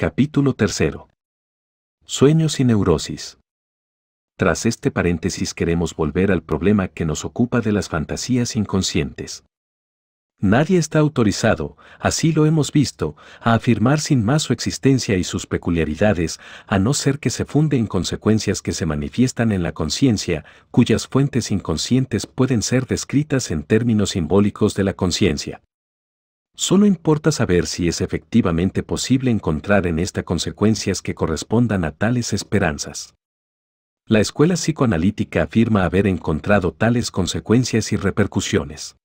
Capítulo 3. Sueños y neurosis. Tras este paréntesis queremos volver al problema que nos ocupa de las fantasías inconscientes. Nadie está autorizado, así lo hemos visto, a afirmar sin más su existencia y sus peculiaridades, a no ser que se funde en consecuencias que se manifiestan en la conciencia, cuyas fuentes inconscientes pueden ser descritas en términos simbólicos de la conciencia. Solo importa saber si es efectivamente posible encontrar en esta consecuencias que correspondan a tales esperanzas. La escuela psicoanalítica afirma haber encontrado tales consecuencias y repercusiones.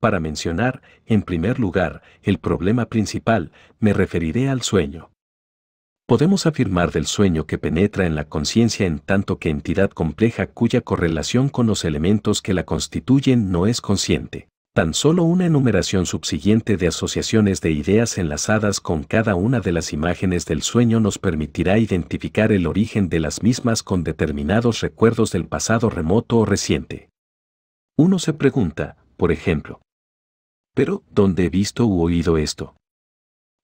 Para mencionar, en primer lugar, el problema principal, me referiré al sueño. Podemos afirmar del sueño que penetra en la conciencia en tanto que entidad compleja cuya correlación con los elementos que la constituyen no es consciente tan solo una enumeración subsiguiente de asociaciones de ideas enlazadas con cada una de las imágenes del sueño nos permitirá identificar el origen de las mismas con determinados recuerdos del pasado remoto o reciente. Uno se pregunta, por ejemplo, ¿pero dónde he visto u oído esto?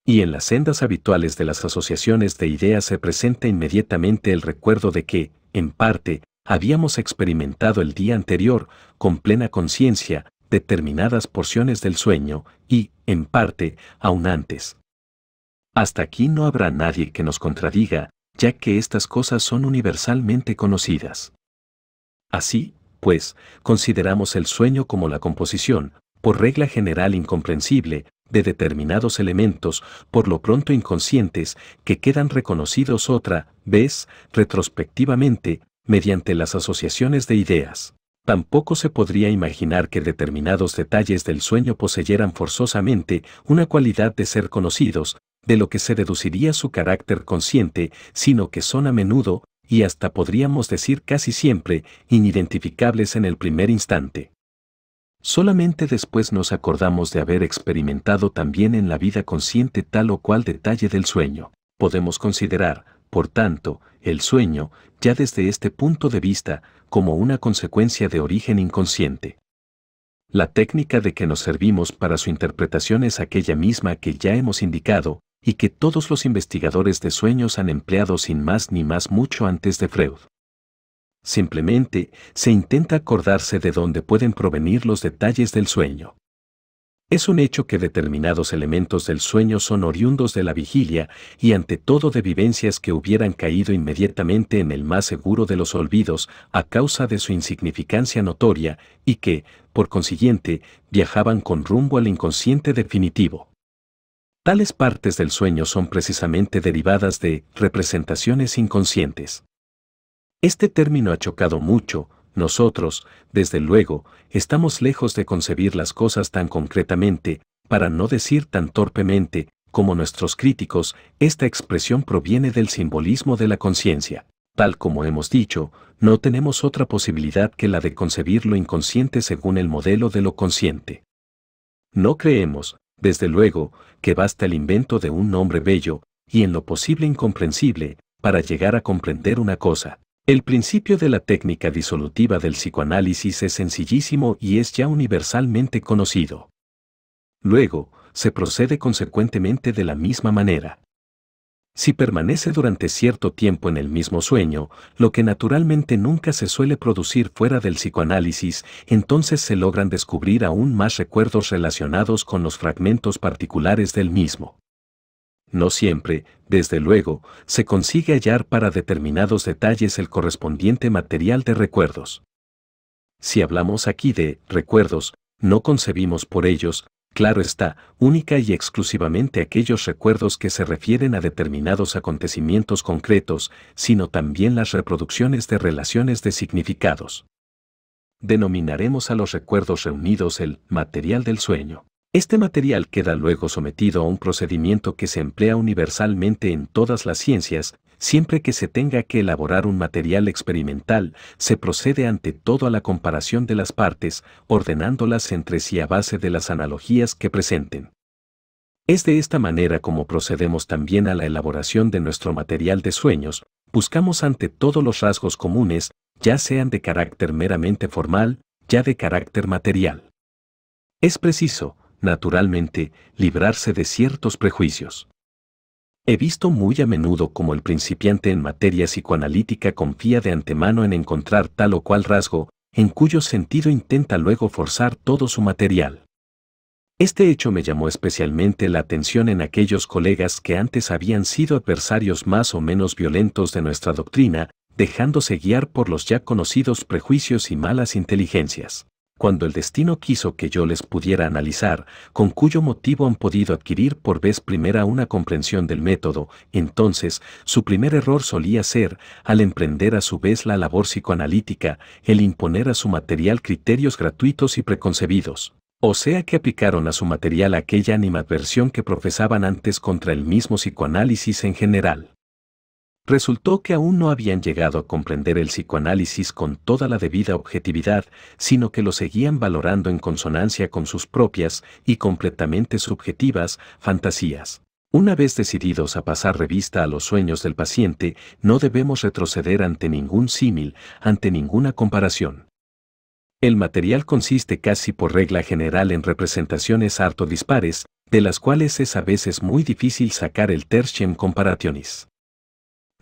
Y en las sendas habituales de las asociaciones de ideas se presenta inmediatamente el recuerdo de que, en parte, habíamos experimentado el día anterior, con plena conciencia, determinadas porciones del sueño y, en parte, aún antes. Hasta aquí no habrá nadie que nos contradiga, ya que estas cosas son universalmente conocidas. Así, pues, consideramos el sueño como la composición, por regla general incomprensible, de determinados elementos, por lo pronto inconscientes, que quedan reconocidos otra vez, retrospectivamente, mediante las asociaciones de ideas tampoco se podría imaginar que determinados detalles del sueño poseyeran forzosamente una cualidad de ser conocidos, de lo que se deduciría su carácter consciente, sino que son a menudo, y hasta podríamos decir casi siempre, inidentificables en el primer instante. Solamente después nos acordamos de haber experimentado también en la vida consciente tal o cual detalle del sueño. Podemos considerar, por tanto, el sueño, ya desde este punto de vista, como una consecuencia de origen inconsciente. La técnica de que nos servimos para su interpretación es aquella misma que ya hemos indicado, y que todos los investigadores de sueños han empleado sin más ni más mucho antes de Freud. Simplemente, se intenta acordarse de dónde pueden provenir los detalles del sueño. Es un hecho que determinados elementos del sueño son oriundos de la vigilia y ante todo de vivencias que hubieran caído inmediatamente en el más seguro de los olvidos a causa de su insignificancia notoria y que, por consiguiente, viajaban con rumbo al inconsciente definitivo. Tales partes del sueño son precisamente derivadas de representaciones inconscientes. Este término ha chocado mucho, nosotros, desde luego, estamos lejos de concebir las cosas tan concretamente, para no decir tan torpemente, como nuestros críticos, esta expresión proviene del simbolismo de la conciencia. Tal como hemos dicho, no tenemos otra posibilidad que la de concebir lo inconsciente según el modelo de lo consciente. No creemos, desde luego, que basta el invento de un nombre bello, y en lo posible incomprensible, para llegar a comprender una cosa. El principio de la técnica disolutiva del psicoanálisis es sencillísimo y es ya universalmente conocido. Luego, se procede consecuentemente de la misma manera. Si permanece durante cierto tiempo en el mismo sueño, lo que naturalmente nunca se suele producir fuera del psicoanálisis, entonces se logran descubrir aún más recuerdos relacionados con los fragmentos particulares del mismo. No siempre, desde luego, se consigue hallar para determinados detalles el correspondiente material de recuerdos. Si hablamos aquí de recuerdos, no concebimos por ellos, claro está, única y exclusivamente aquellos recuerdos que se refieren a determinados acontecimientos concretos, sino también las reproducciones de relaciones de significados. Denominaremos a los recuerdos reunidos el material del sueño. Este material queda luego sometido a un procedimiento que se emplea universalmente en todas las ciencias, siempre que se tenga que elaborar un material experimental, se procede ante todo a la comparación de las partes, ordenándolas entre sí a base de las analogías que presenten. Es de esta manera como procedemos también a la elaboración de nuestro material de sueños, buscamos ante todos los rasgos comunes, ya sean de carácter meramente formal, ya de carácter material. Es preciso, naturalmente, librarse de ciertos prejuicios. He visto muy a menudo cómo el principiante en materia psicoanalítica confía de antemano en encontrar tal o cual rasgo, en cuyo sentido intenta luego forzar todo su material. Este hecho me llamó especialmente la atención en aquellos colegas que antes habían sido adversarios más o menos violentos de nuestra doctrina, dejándose guiar por los ya conocidos prejuicios y malas inteligencias cuando el destino quiso que yo les pudiera analizar, con cuyo motivo han podido adquirir por vez primera una comprensión del método, entonces su primer error solía ser, al emprender a su vez la labor psicoanalítica, el imponer a su material criterios gratuitos y preconcebidos. O sea que aplicaron a su material aquella animadversión que profesaban antes contra el mismo psicoanálisis en general. Resultó que aún no habían llegado a comprender el psicoanálisis con toda la debida objetividad, sino que lo seguían valorando en consonancia con sus propias y completamente subjetivas fantasías. Una vez decididos a pasar revista a los sueños del paciente, no debemos retroceder ante ningún símil, ante ninguna comparación. El material consiste casi por regla general en representaciones harto dispares, de las cuales es a veces muy difícil sacar el tertium comparationis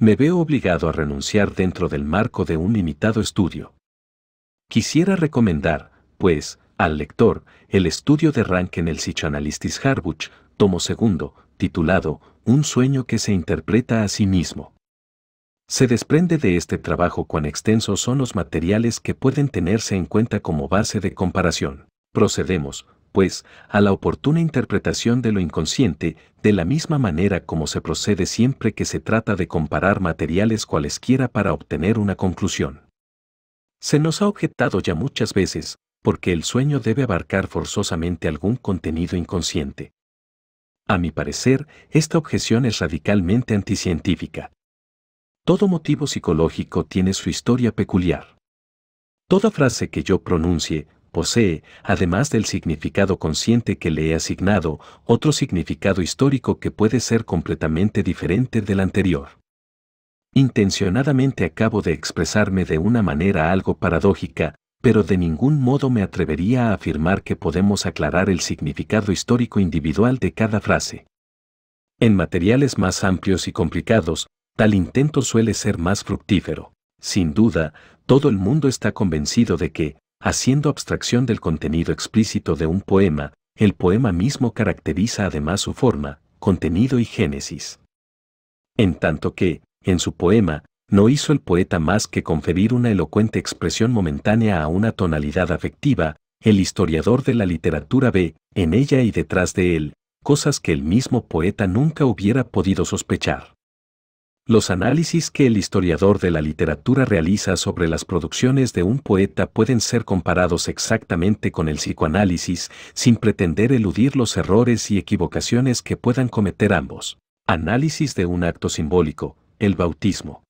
me veo obligado a renunciar dentro del marco de un limitado estudio. Quisiera recomendar, pues, al lector, el estudio de Rank en el Psychoanalystis Harbuch, tomo segundo, titulado Un sueño que se interpreta a sí mismo. Se desprende de este trabajo cuán extensos son los materiales que pueden tenerse en cuenta como base de comparación. Procedemos, pues, a la oportuna interpretación de lo inconsciente, de la misma manera como se procede siempre que se trata de comparar materiales cualesquiera para obtener una conclusión. Se nos ha objetado ya muchas veces, porque el sueño debe abarcar forzosamente algún contenido inconsciente. A mi parecer, esta objeción es radicalmente anticientífica. Todo motivo psicológico tiene su historia peculiar. Toda frase que yo pronuncie, posee, además del significado consciente que le he asignado, otro significado histórico que puede ser completamente diferente del anterior. Intencionadamente acabo de expresarme de una manera algo paradójica, pero de ningún modo me atrevería a afirmar que podemos aclarar el significado histórico individual de cada frase. En materiales más amplios y complicados, tal intento suele ser más fructífero. Sin duda, todo el mundo está convencido de que, haciendo abstracción del contenido explícito de un poema, el poema mismo caracteriza además su forma, contenido y génesis. En tanto que, en su poema, no hizo el poeta más que conferir una elocuente expresión momentánea a una tonalidad afectiva, el historiador de la literatura ve, en ella y detrás de él, cosas que el mismo poeta nunca hubiera podido sospechar. Los análisis que el historiador de la literatura realiza sobre las producciones de un poeta pueden ser comparados exactamente con el psicoanálisis, sin pretender eludir los errores y equivocaciones que puedan cometer ambos. Análisis de un acto simbólico, el bautismo.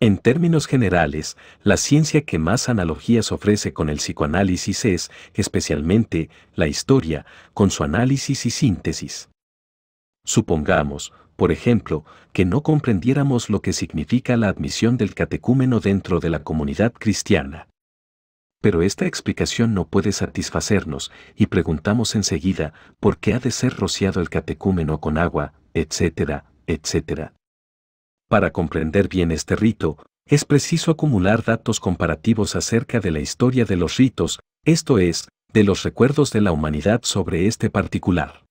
En términos generales, la ciencia que más analogías ofrece con el psicoanálisis es, especialmente, la historia, con su análisis y síntesis. Supongamos, por ejemplo, que no comprendiéramos lo que significa la admisión del catecúmeno dentro de la comunidad cristiana. Pero esta explicación no puede satisfacernos y preguntamos enseguida por qué ha de ser rociado el catecúmeno con agua, etcétera, etcétera. Para comprender bien este rito, es preciso acumular datos comparativos acerca de la historia de los ritos, esto es, de los recuerdos de la humanidad sobre este particular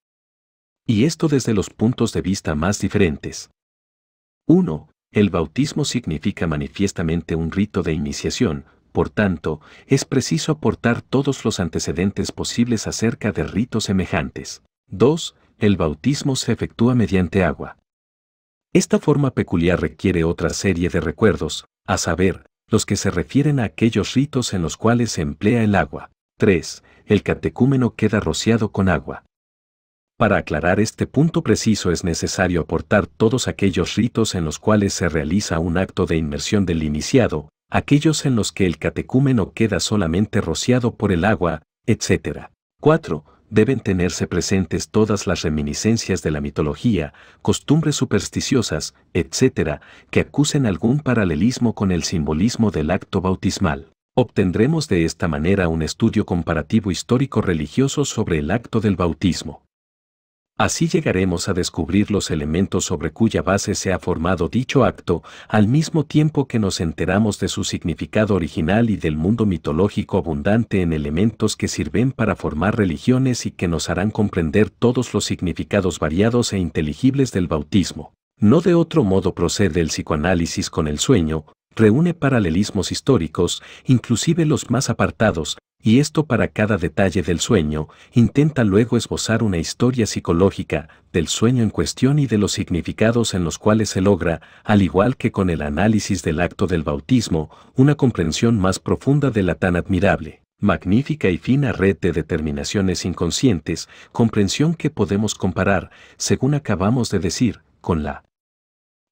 y esto desde los puntos de vista más diferentes. 1. El bautismo significa manifiestamente un rito de iniciación, por tanto, es preciso aportar todos los antecedentes posibles acerca de ritos semejantes. 2. El bautismo se efectúa mediante agua. Esta forma peculiar requiere otra serie de recuerdos, a saber, los que se refieren a aquellos ritos en los cuales se emplea el agua. 3. El catecúmeno queda rociado con agua. Para aclarar este punto preciso es necesario aportar todos aquellos ritos en los cuales se realiza un acto de inmersión del iniciado, aquellos en los que el catecúmeno queda solamente rociado por el agua, etc. 4. Deben tenerse presentes todas las reminiscencias de la mitología, costumbres supersticiosas, etc., que acusen algún paralelismo con el simbolismo del acto bautismal. Obtendremos de esta manera un estudio comparativo histórico religioso sobre el acto del bautismo. Así llegaremos a descubrir los elementos sobre cuya base se ha formado dicho acto, al mismo tiempo que nos enteramos de su significado original y del mundo mitológico abundante en elementos que sirven para formar religiones y que nos harán comprender todos los significados variados e inteligibles del bautismo. No de otro modo procede el psicoanálisis con el sueño, reúne paralelismos históricos, inclusive los más apartados, y esto para cada detalle del sueño, intenta luego esbozar una historia psicológica del sueño en cuestión y de los significados en los cuales se logra, al igual que con el análisis del acto del bautismo, una comprensión más profunda de la tan admirable, magnífica y fina red de determinaciones inconscientes, comprensión que podemos comparar, según acabamos de decir, con la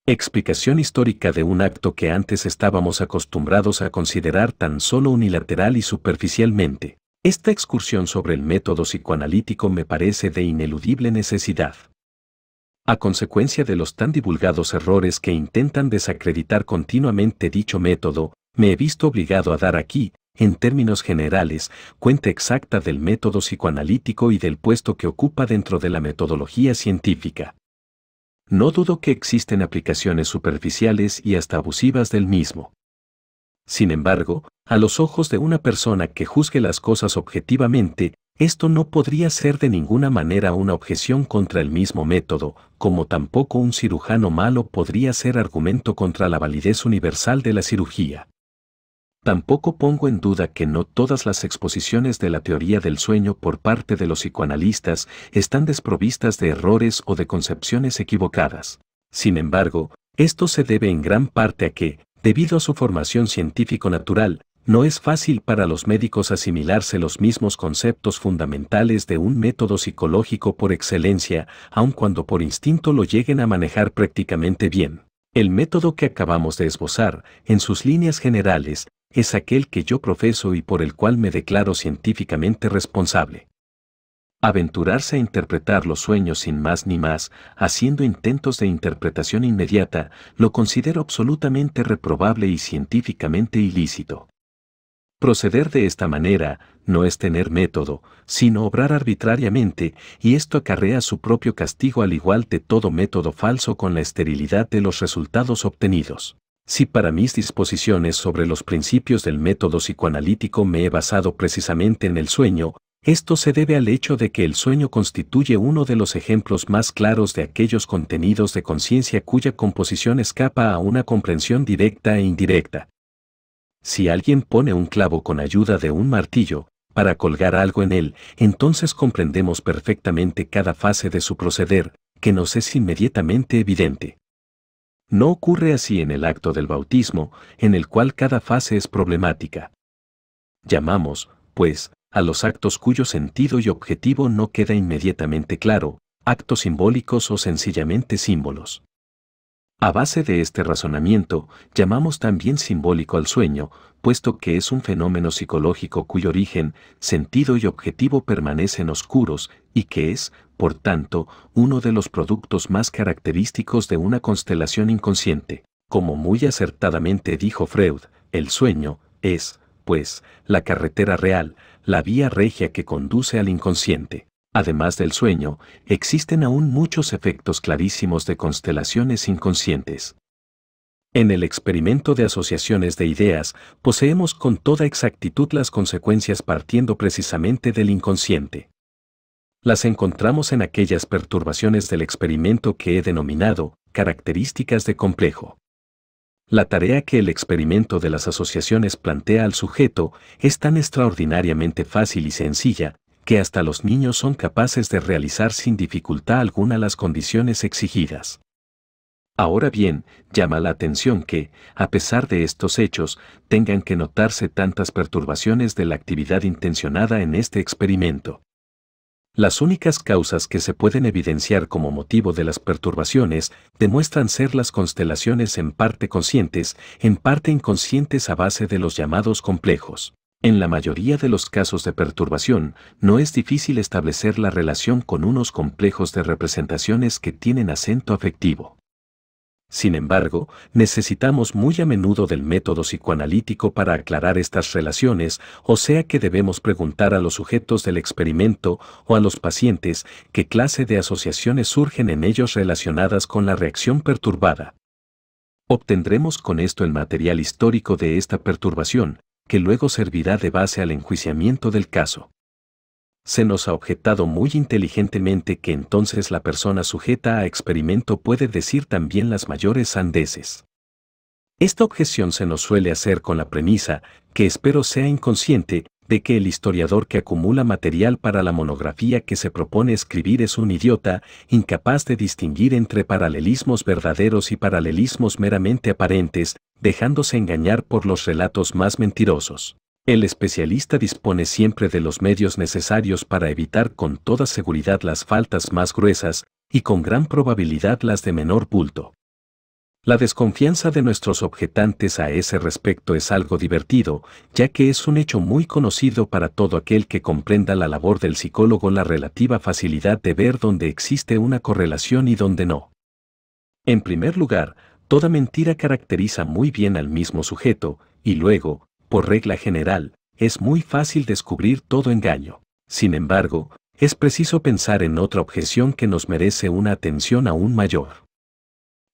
Explicación histórica de un acto que antes estábamos acostumbrados a considerar tan solo unilateral y superficialmente. Esta excursión sobre el método psicoanalítico me parece de ineludible necesidad. A consecuencia de los tan divulgados errores que intentan desacreditar continuamente dicho método, me he visto obligado a dar aquí, en términos generales, cuenta exacta del método psicoanalítico y del puesto que ocupa dentro de la metodología científica. No dudo que existen aplicaciones superficiales y hasta abusivas del mismo. Sin embargo, a los ojos de una persona que juzgue las cosas objetivamente, esto no podría ser de ninguna manera una objeción contra el mismo método, como tampoco un cirujano malo podría ser argumento contra la validez universal de la cirugía. Tampoco pongo en duda que no todas las exposiciones de la teoría del sueño por parte de los psicoanalistas están desprovistas de errores o de concepciones equivocadas. Sin embargo, esto se debe en gran parte a que, debido a su formación científico-natural, no es fácil para los médicos asimilarse los mismos conceptos fundamentales de un método psicológico por excelencia, aun cuando por instinto lo lleguen a manejar prácticamente bien. El método que acabamos de esbozar, en sus líneas generales, es aquel que yo profeso y por el cual me declaro científicamente responsable. Aventurarse a interpretar los sueños sin más ni más, haciendo intentos de interpretación inmediata, lo considero absolutamente reprobable y científicamente ilícito. Proceder de esta manera no es tener método, sino obrar arbitrariamente, y esto acarrea su propio castigo al igual que todo método falso con la esterilidad de los resultados obtenidos. Si para mis disposiciones sobre los principios del método psicoanalítico me he basado precisamente en el sueño, esto se debe al hecho de que el sueño constituye uno de los ejemplos más claros de aquellos contenidos de conciencia cuya composición escapa a una comprensión directa e indirecta. Si alguien pone un clavo con ayuda de un martillo, para colgar algo en él, entonces comprendemos perfectamente cada fase de su proceder, que nos es inmediatamente evidente. No ocurre así en el acto del bautismo, en el cual cada fase es problemática. Llamamos, pues, a los actos cuyo sentido y objetivo no queda inmediatamente claro, actos simbólicos o sencillamente símbolos. A base de este razonamiento, llamamos también simbólico al sueño, puesto que es un fenómeno psicológico cuyo origen, sentido y objetivo permanecen oscuros y que es, por tanto, uno de los productos más característicos de una constelación inconsciente. Como muy acertadamente dijo Freud, el sueño es, pues, la carretera real, la vía regia que conduce al inconsciente. Además del sueño, existen aún muchos efectos clarísimos de constelaciones inconscientes. En el experimento de asociaciones de ideas, poseemos con toda exactitud las consecuencias partiendo precisamente del inconsciente las encontramos en aquellas perturbaciones del experimento que he denominado características de complejo. La tarea que el experimento de las asociaciones plantea al sujeto es tan extraordinariamente fácil y sencilla que hasta los niños son capaces de realizar sin dificultad alguna las condiciones exigidas. Ahora bien, llama la atención que, a pesar de estos hechos, tengan que notarse tantas perturbaciones de la actividad intencionada en este experimento. Las únicas causas que se pueden evidenciar como motivo de las perturbaciones demuestran ser las constelaciones en parte conscientes, en parte inconscientes a base de los llamados complejos. En la mayoría de los casos de perturbación, no es difícil establecer la relación con unos complejos de representaciones que tienen acento afectivo. Sin embargo, necesitamos muy a menudo del método psicoanalítico para aclarar estas relaciones, o sea que debemos preguntar a los sujetos del experimento o a los pacientes qué clase de asociaciones surgen en ellos relacionadas con la reacción perturbada. Obtendremos con esto el material histórico de esta perturbación, que luego servirá de base al enjuiciamiento del caso se nos ha objetado muy inteligentemente que entonces la persona sujeta a experimento puede decir también las mayores sandeces. Esta objeción se nos suele hacer con la premisa, que espero sea inconsciente, de que el historiador que acumula material para la monografía que se propone escribir es un idiota, incapaz de distinguir entre paralelismos verdaderos y paralelismos meramente aparentes, dejándose engañar por los relatos más mentirosos. El especialista dispone siempre de los medios necesarios para evitar con toda seguridad las faltas más gruesas y con gran probabilidad las de menor bulto. La desconfianza de nuestros objetantes a ese respecto es algo divertido, ya que es un hecho muy conocido para todo aquel que comprenda la labor del psicólogo la relativa facilidad de ver dónde existe una correlación y dónde no. En primer lugar, toda mentira caracteriza muy bien al mismo sujeto, y luego, por regla general, es muy fácil descubrir todo engaño. Sin embargo, es preciso pensar en otra objeción que nos merece una atención aún mayor.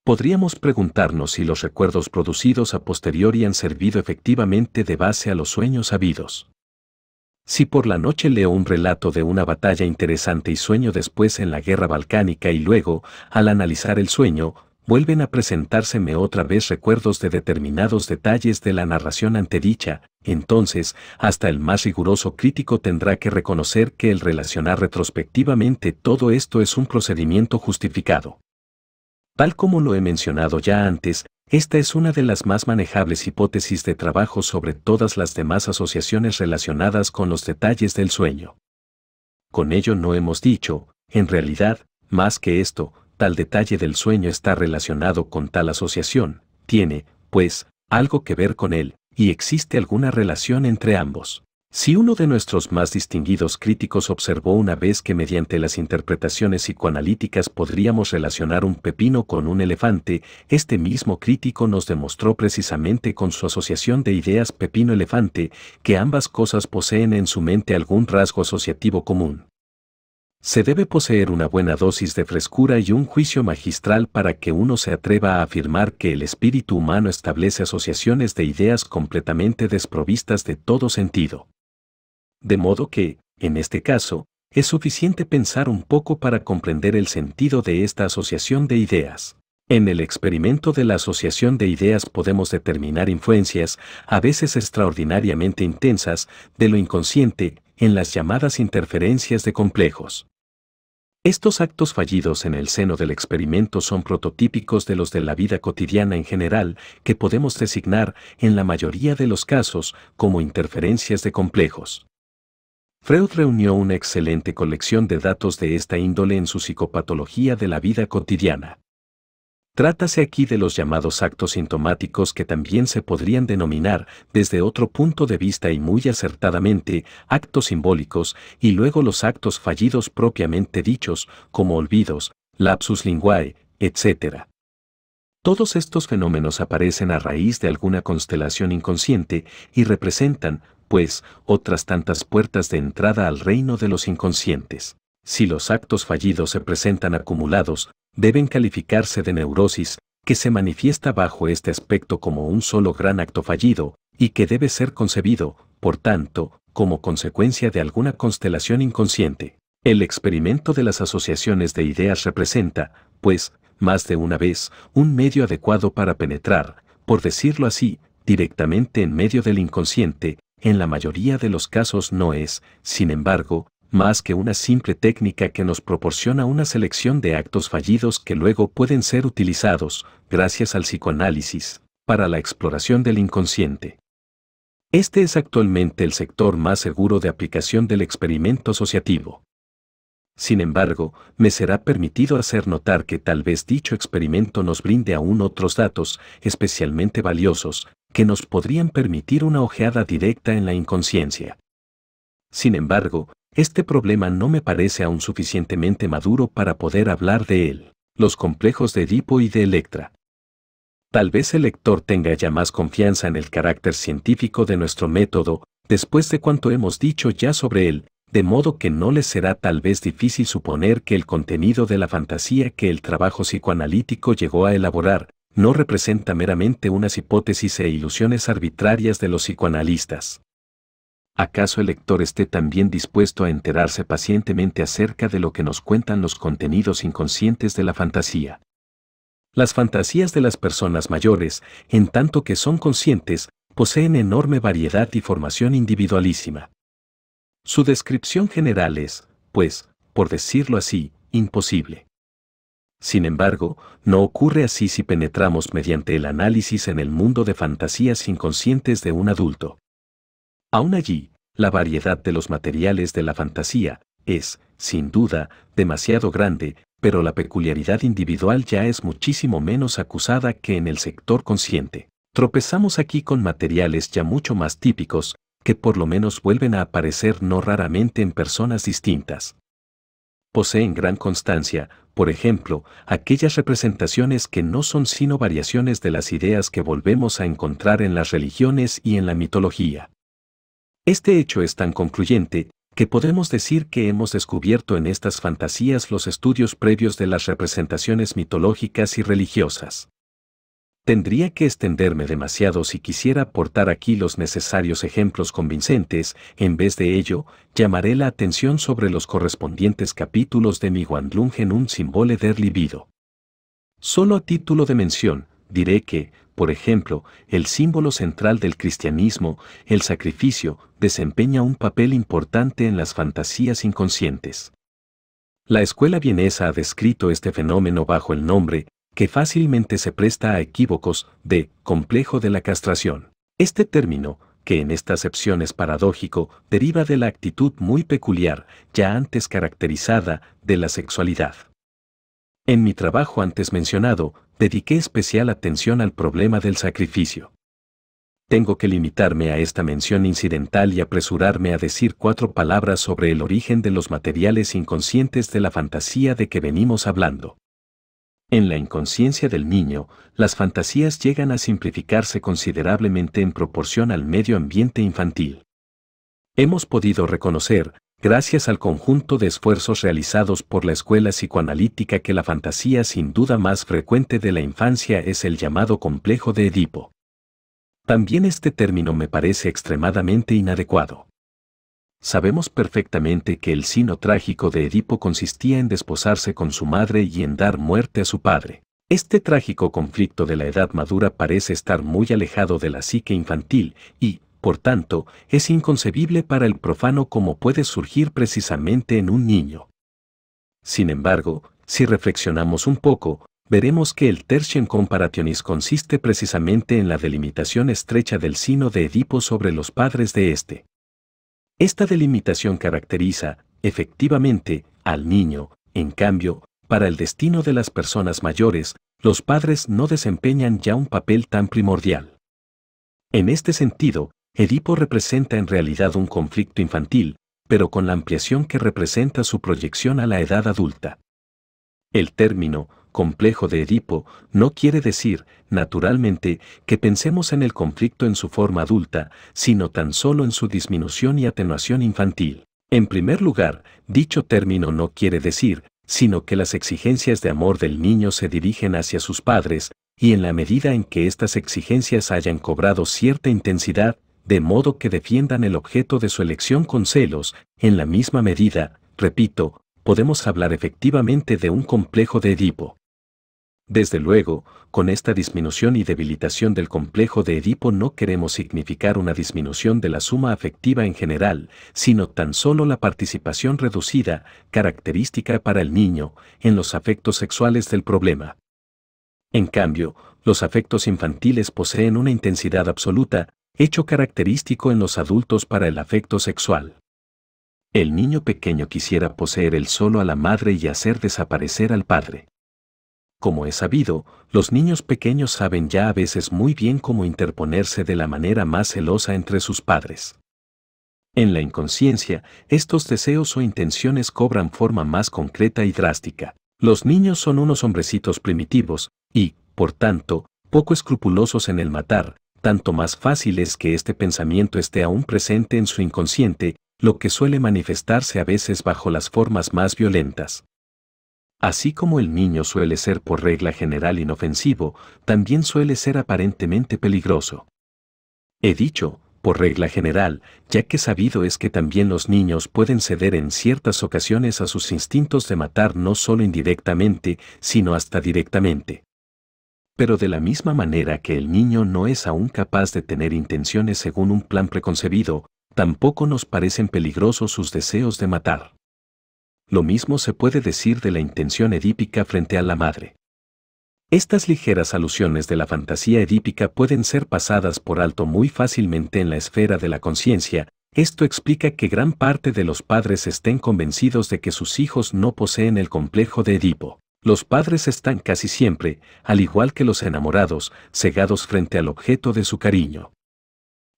Podríamos preguntarnos si los recuerdos producidos a posteriori han servido efectivamente de base a los sueños habidos. Si por la noche leo un relato de una batalla interesante y sueño después en la guerra balcánica y luego, al analizar el sueño, vuelven a presentárseme otra vez recuerdos de determinados detalles de la narración antedicha, entonces, hasta el más riguroso crítico tendrá que reconocer que el relacionar retrospectivamente todo esto es un procedimiento justificado. Tal como lo he mencionado ya antes, esta es una de las más manejables hipótesis de trabajo sobre todas las demás asociaciones relacionadas con los detalles del sueño. Con ello no hemos dicho, en realidad, más que esto, tal detalle del sueño está relacionado con tal asociación, tiene, pues, algo que ver con él, y existe alguna relación entre ambos. Si uno de nuestros más distinguidos críticos observó una vez que mediante las interpretaciones psicoanalíticas podríamos relacionar un pepino con un elefante, este mismo crítico nos demostró precisamente con su asociación de ideas pepino-elefante que ambas cosas poseen en su mente algún rasgo asociativo común. Se debe poseer una buena dosis de frescura y un juicio magistral para que uno se atreva a afirmar que el espíritu humano establece asociaciones de ideas completamente desprovistas de todo sentido. De modo que, en este caso, es suficiente pensar un poco para comprender el sentido de esta asociación de ideas. En el experimento de la asociación de ideas podemos determinar influencias, a veces extraordinariamente intensas, de lo inconsciente en las llamadas interferencias de complejos. Estos actos fallidos en el seno del experimento son prototípicos de los de la vida cotidiana en general que podemos designar, en la mayoría de los casos, como interferencias de complejos. Freud reunió una excelente colección de datos de esta índole en su psicopatología de la vida cotidiana. Trátase aquí de los llamados actos sintomáticos que también se podrían denominar, desde otro punto de vista y muy acertadamente, actos simbólicos, y luego los actos fallidos propiamente dichos, como olvidos, lapsus linguae, etc. Todos estos fenómenos aparecen a raíz de alguna constelación inconsciente y representan, pues, otras tantas puertas de entrada al reino de los inconscientes. Si los actos fallidos se presentan acumulados, deben calificarse de neurosis, que se manifiesta bajo este aspecto como un solo gran acto fallido, y que debe ser concebido, por tanto, como consecuencia de alguna constelación inconsciente. El experimento de las asociaciones de ideas representa, pues, más de una vez, un medio adecuado para penetrar, por decirlo así, directamente en medio del inconsciente, en la mayoría de los casos no es, sin embargo, más que una simple técnica que nos proporciona una selección de actos fallidos que luego pueden ser utilizados, gracias al psicoanálisis, para la exploración del inconsciente. Este es actualmente el sector más seguro de aplicación del experimento asociativo. Sin embargo, me será permitido hacer notar que tal vez dicho experimento nos brinde aún otros datos, especialmente valiosos, que nos podrían permitir una ojeada directa en la inconsciencia. Sin embargo, este problema no me parece aún suficientemente maduro para poder hablar de él, los complejos de Edipo y de Electra. Tal vez el lector tenga ya más confianza en el carácter científico de nuestro método, después de cuanto hemos dicho ya sobre él, de modo que no le será tal vez difícil suponer que el contenido de la fantasía que el trabajo psicoanalítico llegó a elaborar no representa meramente unas hipótesis e ilusiones arbitrarias de los psicoanalistas. ¿acaso el lector esté también dispuesto a enterarse pacientemente acerca de lo que nos cuentan los contenidos inconscientes de la fantasía? Las fantasías de las personas mayores, en tanto que son conscientes, poseen enorme variedad y formación individualísima. Su descripción general es, pues, por decirlo así, imposible. Sin embargo, no ocurre así si penetramos mediante el análisis en el mundo de fantasías inconscientes de un adulto. Aún allí, la variedad de los materiales de la fantasía es, sin duda, demasiado grande, pero la peculiaridad individual ya es muchísimo menos acusada que en el sector consciente. Tropezamos aquí con materiales ya mucho más típicos, que por lo menos vuelven a aparecer no raramente en personas distintas. Poseen gran constancia, por ejemplo, aquellas representaciones que no son sino variaciones de las ideas que volvemos a encontrar en las religiones y en la mitología. Este hecho es tan concluyente que podemos decir que hemos descubierto en estas fantasías los estudios previos de las representaciones mitológicas y religiosas. Tendría que extenderme demasiado si quisiera aportar aquí los necesarios ejemplos convincentes, en vez de ello, llamaré la atención sobre los correspondientes capítulos de mi Guandlung en un simbole der libido. Solo a título de mención, diré que, por ejemplo, el símbolo central del cristianismo, el sacrificio, desempeña un papel importante en las fantasías inconscientes. La escuela vienesa ha descrito este fenómeno bajo el nombre, que fácilmente se presta a equívocos, de complejo de la castración. Este término, que en esta acepción es paradójico, deriva de la actitud muy peculiar, ya antes caracterizada, de la sexualidad. En mi trabajo antes mencionado, dediqué especial atención al problema del sacrificio. Tengo que limitarme a esta mención incidental y apresurarme a decir cuatro palabras sobre el origen de los materiales inconscientes de la fantasía de que venimos hablando. En la inconsciencia del niño, las fantasías llegan a simplificarse considerablemente en proporción al medio ambiente infantil. Hemos podido reconocer, gracias al conjunto de esfuerzos realizados por la escuela psicoanalítica que la fantasía sin duda más frecuente de la infancia es el llamado complejo de Edipo. También este término me parece extremadamente inadecuado. Sabemos perfectamente que el sino trágico de Edipo consistía en desposarse con su madre y en dar muerte a su padre. Este trágico conflicto de la edad madura parece estar muy alejado de la psique infantil y, por tanto, es inconcebible para el profano cómo puede surgir precisamente en un niño. Sin embargo, si reflexionamos un poco, veremos que el tertium comparationis consiste precisamente en la delimitación estrecha del sino de Edipo sobre los padres de éste. Esta delimitación caracteriza, efectivamente, al niño, en cambio, para el destino de las personas mayores, los padres no desempeñan ya un papel tan primordial. En este sentido, Edipo representa en realidad un conflicto infantil, pero con la ampliación que representa su proyección a la edad adulta. El término complejo de Edipo no quiere decir, naturalmente, que pensemos en el conflicto en su forma adulta, sino tan solo en su disminución y atenuación infantil. En primer lugar, dicho término no quiere decir, sino que las exigencias de amor del niño se dirigen hacia sus padres, y en la medida en que estas exigencias hayan cobrado cierta intensidad, de modo que defiendan el objeto de su elección con celos, en la misma medida, repito, podemos hablar efectivamente de un complejo de Edipo. Desde luego, con esta disminución y debilitación del complejo de Edipo no queremos significar una disminución de la suma afectiva en general, sino tan solo la participación reducida, característica para el niño, en los afectos sexuales del problema. En cambio, los afectos infantiles poseen una intensidad absoluta, hecho característico en los adultos para el afecto sexual. El niño pequeño quisiera poseer el solo a la madre y hacer desaparecer al padre. Como es sabido, los niños pequeños saben ya a veces muy bien cómo interponerse de la manera más celosa entre sus padres. En la inconsciencia, estos deseos o intenciones cobran forma más concreta y drástica. Los niños son unos hombrecitos primitivos y, por tanto, poco escrupulosos en el matar, tanto más fácil es que este pensamiento esté aún presente en su inconsciente, lo que suele manifestarse a veces bajo las formas más violentas. Así como el niño suele ser por regla general inofensivo, también suele ser aparentemente peligroso. He dicho, por regla general, ya que sabido es que también los niños pueden ceder en ciertas ocasiones a sus instintos de matar no solo indirectamente, sino hasta directamente. Pero de la misma manera que el niño no es aún capaz de tener intenciones según un plan preconcebido, tampoco nos parecen peligrosos sus deseos de matar. Lo mismo se puede decir de la intención edípica frente a la madre. Estas ligeras alusiones de la fantasía edípica pueden ser pasadas por alto muy fácilmente en la esfera de la conciencia, esto explica que gran parte de los padres estén convencidos de que sus hijos no poseen el complejo de Edipo. Los padres están casi siempre, al igual que los enamorados, cegados frente al objeto de su cariño.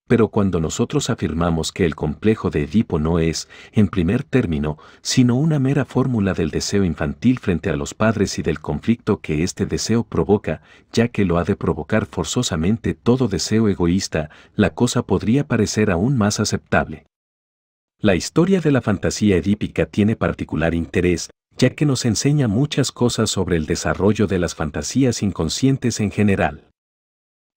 Pero cuando nosotros afirmamos que el complejo de Edipo no es, en primer término, sino una mera fórmula del deseo infantil frente a los padres y del conflicto que este deseo provoca, ya que lo ha de provocar forzosamente todo deseo egoísta, la cosa podría parecer aún más aceptable. La historia de la fantasía edípica tiene particular interés, ya que nos enseña muchas cosas sobre el desarrollo de las fantasías inconscientes en general.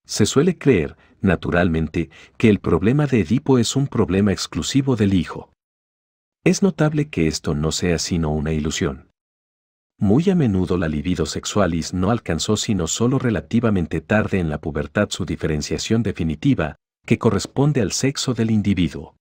Se suele creer, naturalmente, que el problema de Edipo es un problema exclusivo del hijo. Es notable que esto no sea sino una ilusión. Muy a menudo la libido sexualis no alcanzó sino solo relativamente tarde en la pubertad su diferenciación definitiva, que corresponde al sexo del individuo.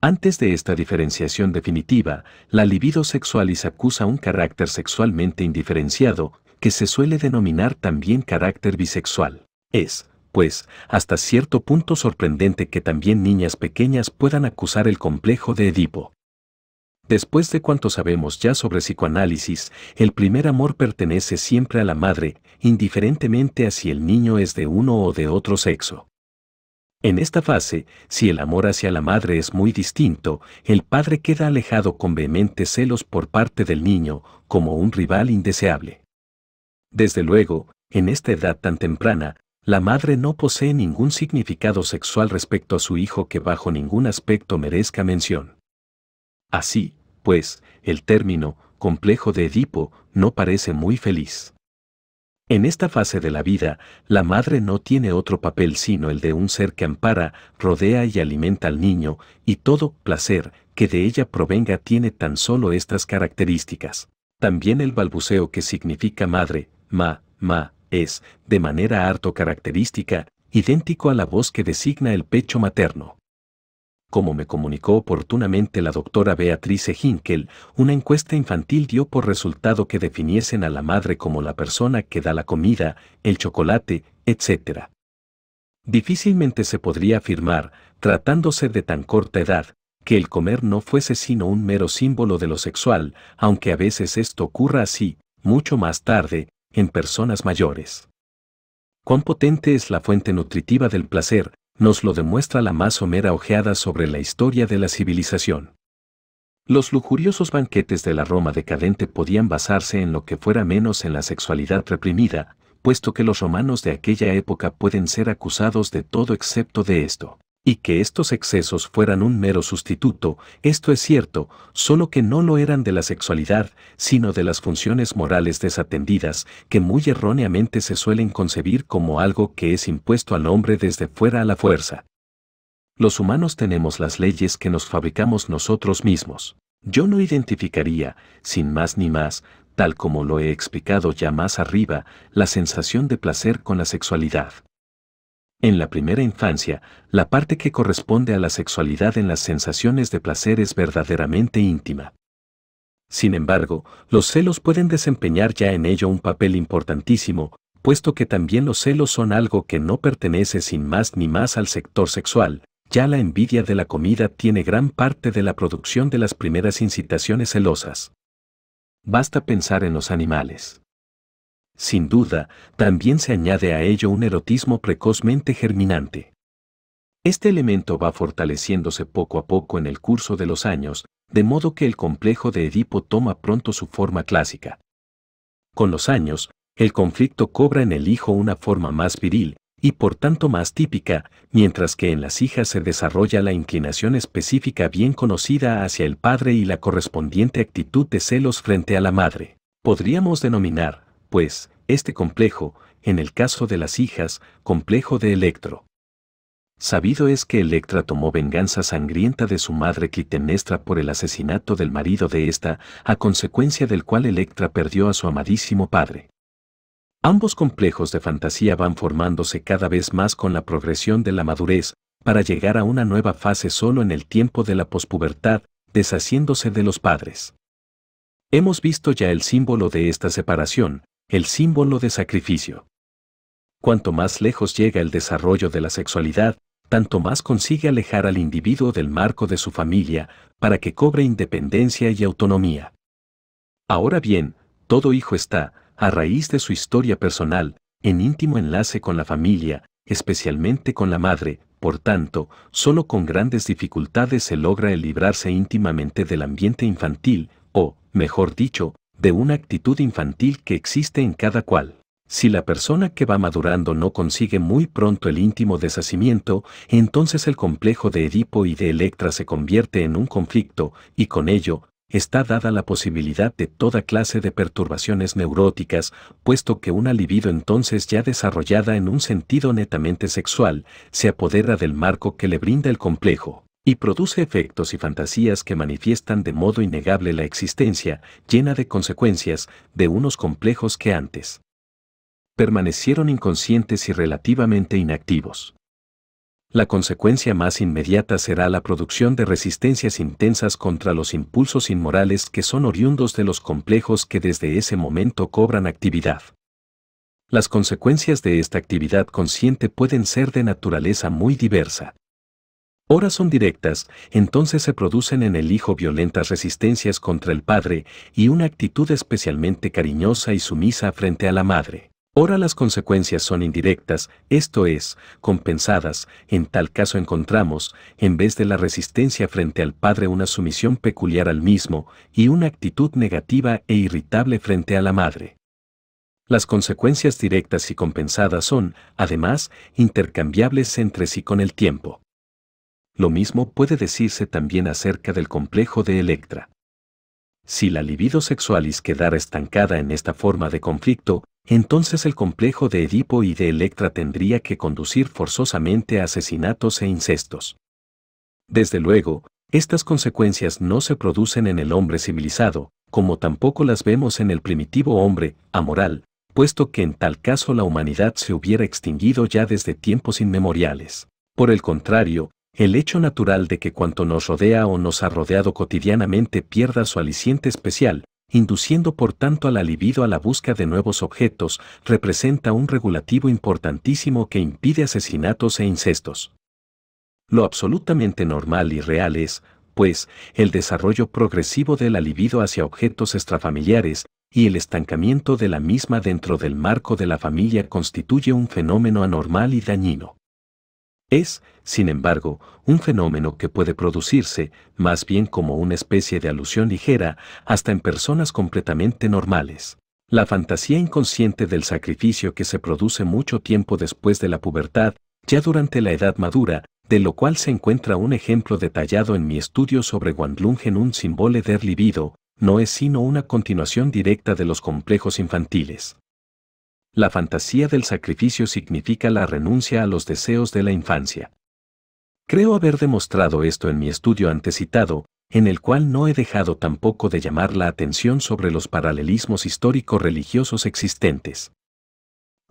Antes de esta diferenciación definitiva, la libido sexualis acusa un carácter sexualmente indiferenciado, que se suele denominar también carácter bisexual. Es, pues, hasta cierto punto sorprendente que también niñas pequeñas puedan acusar el complejo de Edipo. Después de cuanto sabemos ya sobre psicoanálisis, el primer amor pertenece siempre a la madre, indiferentemente a si el niño es de uno o de otro sexo. En esta fase, si el amor hacia la madre es muy distinto, el padre queda alejado con vehementes celos por parte del niño, como un rival indeseable. Desde luego, en esta edad tan temprana, la madre no posee ningún significado sexual respecto a su hijo que bajo ningún aspecto merezca mención. Así, pues, el término complejo de Edipo no parece muy feliz. En esta fase de la vida, la madre no tiene otro papel sino el de un ser que ampara, rodea y alimenta al niño, y todo placer que de ella provenga tiene tan solo estas características. También el balbuceo que significa madre, ma, ma, es, de manera harto característica, idéntico a la voz que designa el pecho materno. Como me comunicó oportunamente la doctora Beatrice Hinkel, una encuesta infantil dio por resultado que definiesen a la madre como la persona que da la comida, el chocolate, etc. Difícilmente se podría afirmar, tratándose de tan corta edad, que el comer no fuese sino un mero símbolo de lo sexual, aunque a veces esto ocurra así, mucho más tarde, en personas mayores. Cuán potente es la fuente nutritiva del placer, nos lo demuestra la más somera ojeada sobre la historia de la civilización. Los lujuriosos banquetes de la Roma decadente podían basarse en lo que fuera menos en la sexualidad reprimida, puesto que los romanos de aquella época pueden ser acusados de todo excepto de esto y que estos excesos fueran un mero sustituto, esto es cierto, solo que no lo eran de la sexualidad, sino de las funciones morales desatendidas, que muy erróneamente se suelen concebir como algo que es impuesto al hombre desde fuera a la fuerza. Los humanos tenemos las leyes que nos fabricamos nosotros mismos. Yo no identificaría, sin más ni más, tal como lo he explicado ya más arriba, la sensación de placer con la sexualidad. En la primera infancia, la parte que corresponde a la sexualidad en las sensaciones de placer es verdaderamente íntima. Sin embargo, los celos pueden desempeñar ya en ello un papel importantísimo, puesto que también los celos son algo que no pertenece sin más ni más al sector sexual, ya la envidia de la comida tiene gran parte de la producción de las primeras incitaciones celosas. Basta pensar en los animales. Sin duda, también se añade a ello un erotismo precozmente germinante. Este elemento va fortaleciéndose poco a poco en el curso de los años, de modo que el complejo de Edipo toma pronto su forma clásica. Con los años, el conflicto cobra en el hijo una forma más viril, y por tanto más típica, mientras que en las hijas se desarrolla la inclinación específica bien conocida hacia el padre y la correspondiente actitud de celos frente a la madre. Podríamos denominar, pues, este complejo, en el caso de las hijas, complejo de Electro. Sabido es que Electra tomó venganza sangrienta de su madre Clitemnestra por el asesinato del marido de esta, a consecuencia del cual Electra perdió a su amadísimo padre. Ambos complejos de fantasía van formándose cada vez más con la progresión de la madurez, para llegar a una nueva fase solo en el tiempo de la pospubertad, deshaciéndose de los padres. Hemos visto ya el símbolo de esta separación, el símbolo de sacrificio. Cuanto más lejos llega el desarrollo de la sexualidad, tanto más consigue alejar al individuo del marco de su familia para que cobre independencia y autonomía. Ahora bien, todo hijo está, a raíz de su historia personal, en íntimo enlace con la familia, especialmente con la madre, por tanto, solo con grandes dificultades se logra el librarse íntimamente del ambiente infantil, o, mejor dicho, de una actitud infantil que existe en cada cual. Si la persona que va madurando no consigue muy pronto el íntimo deshacimiento, entonces el complejo de Edipo y de Electra se convierte en un conflicto, y con ello, está dada la posibilidad de toda clase de perturbaciones neuróticas, puesto que una libido entonces ya desarrollada en un sentido netamente sexual se apodera del marco que le brinda el complejo y produce efectos y fantasías que manifiestan de modo innegable la existencia, llena de consecuencias, de unos complejos que antes permanecieron inconscientes y relativamente inactivos. La consecuencia más inmediata será la producción de resistencias intensas contra los impulsos inmorales que son oriundos de los complejos que desde ese momento cobran actividad. Las consecuencias de esta actividad consciente pueden ser de naturaleza muy diversa, Horas son directas, entonces se producen en el hijo violentas resistencias contra el padre y una actitud especialmente cariñosa y sumisa frente a la madre. Ahora las consecuencias son indirectas, esto es, compensadas, en tal caso encontramos, en vez de la resistencia frente al padre una sumisión peculiar al mismo y una actitud negativa e irritable frente a la madre. Las consecuencias directas y compensadas son, además, intercambiables entre sí con el tiempo. Lo mismo puede decirse también acerca del complejo de Electra. Si la libido sexualis quedara estancada en esta forma de conflicto, entonces el complejo de Edipo y de Electra tendría que conducir forzosamente a asesinatos e incestos. Desde luego, estas consecuencias no se producen en el hombre civilizado, como tampoco las vemos en el primitivo hombre, amoral, puesto que en tal caso la humanidad se hubiera extinguido ya desde tiempos inmemoriales. Por el contrario, el hecho natural de que cuanto nos rodea o nos ha rodeado cotidianamente pierda su aliciente especial, induciendo por tanto al la a la busca de nuevos objetos, representa un regulativo importantísimo que impide asesinatos e incestos. Lo absolutamente normal y real es, pues, el desarrollo progresivo del la hacia objetos extrafamiliares, y el estancamiento de la misma dentro del marco de la familia constituye un fenómeno anormal y dañino. Es, sin embargo, un fenómeno que puede producirse, más bien como una especie de alusión ligera, hasta en personas completamente normales. La fantasía inconsciente del sacrificio que se produce mucho tiempo después de la pubertad, ya durante la edad madura, de lo cual se encuentra un ejemplo detallado en mi estudio sobre guanlung en un símbolo del libido, no es sino una continuación directa de los complejos infantiles. La fantasía del sacrificio significa la renuncia a los deseos de la infancia. Creo haber demostrado esto en mi estudio antecitado, en el cual no he dejado tampoco de llamar la atención sobre los paralelismos histórico-religiosos existentes.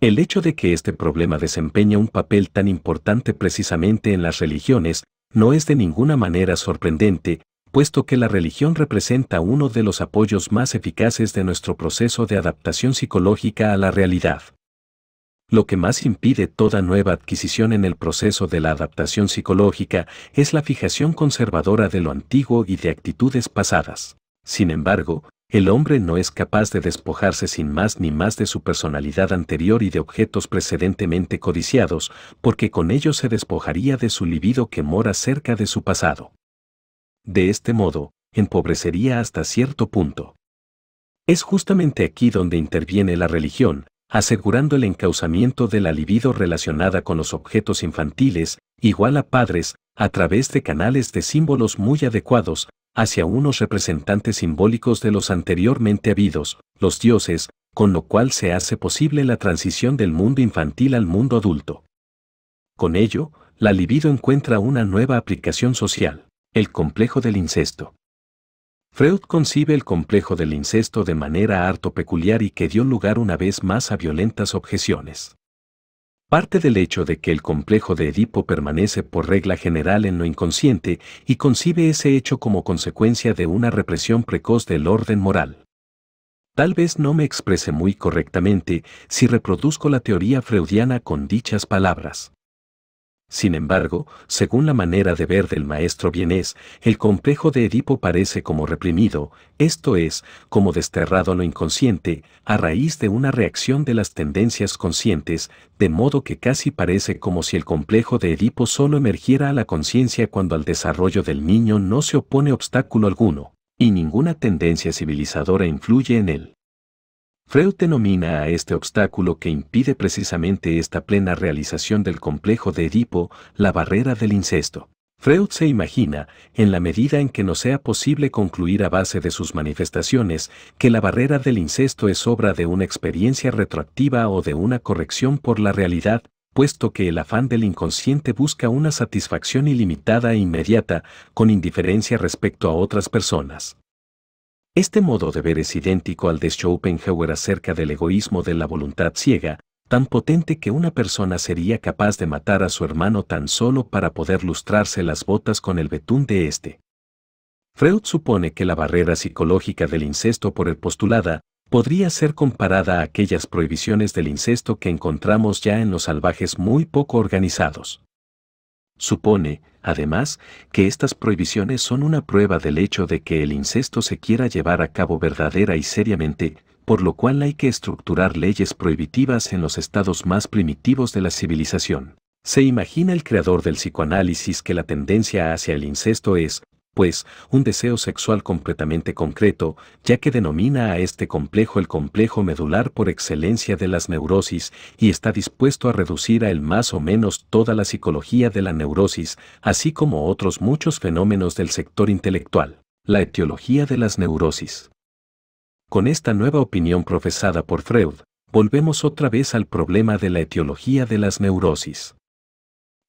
El hecho de que este problema desempeña un papel tan importante precisamente en las religiones no es de ninguna manera sorprendente, puesto que la religión representa uno de los apoyos más eficaces de nuestro proceso de adaptación psicológica a la realidad. Lo que más impide toda nueva adquisición en el proceso de la adaptación psicológica es la fijación conservadora de lo antiguo y de actitudes pasadas. Sin embargo, el hombre no es capaz de despojarse sin más ni más de su personalidad anterior y de objetos precedentemente codiciados, porque con ello se despojaría de su libido que mora cerca de su pasado de este modo, empobrecería hasta cierto punto. Es justamente aquí donde interviene la religión, asegurando el encauzamiento de la libido relacionada con los objetos infantiles, igual a padres, a través de canales de símbolos muy adecuados, hacia unos representantes simbólicos de los anteriormente habidos, los dioses, con lo cual se hace posible la transición del mundo infantil al mundo adulto. Con ello, la libido encuentra una nueva aplicación social. El complejo del incesto. Freud concibe el complejo del incesto de manera harto peculiar y que dio lugar una vez más a violentas objeciones. Parte del hecho de que el complejo de Edipo permanece por regla general en lo inconsciente y concibe ese hecho como consecuencia de una represión precoz del orden moral. Tal vez no me exprese muy correctamente si reproduzco la teoría freudiana con dichas palabras. Sin embargo, según la manera de ver del maestro Bienes, el complejo de Edipo parece como reprimido, esto es, como desterrado a lo inconsciente, a raíz de una reacción de las tendencias conscientes, de modo que casi parece como si el complejo de Edipo solo emergiera a la conciencia cuando al desarrollo del niño no se opone obstáculo alguno, y ninguna tendencia civilizadora influye en él. Freud denomina a este obstáculo que impide precisamente esta plena realización del complejo de Edipo la barrera del incesto. Freud se imagina, en la medida en que no sea posible concluir a base de sus manifestaciones, que la barrera del incesto es obra de una experiencia retroactiva o de una corrección por la realidad, puesto que el afán del inconsciente busca una satisfacción ilimitada e inmediata, con indiferencia respecto a otras personas. Este modo de ver es idéntico al de Schopenhauer acerca del egoísmo de la voluntad ciega, tan potente que una persona sería capaz de matar a su hermano tan solo para poder lustrarse las botas con el betún de éste. Freud supone que la barrera psicológica del incesto por el postulada podría ser comparada a aquellas prohibiciones del incesto que encontramos ya en los salvajes muy poco organizados. Supone, además, que estas prohibiciones son una prueba del hecho de que el incesto se quiera llevar a cabo verdadera y seriamente, por lo cual hay que estructurar leyes prohibitivas en los estados más primitivos de la civilización. Se imagina el creador del psicoanálisis que la tendencia hacia el incesto es, pues, un deseo sexual completamente concreto, ya que denomina a este complejo el complejo medular por excelencia de las neurosis y está dispuesto a reducir a él más o menos toda la psicología de la neurosis, así como otros muchos fenómenos del sector intelectual. La etiología de las neurosis. Con esta nueva opinión profesada por Freud, volvemos otra vez al problema de la etiología de las neurosis.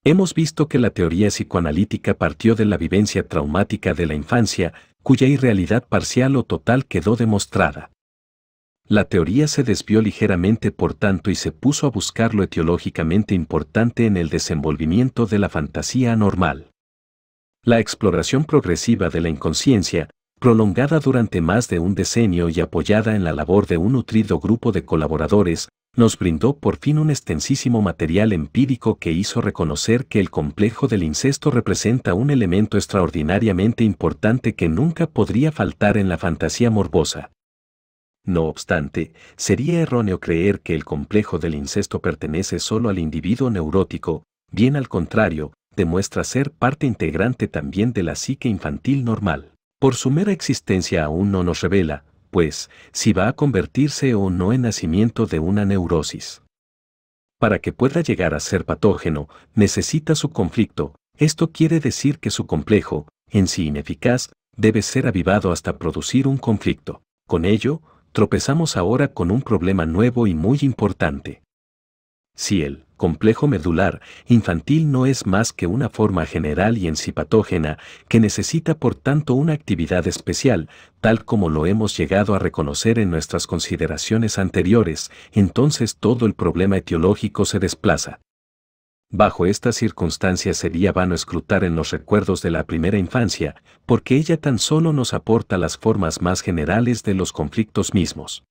Hemos visto que la teoría psicoanalítica partió de la vivencia traumática de la infancia, cuya irrealidad parcial o total quedó demostrada. La teoría se desvió ligeramente por tanto y se puso a buscar lo etiológicamente importante en el desenvolvimiento de la fantasía anormal. La exploración progresiva de la inconsciencia, prolongada durante más de un decenio y apoyada en la labor de un nutrido grupo de colaboradores, nos brindó por fin un extensísimo material empírico que hizo reconocer que el complejo del incesto representa un elemento extraordinariamente importante que nunca podría faltar en la fantasía morbosa. No obstante, sería erróneo creer que el complejo del incesto pertenece solo al individuo neurótico, bien al contrario, demuestra ser parte integrante también de la psique infantil normal. Por su mera existencia aún no nos revela, pues, si va a convertirse o no en nacimiento de una neurosis. Para que pueda llegar a ser patógeno, necesita su conflicto, esto quiere decir que su complejo, en sí ineficaz, debe ser avivado hasta producir un conflicto. Con ello, tropezamos ahora con un problema nuevo y muy importante. Si el complejo medular infantil no es más que una forma general y encipatógena, que necesita por tanto una actividad especial, tal como lo hemos llegado a reconocer en nuestras consideraciones anteriores, entonces todo el problema etiológico se desplaza. Bajo estas circunstancias sería vano escrutar en los recuerdos de la primera infancia, porque ella tan solo nos aporta las formas más generales de los conflictos mismos.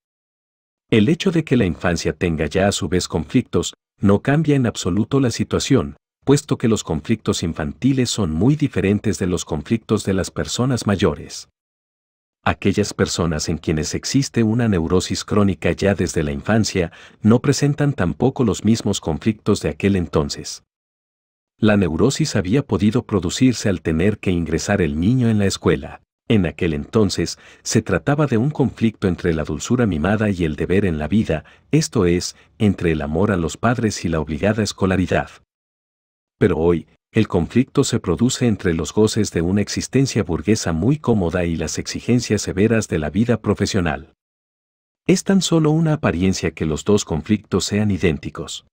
El hecho de que la infancia tenga ya a su vez conflictos no cambia en absoluto la situación, puesto que los conflictos infantiles son muy diferentes de los conflictos de las personas mayores. Aquellas personas en quienes existe una neurosis crónica ya desde la infancia no presentan tampoco los mismos conflictos de aquel entonces. La neurosis había podido producirse al tener que ingresar el niño en la escuela. En aquel entonces se trataba de un conflicto entre la dulzura mimada y el deber en la vida, esto es, entre el amor a los padres y la obligada escolaridad. Pero hoy, el conflicto se produce entre los goces de una existencia burguesa muy cómoda y las exigencias severas de la vida profesional. Es tan solo una apariencia que los dos conflictos sean idénticos.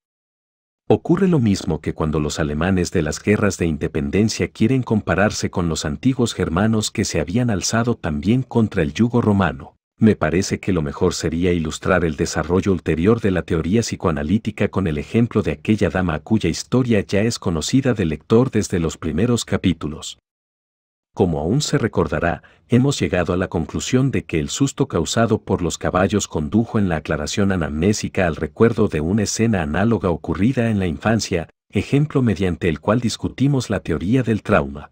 Ocurre lo mismo que cuando los alemanes de las guerras de independencia quieren compararse con los antiguos germanos que se habían alzado también contra el yugo romano. Me parece que lo mejor sería ilustrar el desarrollo ulterior de la teoría psicoanalítica con el ejemplo de aquella dama cuya historia ya es conocida del lector desde los primeros capítulos como aún se recordará, hemos llegado a la conclusión de que el susto causado por los caballos condujo en la aclaración anamnésica al recuerdo de una escena análoga ocurrida en la infancia, ejemplo mediante el cual discutimos la teoría del trauma.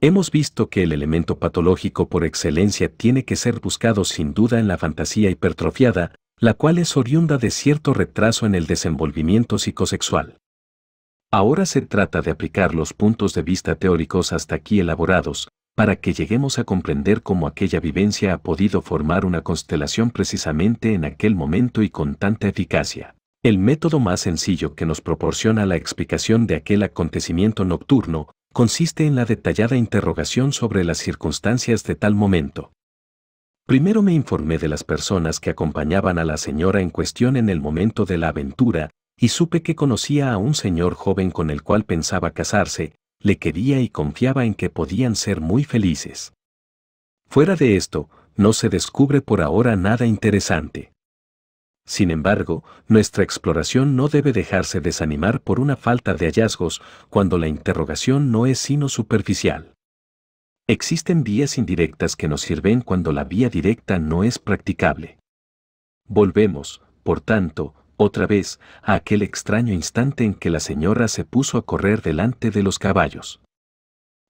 Hemos visto que el elemento patológico por excelencia tiene que ser buscado sin duda en la fantasía hipertrofiada, la cual es oriunda de cierto retraso en el desenvolvimiento psicosexual. Ahora se trata de aplicar los puntos de vista teóricos hasta aquí elaborados, para que lleguemos a comprender cómo aquella vivencia ha podido formar una constelación precisamente en aquel momento y con tanta eficacia. El método más sencillo que nos proporciona la explicación de aquel acontecimiento nocturno consiste en la detallada interrogación sobre las circunstancias de tal momento. Primero me informé de las personas que acompañaban a la señora en cuestión en el momento de la aventura y supe que conocía a un señor joven con el cual pensaba casarse, le quería y confiaba en que podían ser muy felices. Fuera de esto, no se descubre por ahora nada interesante. Sin embargo, nuestra exploración no debe dejarse desanimar por una falta de hallazgos cuando la interrogación no es sino superficial. Existen vías indirectas que nos sirven cuando la vía directa no es practicable. Volvemos, por tanto, otra vez, a aquel extraño instante en que la señora se puso a correr delante de los caballos.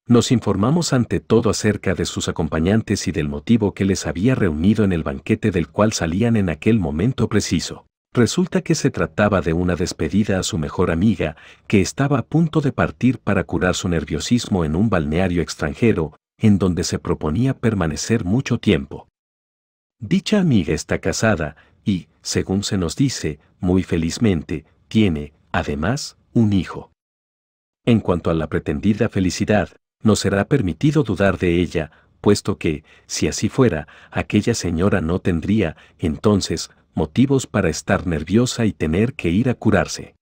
Nos informamos ante todo acerca de sus acompañantes y del motivo que les había reunido en el banquete del cual salían en aquel momento preciso. Resulta que se trataba de una despedida a su mejor amiga, que estaba a punto de partir para curar su nerviosismo en un balneario extranjero, en donde se proponía permanecer mucho tiempo. Dicha amiga está casada y, según se nos dice, muy felizmente, tiene, además, un hijo. En cuanto a la pretendida felicidad, no será permitido dudar de ella, puesto que, si así fuera, aquella señora no tendría, entonces, motivos para estar nerviosa y tener que ir a curarse.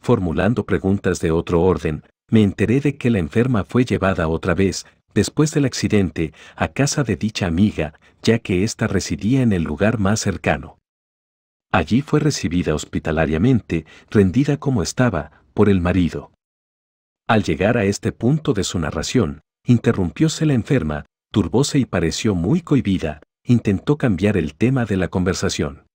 Formulando preguntas de otro orden, me enteré de que la enferma fue llevada otra vez, después del accidente, a casa de dicha amiga, ya que ésta residía en el lugar más cercano. Allí fue recibida hospitalariamente, rendida como estaba, por el marido. Al llegar a este punto de su narración, interrumpióse la enferma, turbóse y pareció muy cohibida, intentó cambiar el tema de la conversación.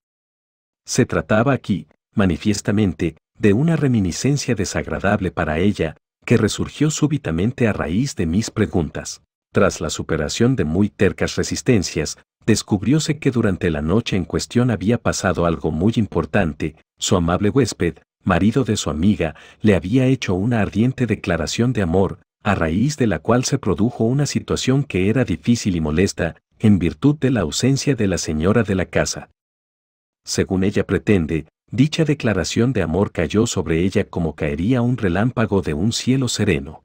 Se trataba aquí, manifiestamente, de una reminiscencia desagradable para ella, que resurgió súbitamente a raíz de mis preguntas. Tras la superación de muy tercas resistencias, descubrióse que durante la noche en cuestión había pasado algo muy importante, su amable huésped, marido de su amiga, le había hecho una ardiente declaración de amor, a raíz de la cual se produjo una situación que era difícil y molesta, en virtud de la ausencia de la señora de la casa. Según ella pretende, Dicha declaración de amor cayó sobre ella como caería un relámpago de un cielo sereno.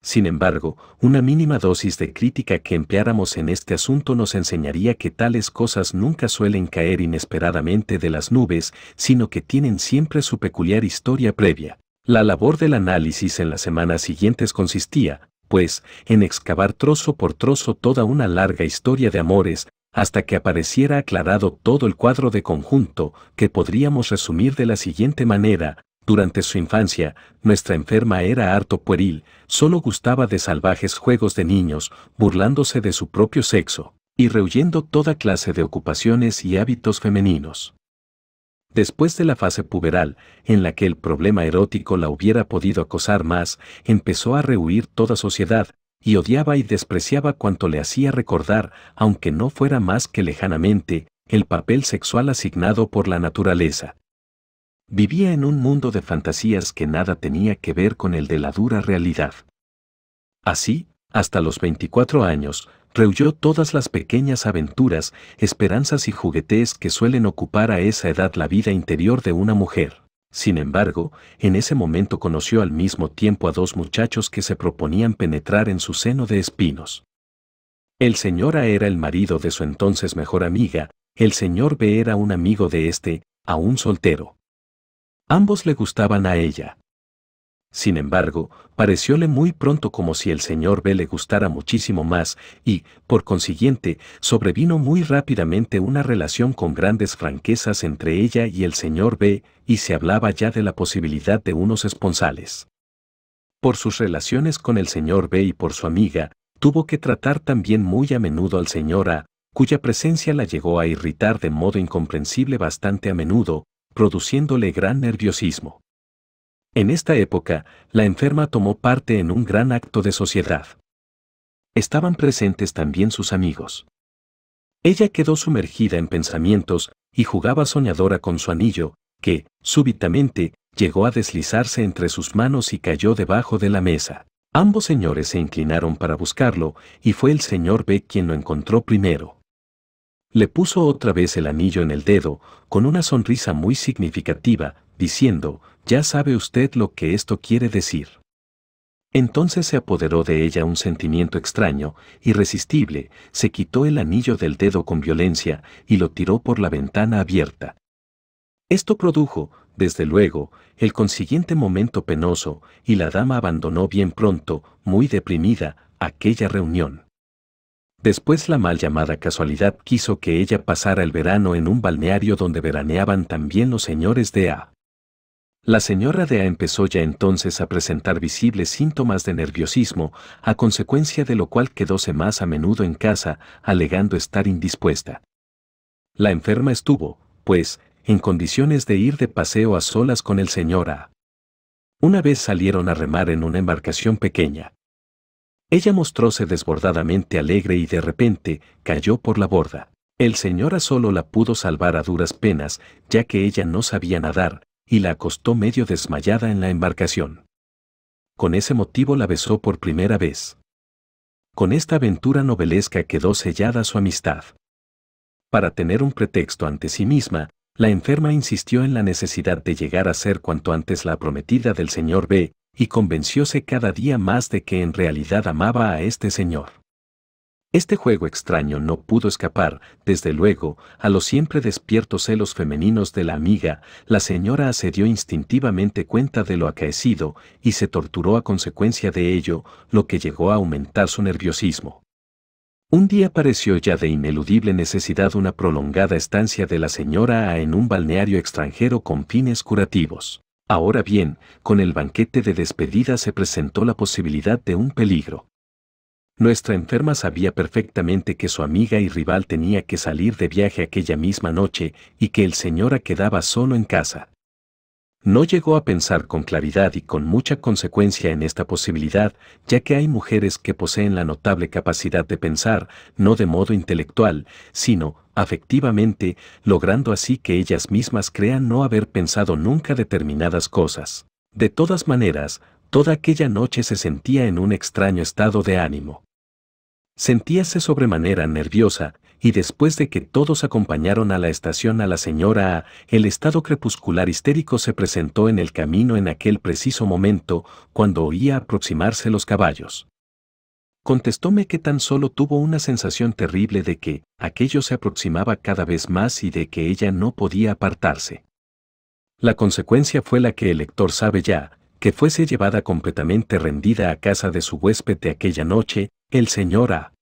Sin embargo, una mínima dosis de crítica que empleáramos en este asunto nos enseñaría que tales cosas nunca suelen caer inesperadamente de las nubes, sino que tienen siempre su peculiar historia previa. La labor del análisis en las semanas siguientes consistía, pues, en excavar trozo por trozo toda una larga historia de amores, hasta que apareciera aclarado todo el cuadro de conjunto, que podríamos resumir de la siguiente manera. Durante su infancia, nuestra enferma era harto pueril, solo gustaba de salvajes juegos de niños, burlándose de su propio sexo, y rehuyendo toda clase de ocupaciones y hábitos femeninos. Después de la fase puberal, en la que el problema erótico la hubiera podido acosar más, empezó a rehuir toda sociedad, y odiaba y despreciaba cuanto le hacía recordar, aunque no fuera más que lejanamente, el papel sexual asignado por la naturaleza. Vivía en un mundo de fantasías que nada tenía que ver con el de la dura realidad. Así, hasta los 24 años, rehuyó todas las pequeñas aventuras, esperanzas y juguetes que suelen ocupar a esa edad la vida interior de una mujer. Sin embargo, en ese momento conoció al mismo tiempo a dos muchachos que se proponían penetrar en su seno de espinos. El señor A era el marido de su entonces mejor amiga, el señor B era un amigo de este, aún soltero. Ambos le gustaban a ella. Sin embargo, parecióle muy pronto como si el señor B le gustara muchísimo más y, por consiguiente, sobrevino muy rápidamente una relación con grandes franquezas entre ella y el señor B y se hablaba ya de la posibilidad de unos esponsales. Por sus relaciones con el señor B y por su amiga, tuvo que tratar también muy a menudo al señor A, cuya presencia la llegó a irritar de modo incomprensible bastante a menudo, produciéndole gran nerviosismo. En esta época, la enferma tomó parte en un gran acto de sociedad. Estaban presentes también sus amigos. Ella quedó sumergida en pensamientos y jugaba soñadora con su anillo, que, súbitamente, llegó a deslizarse entre sus manos y cayó debajo de la mesa. Ambos señores se inclinaron para buscarlo, y fue el señor B quien lo encontró primero. Le puso otra vez el anillo en el dedo, con una sonrisa muy significativa, diciendo, ya sabe usted lo que esto quiere decir. Entonces se apoderó de ella un sentimiento extraño, irresistible, se quitó el anillo del dedo con violencia y lo tiró por la ventana abierta. Esto produjo, desde luego, el consiguiente momento penoso, y la dama abandonó bien pronto, muy deprimida, aquella reunión. Después la mal llamada casualidad quiso que ella pasara el verano en un balneario donde veraneaban también los señores de A. La señora de A empezó ya entonces a presentar visibles síntomas de nerviosismo, a consecuencia de lo cual quedóse más a menudo en casa, alegando estar indispuesta. La enferma estuvo, pues, en condiciones de ir de paseo a solas con el señor A. Una vez salieron a remar en una embarcación pequeña. Ella mostróse desbordadamente alegre y de repente cayó por la borda. El señor A solo la pudo salvar a duras penas, ya que ella no sabía nadar, y la acostó medio desmayada en la embarcación. Con ese motivo la besó por primera vez. Con esta aventura novelesca quedó sellada su amistad. Para tener un pretexto ante sí misma, la enferma insistió en la necesidad de llegar a ser cuanto antes la prometida del señor B, y convencióse cada día más de que en realidad amaba a este señor. Este juego extraño no pudo escapar, desde luego, a los siempre despiertos celos femeninos de la amiga, la señora se dio instintivamente cuenta de lo acaecido y se torturó a consecuencia de ello, lo que llegó a aumentar su nerviosismo. Un día pareció ya de ineludible necesidad una prolongada estancia de la señora A en un balneario extranjero con fines curativos. Ahora bien, con el banquete de despedida se presentó la posibilidad de un peligro. Nuestra enferma sabía perfectamente que su amiga y rival tenía que salir de viaje aquella misma noche y que el señora quedaba solo en casa. No llegó a pensar con claridad y con mucha consecuencia en esta posibilidad, ya que hay mujeres que poseen la notable capacidad de pensar, no de modo intelectual, sino afectivamente, logrando así que ellas mismas crean no haber pensado nunca determinadas cosas. De todas maneras, Toda aquella noche se sentía en un extraño estado de ánimo. Sentíase sobremanera nerviosa, y después de que todos acompañaron a la estación a la señora A, el estado crepuscular histérico se presentó en el camino en aquel preciso momento, cuando oía aproximarse los caballos. Contestóme que tan solo tuvo una sensación terrible de que aquello se aproximaba cada vez más y de que ella no podía apartarse. La consecuencia fue la que el lector sabe ya, que fuese llevada completamente rendida a casa de su huésped de aquella noche, el señor A.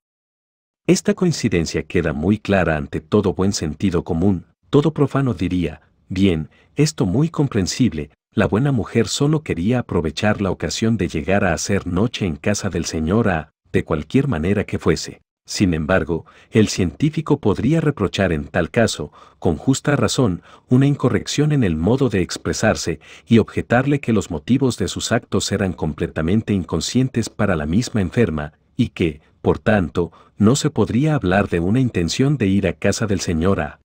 Esta coincidencia queda muy clara ante todo buen sentido común, todo profano diría, bien, esto muy comprensible, la buena mujer solo quería aprovechar la ocasión de llegar a hacer noche en casa del señor A, de cualquier manera que fuese. Sin embargo, el científico podría reprochar en tal caso, con justa razón, una incorrección en el modo de expresarse y objetarle que los motivos de sus actos eran completamente inconscientes para la misma enferma, y que, por tanto, no se podría hablar de una intención de ir a casa del Señora.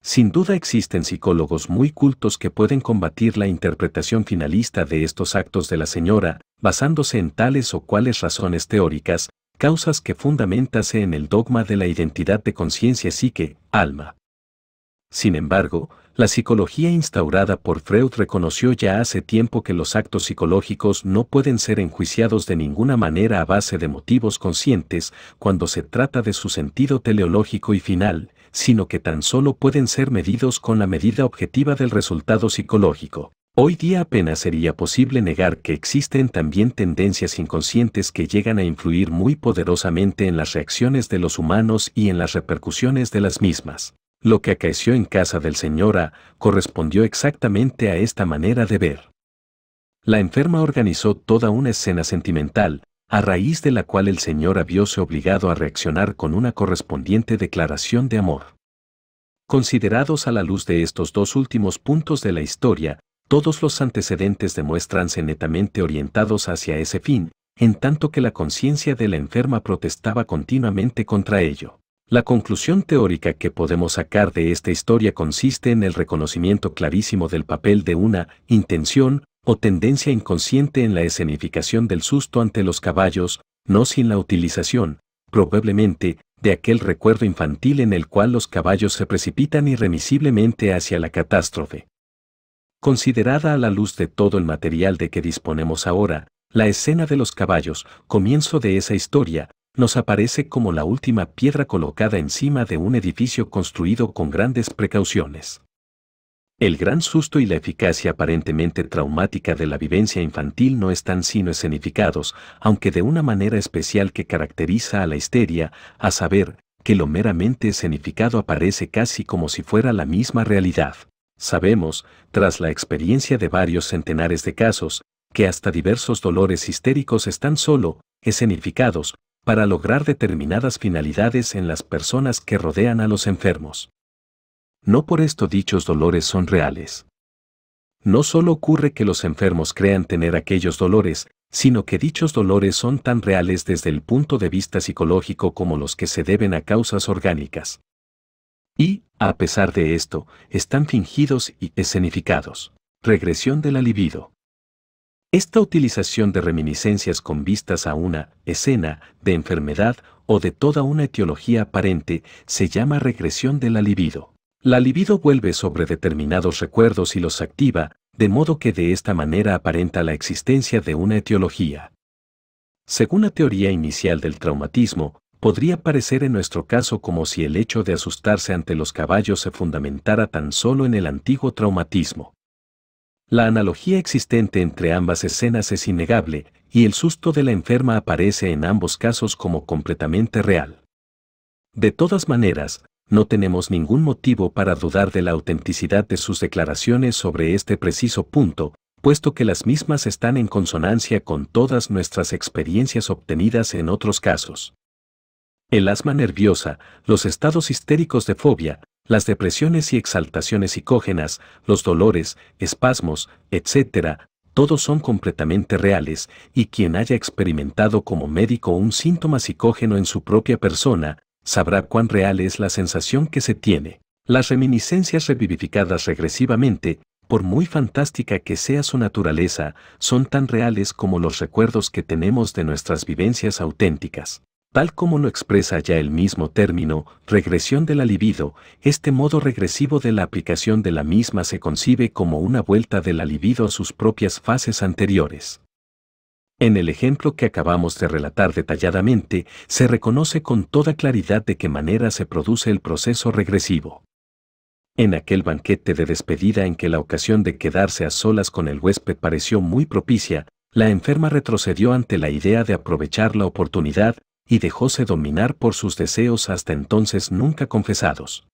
Sin duda existen psicólogos muy cultos que pueden combatir la interpretación finalista de estos actos de la señora, basándose en tales o cuales razones teóricas, causas que fundamentase en el dogma de la identidad de conciencia psique, alma. Sin embargo, la psicología instaurada por Freud reconoció ya hace tiempo que los actos psicológicos no pueden ser enjuiciados de ninguna manera a base de motivos conscientes cuando se trata de su sentido teleológico y final, sino que tan solo pueden ser medidos con la medida objetiva del resultado psicológico. Hoy día apenas sería posible negar que existen también tendencias inconscientes que llegan a influir muy poderosamente en las reacciones de los humanos y en las repercusiones de las mismas. Lo que acaeció en casa del señora correspondió exactamente a esta manera de ver. La enferma organizó toda una escena sentimental, a raíz de la cual el señor viose obligado a reaccionar con una correspondiente declaración de amor. Considerados a la luz de estos dos últimos puntos de la historia, todos los antecedentes demuestranse netamente orientados hacia ese fin, en tanto que la conciencia de la enferma protestaba continuamente contra ello. La conclusión teórica que podemos sacar de esta historia consiste en el reconocimiento clarísimo del papel de una intención o tendencia inconsciente en la escenificación del susto ante los caballos, no sin la utilización, probablemente, de aquel recuerdo infantil en el cual los caballos se precipitan irremisiblemente hacia la catástrofe. Considerada a la luz de todo el material de que disponemos ahora, la escena de los caballos, comienzo de esa historia, nos aparece como la última piedra colocada encima de un edificio construido con grandes precauciones. El gran susto y la eficacia aparentemente traumática de la vivencia infantil no están sino escenificados, aunque de una manera especial que caracteriza a la histeria, a saber, que lo meramente escenificado aparece casi como si fuera la misma realidad. Sabemos, tras la experiencia de varios centenares de casos, que hasta diversos dolores histéricos están solo, escenificados, para lograr determinadas finalidades en las personas que rodean a los enfermos. No por esto dichos dolores son reales. No solo ocurre que los enfermos crean tener aquellos dolores, sino que dichos dolores son tan reales desde el punto de vista psicológico como los que se deben a causas orgánicas. Y, a pesar de esto, están fingidos y escenificados. Regresión de la libido. Esta utilización de reminiscencias con vistas a una escena de enfermedad o de toda una etiología aparente se llama regresión de la libido. La libido vuelve sobre determinados recuerdos y los activa, de modo que de esta manera aparenta la existencia de una etiología. Según la teoría inicial del traumatismo, podría parecer en nuestro caso como si el hecho de asustarse ante los caballos se fundamentara tan solo en el antiguo traumatismo. La analogía existente entre ambas escenas es innegable, y el susto de la enferma aparece en ambos casos como completamente real. De todas maneras, no tenemos ningún motivo para dudar de la autenticidad de sus declaraciones sobre este preciso punto, puesto que las mismas están en consonancia con todas nuestras experiencias obtenidas en otros casos el asma nerviosa, los estados histéricos de fobia, las depresiones y exaltaciones psicógenas, los dolores, espasmos, etc., todos son completamente reales y quien haya experimentado como médico un síntoma psicógeno en su propia persona, sabrá cuán real es la sensación que se tiene. Las reminiscencias revivificadas regresivamente, por muy fantástica que sea su naturaleza, son tan reales como los recuerdos que tenemos de nuestras vivencias auténticas. Tal como lo expresa ya el mismo término, regresión de la libido, este modo regresivo de la aplicación de la misma se concibe como una vuelta de la libido a sus propias fases anteriores. En el ejemplo que acabamos de relatar detalladamente, se reconoce con toda claridad de qué manera se produce el proceso regresivo. En aquel banquete de despedida en que la ocasión de quedarse a solas con el huésped pareció muy propicia, la enferma retrocedió ante la idea de aprovechar la oportunidad y dejóse dominar por sus deseos hasta entonces nunca confesados.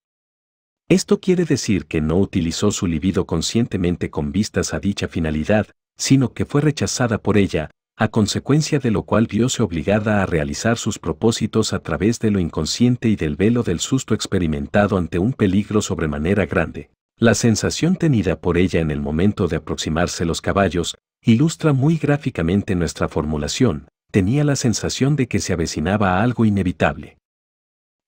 Esto quiere decir que no utilizó su libido conscientemente con vistas a dicha finalidad, sino que fue rechazada por ella, a consecuencia de lo cual vióse obligada a realizar sus propósitos a través de lo inconsciente y del velo del susto experimentado ante un peligro sobremanera grande. La sensación tenida por ella en el momento de aproximarse los caballos ilustra muy gráficamente nuestra formulación, tenía la sensación de que se avecinaba algo inevitable.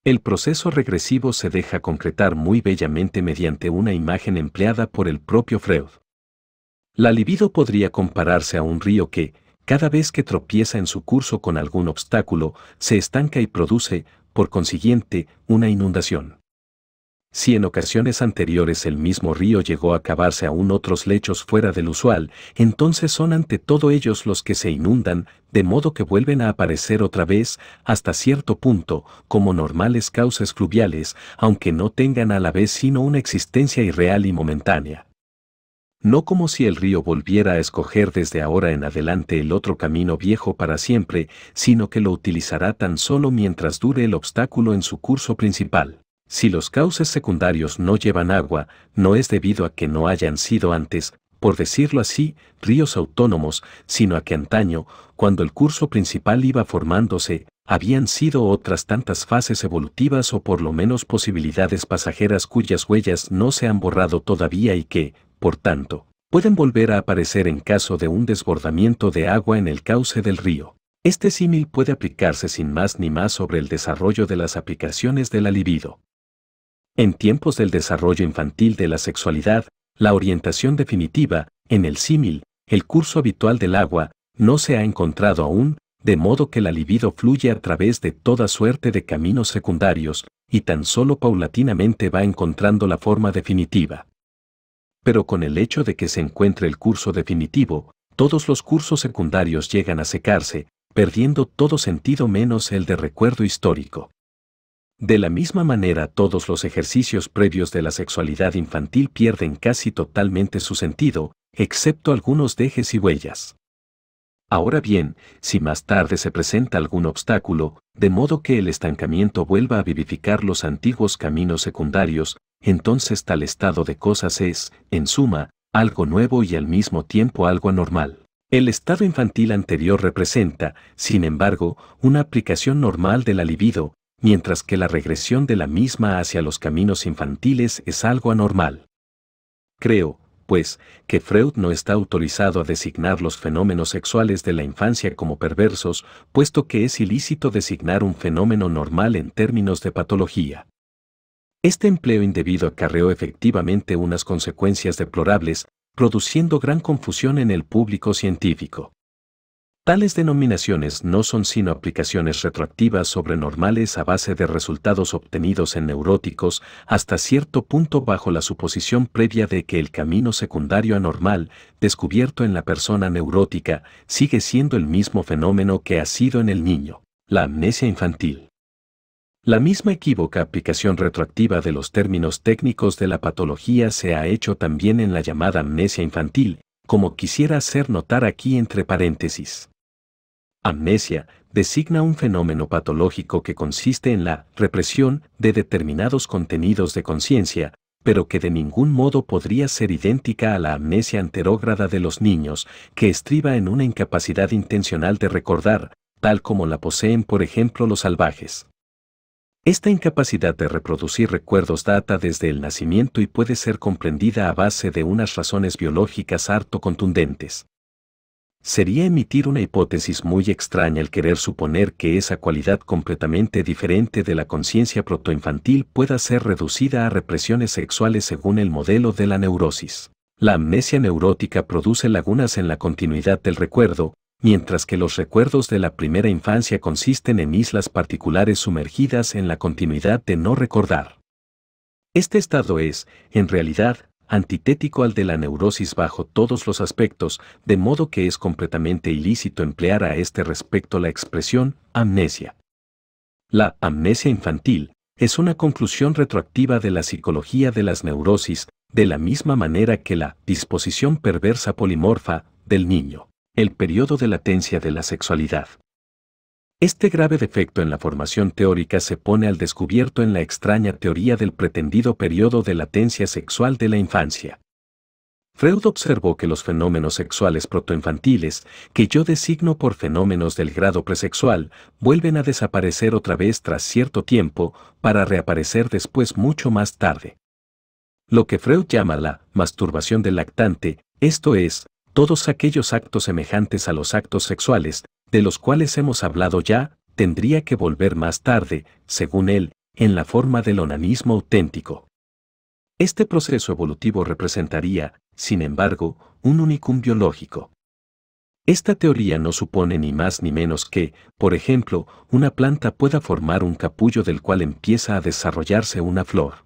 El proceso regresivo se deja concretar muy bellamente mediante una imagen empleada por el propio Freud. La libido podría compararse a un río que, cada vez que tropieza en su curso con algún obstáculo, se estanca y produce, por consiguiente, una inundación. Si en ocasiones anteriores el mismo río llegó a cavarse aún otros lechos fuera del usual, entonces son ante todo ellos los que se inundan, de modo que vuelven a aparecer otra vez, hasta cierto punto, como normales causas fluviales, aunque no tengan a la vez sino una existencia irreal y momentánea. No como si el río volviera a escoger desde ahora en adelante el otro camino viejo para siempre, sino que lo utilizará tan solo mientras dure el obstáculo en su curso principal. Si los cauces secundarios no llevan agua, no es debido a que no hayan sido antes, por decirlo así, ríos autónomos, sino a que antaño, cuando el curso principal iba formándose, habían sido otras tantas fases evolutivas o por lo menos posibilidades pasajeras cuyas huellas no se han borrado todavía y que, por tanto, pueden volver a aparecer en caso de un desbordamiento de agua en el cauce del río. Este símil puede aplicarse sin más ni más sobre el desarrollo de las aplicaciones de la libido. En tiempos del desarrollo infantil de la sexualidad, la orientación definitiva, en el símil, el curso habitual del agua, no se ha encontrado aún, de modo que la libido fluye a través de toda suerte de caminos secundarios, y tan solo paulatinamente va encontrando la forma definitiva. Pero con el hecho de que se encuentre el curso definitivo, todos los cursos secundarios llegan a secarse, perdiendo todo sentido menos el de recuerdo histórico. De la misma manera, todos los ejercicios previos de la sexualidad infantil pierden casi totalmente su sentido, excepto algunos dejes y huellas. Ahora bien, si más tarde se presenta algún obstáculo, de modo que el estancamiento vuelva a vivificar los antiguos caminos secundarios, entonces tal estado de cosas es, en suma, algo nuevo y al mismo tiempo algo anormal. El estado infantil anterior representa, sin embargo, una aplicación normal de la libido, mientras que la regresión de la misma hacia los caminos infantiles es algo anormal. Creo, pues, que Freud no está autorizado a designar los fenómenos sexuales de la infancia como perversos, puesto que es ilícito designar un fenómeno normal en términos de patología. Este empleo indebido acarreó efectivamente unas consecuencias deplorables, produciendo gran confusión en el público científico. Tales denominaciones no son sino aplicaciones retroactivas sobre normales a base de resultados obtenidos en neuróticos hasta cierto punto bajo la suposición previa de que el camino secundario anormal descubierto en la persona neurótica sigue siendo el mismo fenómeno que ha sido en el niño, la amnesia infantil. La misma equívoca aplicación retroactiva de los términos técnicos de la patología se ha hecho también en la llamada amnesia infantil, como quisiera hacer notar aquí entre paréntesis. Amnesia designa un fenómeno patológico que consiste en la represión de determinados contenidos de conciencia, pero que de ningún modo podría ser idéntica a la amnesia anterógrada de los niños, que estriba en una incapacidad intencional de recordar, tal como la poseen por ejemplo los salvajes. Esta incapacidad de reproducir recuerdos data desde el nacimiento y puede ser comprendida a base de unas razones biológicas harto contundentes. Sería emitir una hipótesis muy extraña el querer suponer que esa cualidad completamente diferente de la conciencia protoinfantil pueda ser reducida a represiones sexuales según el modelo de la neurosis. La amnesia neurótica produce lagunas en la continuidad del recuerdo, mientras que los recuerdos de la primera infancia consisten en islas particulares sumergidas en la continuidad de no recordar. Este estado es, en realidad, antitético al de la neurosis bajo todos los aspectos, de modo que es completamente ilícito emplear a este respecto la expresión amnesia. La amnesia infantil es una conclusión retroactiva de la psicología de las neurosis, de la misma manera que la disposición perversa polimorfa del niño, el periodo de latencia de la sexualidad. Este grave defecto en la formación teórica se pone al descubierto en la extraña teoría del pretendido periodo de latencia sexual de la infancia. Freud observó que los fenómenos sexuales protoinfantiles, que yo designo por fenómenos del grado presexual, vuelven a desaparecer otra vez tras cierto tiempo, para reaparecer después mucho más tarde. Lo que Freud llama la masturbación del lactante, esto es, todos aquellos actos semejantes a los actos sexuales, de los cuales hemos hablado ya, tendría que volver más tarde, según él, en la forma del onanismo auténtico. Este proceso evolutivo representaría, sin embargo, un unicum biológico. Esta teoría no supone ni más ni menos que, por ejemplo, una planta pueda formar un capullo del cual empieza a desarrollarse una flor.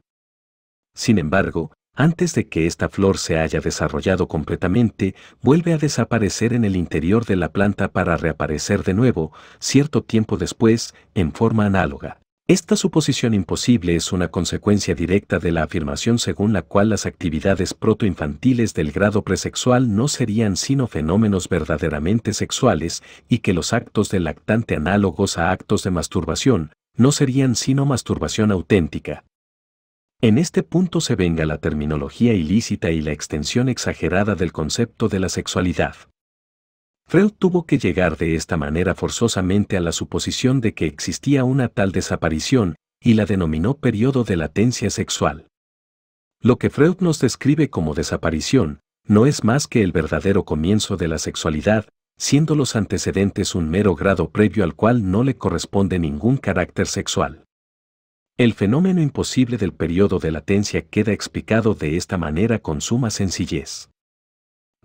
Sin embargo, antes de que esta flor se haya desarrollado completamente, vuelve a desaparecer en el interior de la planta para reaparecer de nuevo, cierto tiempo después, en forma análoga. Esta suposición imposible es una consecuencia directa de la afirmación según la cual las actividades protoinfantiles del grado presexual no serían sino fenómenos verdaderamente sexuales y que los actos del lactante análogos a actos de masturbación no serían sino masturbación auténtica. En este punto se venga la terminología ilícita y la extensión exagerada del concepto de la sexualidad. Freud tuvo que llegar de esta manera forzosamente a la suposición de que existía una tal desaparición, y la denominó periodo de latencia sexual. Lo que Freud nos describe como desaparición, no es más que el verdadero comienzo de la sexualidad, siendo los antecedentes un mero grado previo al cual no le corresponde ningún carácter sexual. El fenómeno imposible del periodo de latencia queda explicado de esta manera con suma sencillez.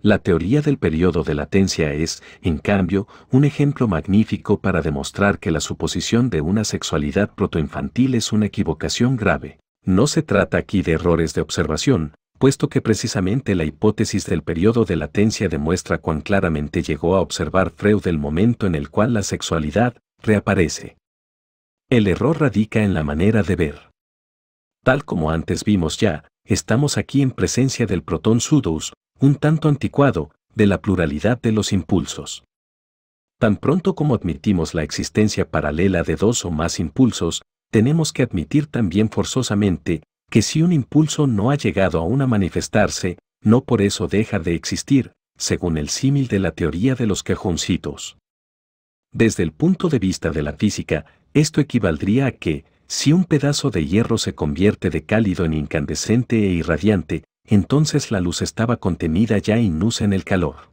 La teoría del periodo de latencia es, en cambio, un ejemplo magnífico para demostrar que la suposición de una sexualidad protoinfantil es una equivocación grave. No se trata aquí de errores de observación, puesto que precisamente la hipótesis del periodo de latencia demuestra cuán claramente llegó a observar Freud el momento en el cual la sexualidad reaparece. El error radica en la manera de ver. Tal como antes vimos ya, estamos aquí en presencia del protón Sudus, un tanto anticuado, de la pluralidad de los impulsos. Tan pronto como admitimos la existencia paralela de dos o más impulsos, tenemos que admitir también forzosamente que si un impulso no ha llegado aún a manifestarse, no por eso deja de existir, según el símil de la teoría de los cajoncitos. Desde el punto de vista de la física, esto equivaldría a que, si un pedazo de hierro se convierte de cálido en incandescente e irradiante, entonces la luz estaba contenida ya inusa en el calor.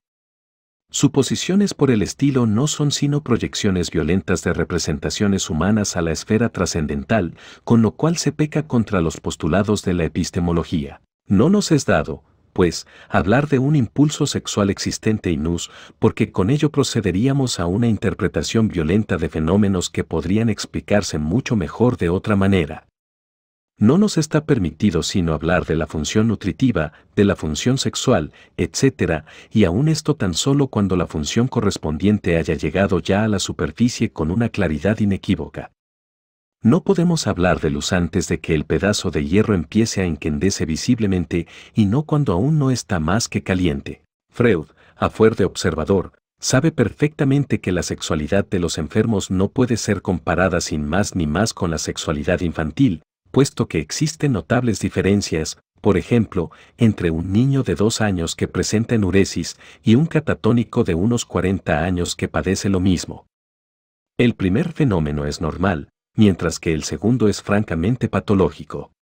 Suposiciones por el estilo no son sino proyecciones violentas de representaciones humanas a la esfera trascendental, con lo cual se peca contra los postulados de la epistemología. No nos es dado, pues, hablar de un impulso sexual existente nus, porque con ello procederíamos a una interpretación violenta de fenómenos que podrían explicarse mucho mejor de otra manera. No nos está permitido sino hablar de la función nutritiva, de la función sexual, etc., y aun esto tan solo cuando la función correspondiente haya llegado ya a la superficie con una claridad inequívoca. No podemos hablar de luz antes de que el pedazo de hierro empiece a enquendece visiblemente y no cuando aún no está más que caliente. Freud, a fuerte observador, sabe perfectamente que la sexualidad de los enfermos no puede ser comparada sin más ni más con la sexualidad infantil, puesto que existen notables diferencias, por ejemplo, entre un niño de dos años que presenta enuresis y un catatónico de unos 40 años que padece lo mismo. El primer fenómeno es normal, mientras que el segundo es francamente patológico.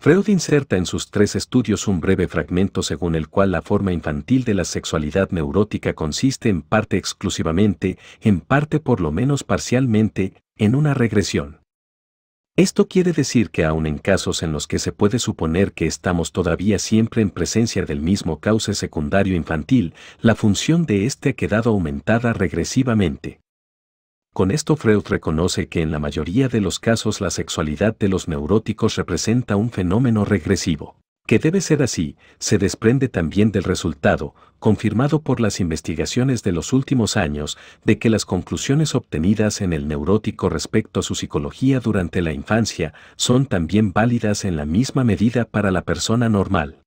Freud inserta en sus tres estudios un breve fragmento según el cual la forma infantil de la sexualidad neurótica consiste en parte exclusivamente, en parte por lo menos parcialmente, en una regresión. Esto quiere decir que aun en casos en los que se puede suponer que estamos todavía siempre en presencia del mismo cauce secundario infantil, la función de éste ha quedado aumentada regresivamente. Con esto Freud reconoce que en la mayoría de los casos la sexualidad de los neuróticos representa un fenómeno regresivo. Que debe ser así, se desprende también del resultado, confirmado por las investigaciones de los últimos años, de que las conclusiones obtenidas en el neurótico respecto a su psicología durante la infancia son también válidas en la misma medida para la persona normal.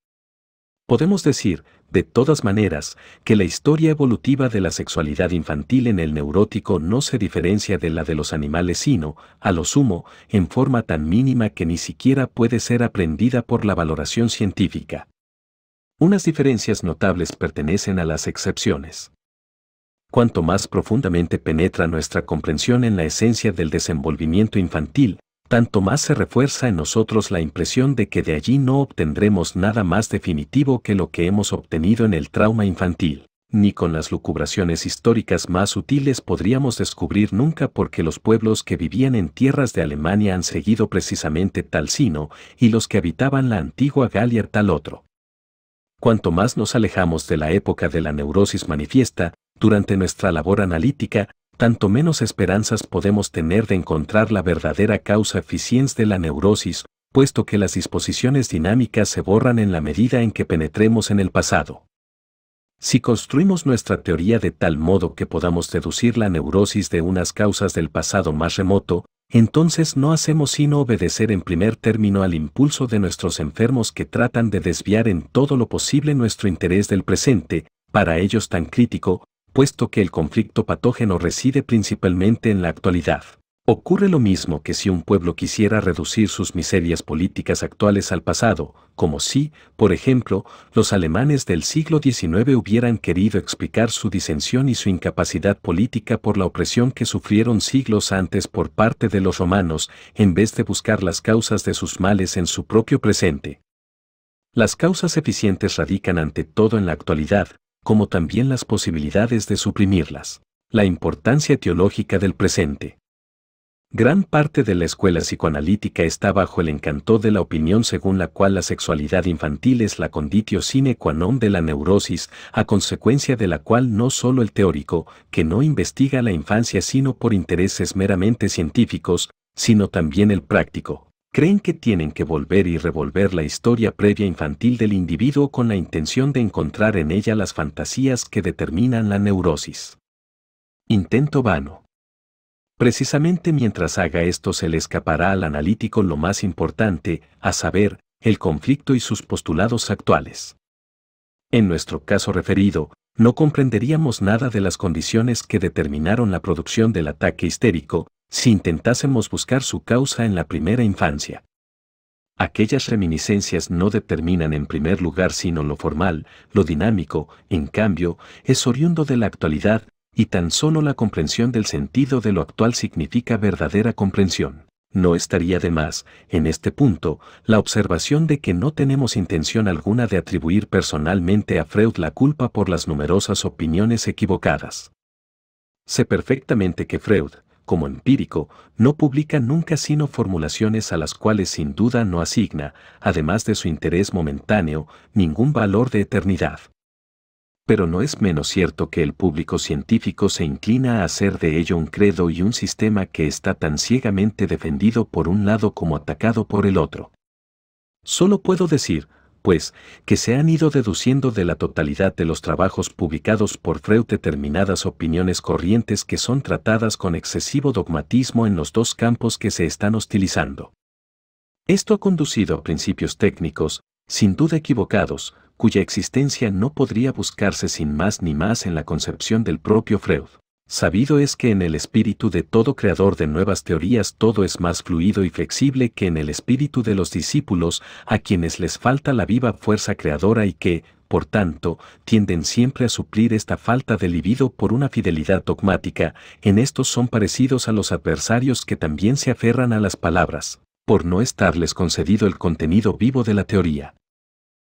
Podemos decir, de todas maneras, que la historia evolutiva de la sexualidad infantil en el neurótico no se diferencia de la de los animales sino, a lo sumo, en forma tan mínima que ni siquiera puede ser aprendida por la valoración científica. Unas diferencias notables pertenecen a las excepciones. Cuanto más profundamente penetra nuestra comprensión en la esencia del desenvolvimiento infantil, tanto más se refuerza en nosotros la impresión de que de allí no obtendremos nada más definitivo que lo que hemos obtenido en el trauma infantil, ni con las lucubraciones históricas más sutiles podríamos descubrir nunca porque los pueblos que vivían en tierras de Alemania han seguido precisamente tal sino, y los que habitaban la antigua Galia tal otro. Cuanto más nos alejamos de la época de la neurosis manifiesta, durante nuestra labor analítica, tanto menos esperanzas podemos tener de encontrar la verdadera causa eficiente de la neurosis, puesto que las disposiciones dinámicas se borran en la medida en que penetremos en el pasado. Si construimos nuestra teoría de tal modo que podamos deducir la neurosis de unas causas del pasado más remoto, entonces no hacemos sino obedecer en primer término al impulso de nuestros enfermos que tratan de desviar en todo lo posible nuestro interés del presente, para ellos tan crítico, puesto que el conflicto patógeno reside principalmente en la actualidad. Ocurre lo mismo que si un pueblo quisiera reducir sus miserias políticas actuales al pasado, como si, por ejemplo, los alemanes del siglo XIX hubieran querido explicar su disensión y su incapacidad política por la opresión que sufrieron siglos antes por parte de los romanos, en vez de buscar las causas de sus males en su propio presente. Las causas eficientes radican ante todo en la actualidad, como también las posibilidades de suprimirlas. La importancia teológica del presente. Gran parte de la escuela psicoanalítica está bajo el encanto de la opinión según la cual la sexualidad infantil es la conditio sine qua non de la neurosis, a consecuencia de la cual no solo el teórico, que no investiga la infancia sino por intereses meramente científicos, sino también el práctico, creen que tienen que volver y revolver la historia previa infantil del individuo con la intención de encontrar en ella las fantasías que determinan la neurosis. Intento vano. Precisamente mientras haga esto se le escapará al analítico lo más importante, a saber, el conflicto y sus postulados actuales. En nuestro caso referido, no comprenderíamos nada de las condiciones que determinaron la producción del ataque histérico, si intentásemos buscar su causa en la primera infancia. Aquellas reminiscencias no determinan en primer lugar sino lo formal, lo dinámico, en cambio, es oriundo de la actualidad, y tan solo la comprensión del sentido de lo actual significa verdadera comprensión. No estaría de más, en este punto, la observación de que no tenemos intención alguna de atribuir personalmente a Freud la culpa por las numerosas opiniones equivocadas. Sé perfectamente que Freud, como empírico, no publica nunca sino formulaciones a las cuales sin duda no asigna, además de su interés momentáneo, ningún valor de eternidad. Pero no es menos cierto que el público científico se inclina a hacer de ello un credo y un sistema que está tan ciegamente defendido por un lado como atacado por el otro. Solo puedo decir, pues, que se han ido deduciendo de la totalidad de los trabajos publicados por Freud determinadas opiniones corrientes que son tratadas con excesivo dogmatismo en los dos campos que se están hostilizando. Esto ha conducido a principios técnicos, sin duda equivocados, cuya existencia no podría buscarse sin más ni más en la concepción del propio Freud. Sabido es que en el espíritu de todo creador de nuevas teorías todo es más fluido y flexible que en el espíritu de los discípulos a quienes les falta la viva fuerza creadora y que, por tanto, tienden siempre a suplir esta falta de libido por una fidelidad dogmática, en estos son parecidos a los adversarios que también se aferran a las palabras, por no estarles concedido el contenido vivo de la teoría.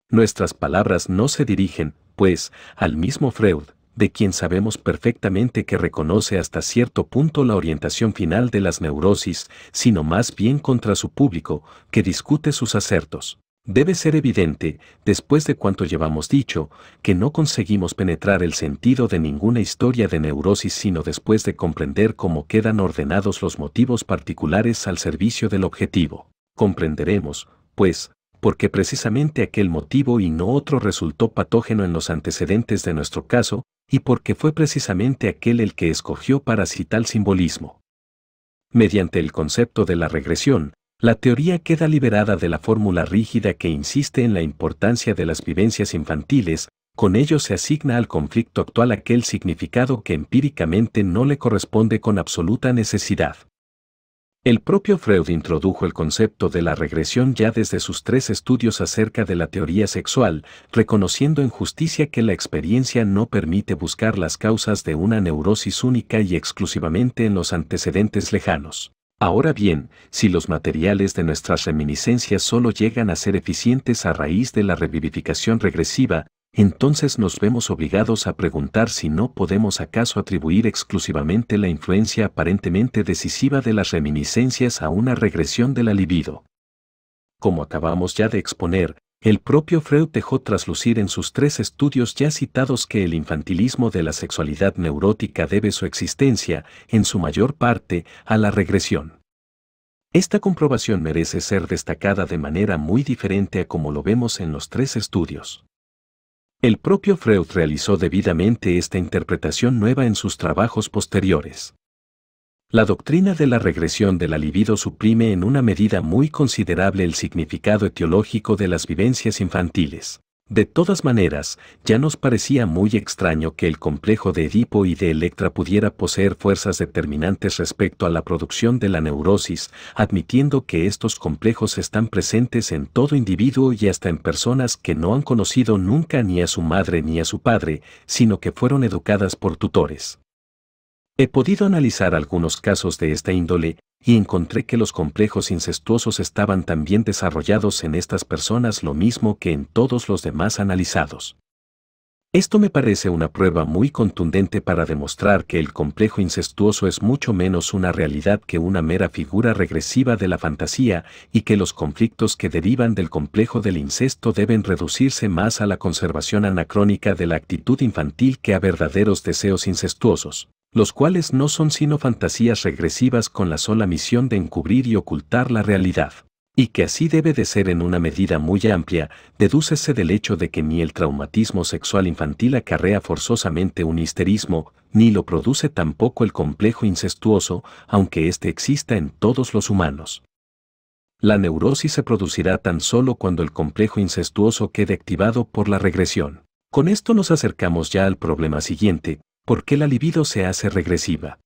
Nuestras palabras no se dirigen, pues, al mismo Freud, de quien sabemos perfectamente que reconoce hasta cierto punto la orientación final de las neurosis, sino más bien contra su público, que discute sus acertos. Debe ser evidente, después de cuanto llevamos dicho, que no conseguimos penetrar el sentido de ninguna historia de neurosis sino después de comprender cómo quedan ordenados los motivos particulares al servicio del objetivo. Comprenderemos, pues, porque precisamente aquel motivo y no otro resultó patógeno en los antecedentes de nuestro caso, y porque fue precisamente aquel el que escogió para sí tal simbolismo. Mediante el concepto de la regresión, la teoría queda liberada de la fórmula rígida que insiste en la importancia de las vivencias infantiles, con ello se asigna al conflicto actual aquel significado que empíricamente no le corresponde con absoluta necesidad. El propio Freud introdujo el concepto de la regresión ya desde sus tres estudios acerca de la teoría sexual, reconociendo en justicia que la experiencia no permite buscar las causas de una neurosis única y exclusivamente en los antecedentes lejanos. Ahora bien, si los materiales de nuestras reminiscencias solo llegan a ser eficientes a raíz de la revivificación regresiva, entonces nos vemos obligados a preguntar si no podemos acaso atribuir exclusivamente la influencia aparentemente decisiva de las reminiscencias a una regresión de la libido. Como acabamos ya de exponer, el propio Freud dejó traslucir en sus tres estudios ya citados que el infantilismo de la sexualidad neurótica debe su existencia, en su mayor parte, a la regresión. Esta comprobación merece ser destacada de manera muy diferente a como lo vemos en los tres estudios. El propio Freud realizó debidamente esta interpretación nueva en sus trabajos posteriores. La doctrina de la regresión de la libido suprime en una medida muy considerable el significado etiológico de las vivencias infantiles. De todas maneras, ya nos parecía muy extraño que el complejo de Edipo y de Electra pudiera poseer fuerzas determinantes respecto a la producción de la neurosis, admitiendo que estos complejos están presentes en todo individuo y hasta en personas que no han conocido nunca ni a su madre ni a su padre, sino que fueron educadas por tutores. He podido analizar algunos casos de esta índole y encontré que los complejos incestuosos estaban también desarrollados en estas personas lo mismo que en todos los demás analizados. Esto me parece una prueba muy contundente para demostrar que el complejo incestuoso es mucho menos una realidad que una mera figura regresiva de la fantasía y que los conflictos que derivan del complejo del incesto deben reducirse más a la conservación anacrónica de la actitud infantil que a verdaderos deseos incestuosos los cuales no son sino fantasías regresivas con la sola misión de encubrir y ocultar la realidad. Y que así debe de ser en una medida muy amplia, dedúcese del hecho de que ni el traumatismo sexual infantil acarrea forzosamente un histerismo, ni lo produce tampoco el complejo incestuoso, aunque éste exista en todos los humanos. La neurosis se producirá tan solo cuando el complejo incestuoso quede activado por la regresión. Con esto nos acercamos ya al problema siguiente, ¿Por qué la libido se hace regresiva?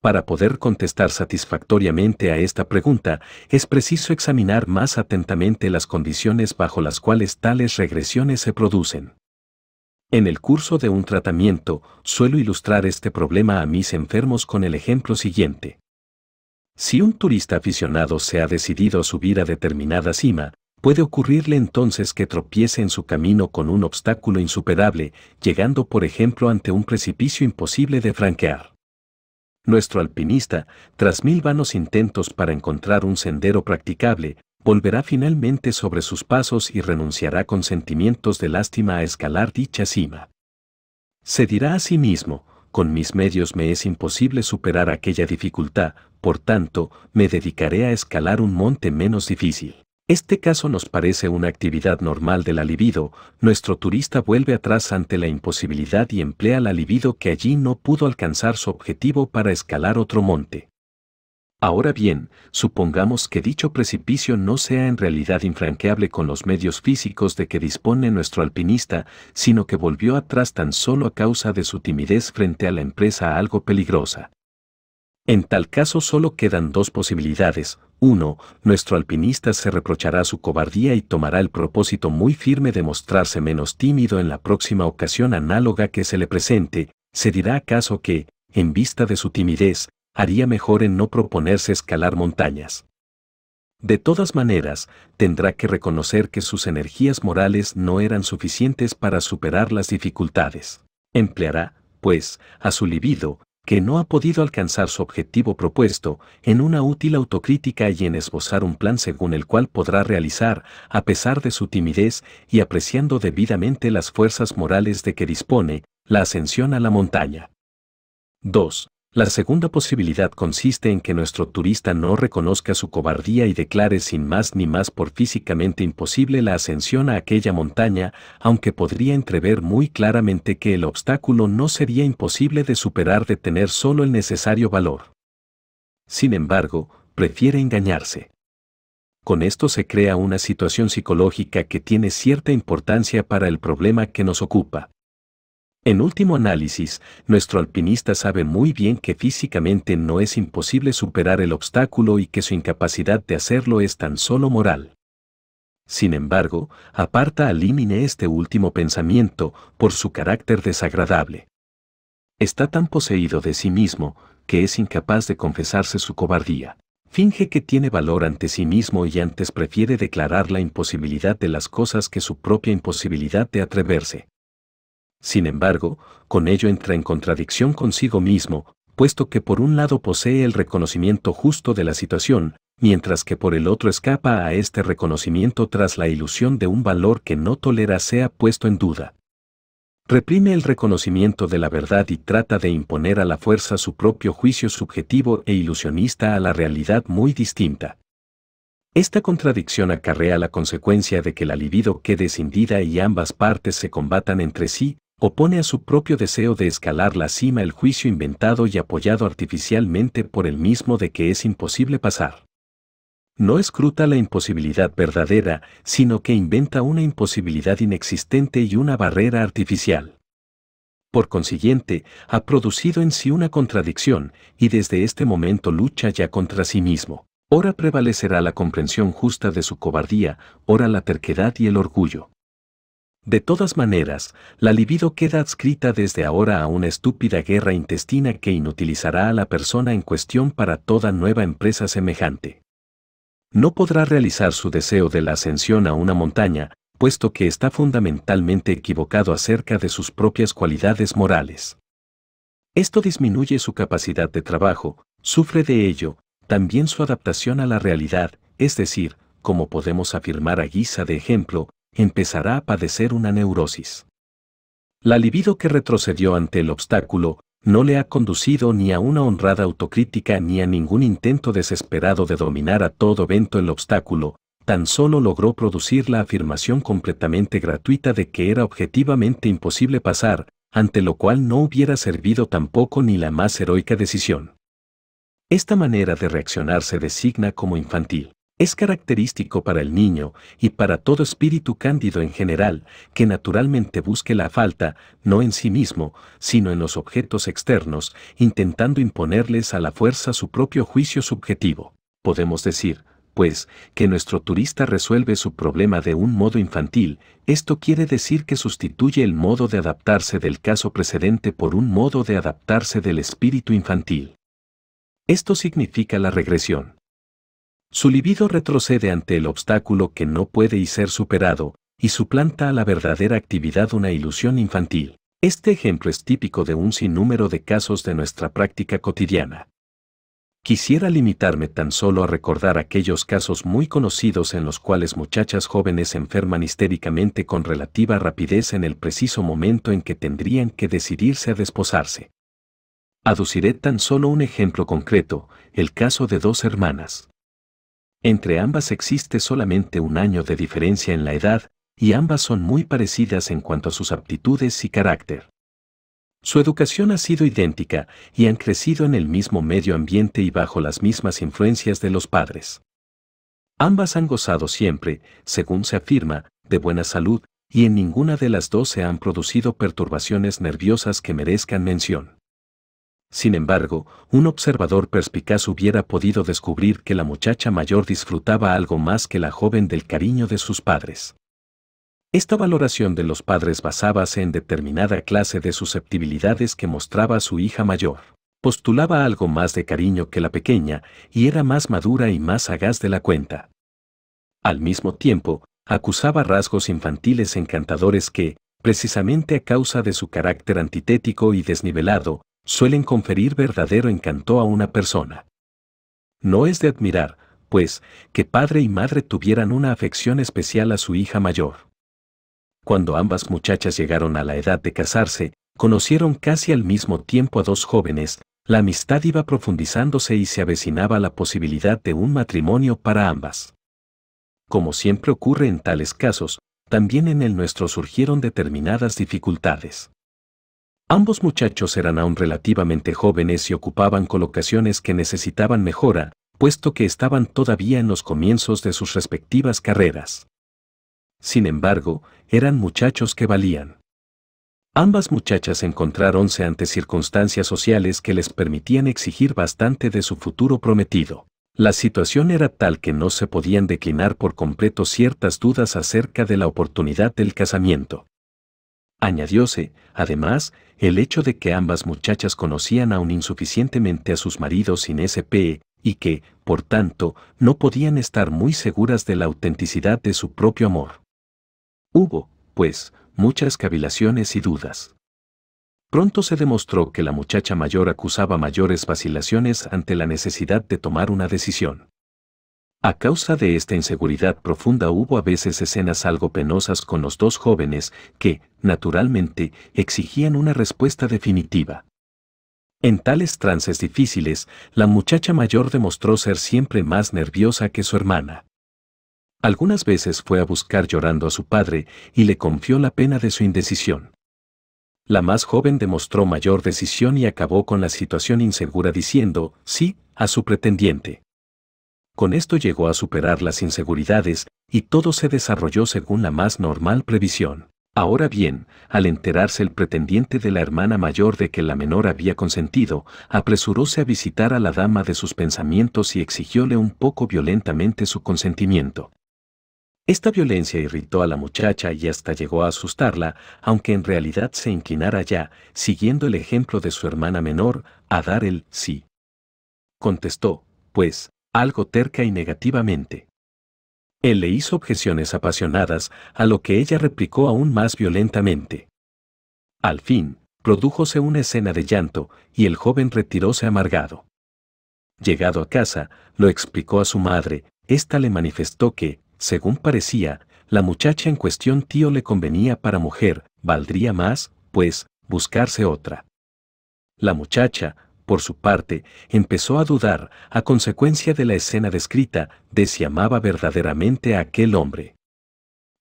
Para poder contestar satisfactoriamente a esta pregunta, es preciso examinar más atentamente las condiciones bajo las cuales tales regresiones se producen. En el curso de un tratamiento, suelo ilustrar este problema a mis enfermos con el ejemplo siguiente. Si un turista aficionado se ha decidido a subir a determinada cima, Puede ocurrirle entonces que tropiece en su camino con un obstáculo insuperable, llegando por ejemplo ante un precipicio imposible de franquear. Nuestro alpinista, tras mil vanos intentos para encontrar un sendero practicable, volverá finalmente sobre sus pasos y renunciará con sentimientos de lástima a escalar dicha cima. Se dirá a sí mismo, con mis medios me es imposible superar aquella dificultad, por tanto, me dedicaré a escalar un monte menos difícil. Este caso nos parece una actividad normal de la libido, nuestro turista vuelve atrás ante la imposibilidad y emplea la libido que allí no pudo alcanzar su objetivo para escalar otro monte. Ahora bien, supongamos que dicho precipicio no sea en realidad infranqueable con los medios físicos de que dispone nuestro alpinista, sino que volvió atrás tan solo a causa de su timidez frente a la empresa algo peligrosa. En tal caso solo quedan dos posibilidades, 1. Nuestro alpinista se reprochará su cobardía y tomará el propósito muy firme de mostrarse menos tímido en la próxima ocasión análoga que se le presente. ¿Se dirá acaso que, en vista de su timidez, haría mejor en no proponerse escalar montañas? De todas maneras, tendrá que reconocer que sus energías morales no eran suficientes para superar las dificultades. Empleará, pues, a su libido, que no ha podido alcanzar su objetivo propuesto, en una útil autocrítica y en esbozar un plan según el cual podrá realizar, a pesar de su timidez y apreciando debidamente las fuerzas morales de que dispone, la ascensión a la montaña. 2. La segunda posibilidad consiste en que nuestro turista no reconozca su cobardía y declare sin más ni más por físicamente imposible la ascensión a aquella montaña, aunque podría entrever muy claramente que el obstáculo no sería imposible de superar de tener solo el necesario valor. Sin embargo, prefiere engañarse. Con esto se crea una situación psicológica que tiene cierta importancia para el problema que nos ocupa. En último análisis, nuestro alpinista sabe muy bien que físicamente no es imposible superar el obstáculo y que su incapacidad de hacerlo es tan solo moral. Sin embargo, aparta al límite este último pensamiento por su carácter desagradable. Está tan poseído de sí mismo que es incapaz de confesarse su cobardía. Finge que tiene valor ante sí mismo y antes prefiere declarar la imposibilidad de las cosas que su propia imposibilidad de atreverse. Sin embargo, con ello entra en contradicción consigo mismo, puesto que por un lado posee el reconocimiento justo de la situación, mientras que por el otro escapa a este reconocimiento tras la ilusión de un valor que no tolera sea puesto en duda. Reprime el reconocimiento de la verdad y trata de imponer a la fuerza su propio juicio subjetivo e ilusionista a la realidad muy distinta. Esta contradicción acarrea la consecuencia de que la libido quede cindida y ambas partes se combatan entre sí, opone a su propio deseo de escalar la cima el juicio inventado y apoyado artificialmente por el mismo de que es imposible pasar. No escruta la imposibilidad verdadera, sino que inventa una imposibilidad inexistente y una barrera artificial. Por consiguiente, ha producido en sí una contradicción, y desde este momento lucha ya contra sí mismo. Ora prevalecerá la comprensión justa de su cobardía, ora la terquedad y el orgullo. De todas maneras, la libido queda adscrita desde ahora a una estúpida guerra intestina que inutilizará a la persona en cuestión para toda nueva empresa semejante. No podrá realizar su deseo de la ascensión a una montaña, puesto que está fundamentalmente equivocado acerca de sus propias cualidades morales. Esto disminuye su capacidad de trabajo, sufre de ello, también su adaptación a la realidad, es decir, como podemos afirmar a guisa de ejemplo, empezará a padecer una neurosis. La libido que retrocedió ante el obstáculo no le ha conducido ni a una honrada autocrítica ni a ningún intento desesperado de dominar a todo vento el obstáculo, tan solo logró producir la afirmación completamente gratuita de que era objetivamente imposible pasar, ante lo cual no hubiera servido tampoco ni la más heroica decisión. Esta manera de reaccionar se designa como infantil. Es característico para el niño y para todo espíritu cándido en general que naturalmente busque la falta, no en sí mismo, sino en los objetos externos, intentando imponerles a la fuerza su propio juicio subjetivo. Podemos decir, pues, que nuestro turista resuelve su problema de un modo infantil, esto quiere decir que sustituye el modo de adaptarse del caso precedente por un modo de adaptarse del espíritu infantil. Esto significa la regresión. Su libido retrocede ante el obstáculo que no puede y ser superado, y suplanta a la verdadera actividad una ilusión infantil. Este ejemplo es típico de un sinnúmero de casos de nuestra práctica cotidiana. Quisiera limitarme tan solo a recordar aquellos casos muy conocidos en los cuales muchachas jóvenes enferman histéricamente con relativa rapidez en el preciso momento en que tendrían que decidirse a desposarse. Aduciré tan solo un ejemplo concreto, el caso de dos hermanas. Entre ambas existe solamente un año de diferencia en la edad, y ambas son muy parecidas en cuanto a sus aptitudes y carácter. Su educación ha sido idéntica y han crecido en el mismo medio ambiente y bajo las mismas influencias de los padres. Ambas han gozado siempre, según se afirma, de buena salud, y en ninguna de las dos se han producido perturbaciones nerviosas que merezcan mención. Sin embargo, un observador perspicaz hubiera podido descubrir que la muchacha mayor disfrutaba algo más que la joven del cariño de sus padres. Esta valoración de los padres basábase en determinada clase de susceptibilidades que mostraba su hija mayor. Postulaba algo más de cariño que la pequeña y era más madura y más sagaz de la cuenta. Al mismo tiempo, acusaba rasgos infantiles encantadores que, precisamente a causa de su carácter antitético y desnivelado, suelen conferir verdadero encanto a una persona. No es de admirar, pues, que padre y madre tuvieran una afección especial a su hija mayor. Cuando ambas muchachas llegaron a la edad de casarse, conocieron casi al mismo tiempo a dos jóvenes, la amistad iba profundizándose y se avecinaba la posibilidad de un matrimonio para ambas. Como siempre ocurre en tales casos, también en el nuestro surgieron determinadas dificultades. Ambos muchachos eran aún relativamente jóvenes y ocupaban colocaciones que necesitaban mejora, puesto que estaban todavía en los comienzos de sus respectivas carreras. Sin embargo, eran muchachos que valían. Ambas muchachas encontráronse ante circunstancias sociales que les permitían exigir bastante de su futuro prometido. La situación era tal que no se podían declinar por completo ciertas dudas acerca de la oportunidad del casamiento. Añadióse, además, el hecho de que ambas muchachas conocían aún insuficientemente a sus maridos sin SP y que, por tanto, no podían estar muy seguras de la autenticidad de su propio amor. Hubo, pues, muchas cavilaciones y dudas. Pronto se demostró que la muchacha mayor acusaba mayores vacilaciones ante la necesidad de tomar una decisión. A causa de esta inseguridad profunda hubo a veces escenas algo penosas con los dos jóvenes que, naturalmente, exigían una respuesta definitiva. En tales trances difíciles, la muchacha mayor demostró ser siempre más nerviosa que su hermana. Algunas veces fue a buscar llorando a su padre y le confió la pena de su indecisión. La más joven demostró mayor decisión y acabó con la situación insegura diciendo sí a su pretendiente. Con esto llegó a superar las inseguridades y todo se desarrolló según la más normal previsión. Ahora bien, al enterarse el pretendiente de la hermana mayor de que la menor había consentido, apresuróse a visitar a la dama de sus pensamientos y exigióle un poco violentamente su consentimiento. Esta violencia irritó a la muchacha y hasta llegó a asustarla, aunque en realidad se inclinara ya, siguiendo el ejemplo de su hermana menor, a dar el sí. Contestó, pues, algo terca y negativamente. Él le hizo objeciones apasionadas, a lo que ella replicó aún más violentamente. Al fin, produjose una escena de llanto, y el joven retiróse amargado. Llegado a casa, lo explicó a su madre, ésta le manifestó que, según parecía, la muchacha en cuestión tío le convenía para mujer, valdría más, pues, buscarse otra. La muchacha, por su parte, empezó a dudar, a consecuencia de la escena descrita, de si amaba verdaderamente a aquel hombre.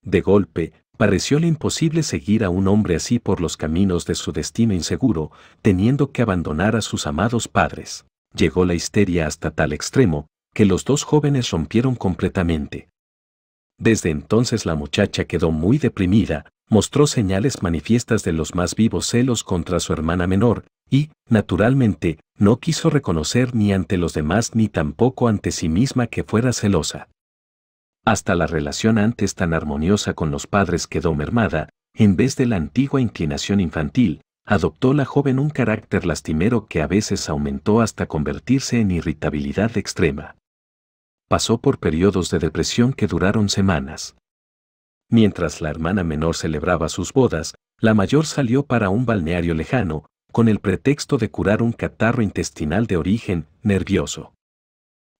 De golpe, parecióle imposible seguir a un hombre así por los caminos de su destino inseguro, teniendo que abandonar a sus amados padres. Llegó la histeria hasta tal extremo, que los dos jóvenes rompieron completamente. Desde entonces la muchacha quedó muy deprimida, mostró señales manifiestas de los más vivos celos contra su hermana menor, y, naturalmente, no quiso reconocer ni ante los demás ni tampoco ante sí misma que fuera celosa. Hasta la relación antes tan armoniosa con los padres quedó mermada, en vez de la antigua inclinación infantil, adoptó la joven un carácter lastimero que a veces aumentó hasta convertirse en irritabilidad extrema. Pasó por periodos de depresión que duraron semanas. Mientras la hermana menor celebraba sus bodas, la mayor salió para un balneario lejano, con el pretexto de curar un catarro intestinal de origen nervioso.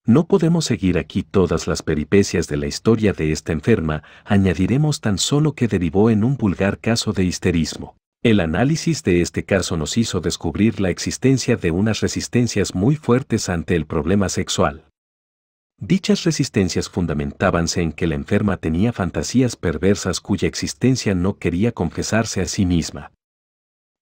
No podemos seguir aquí todas las peripecias de la historia de esta enferma, añadiremos tan solo que derivó en un vulgar caso de histerismo. El análisis de este caso nos hizo descubrir la existencia de unas resistencias muy fuertes ante el problema sexual. Dichas resistencias fundamentábanse en que la enferma tenía fantasías perversas cuya existencia no quería confesarse a sí misma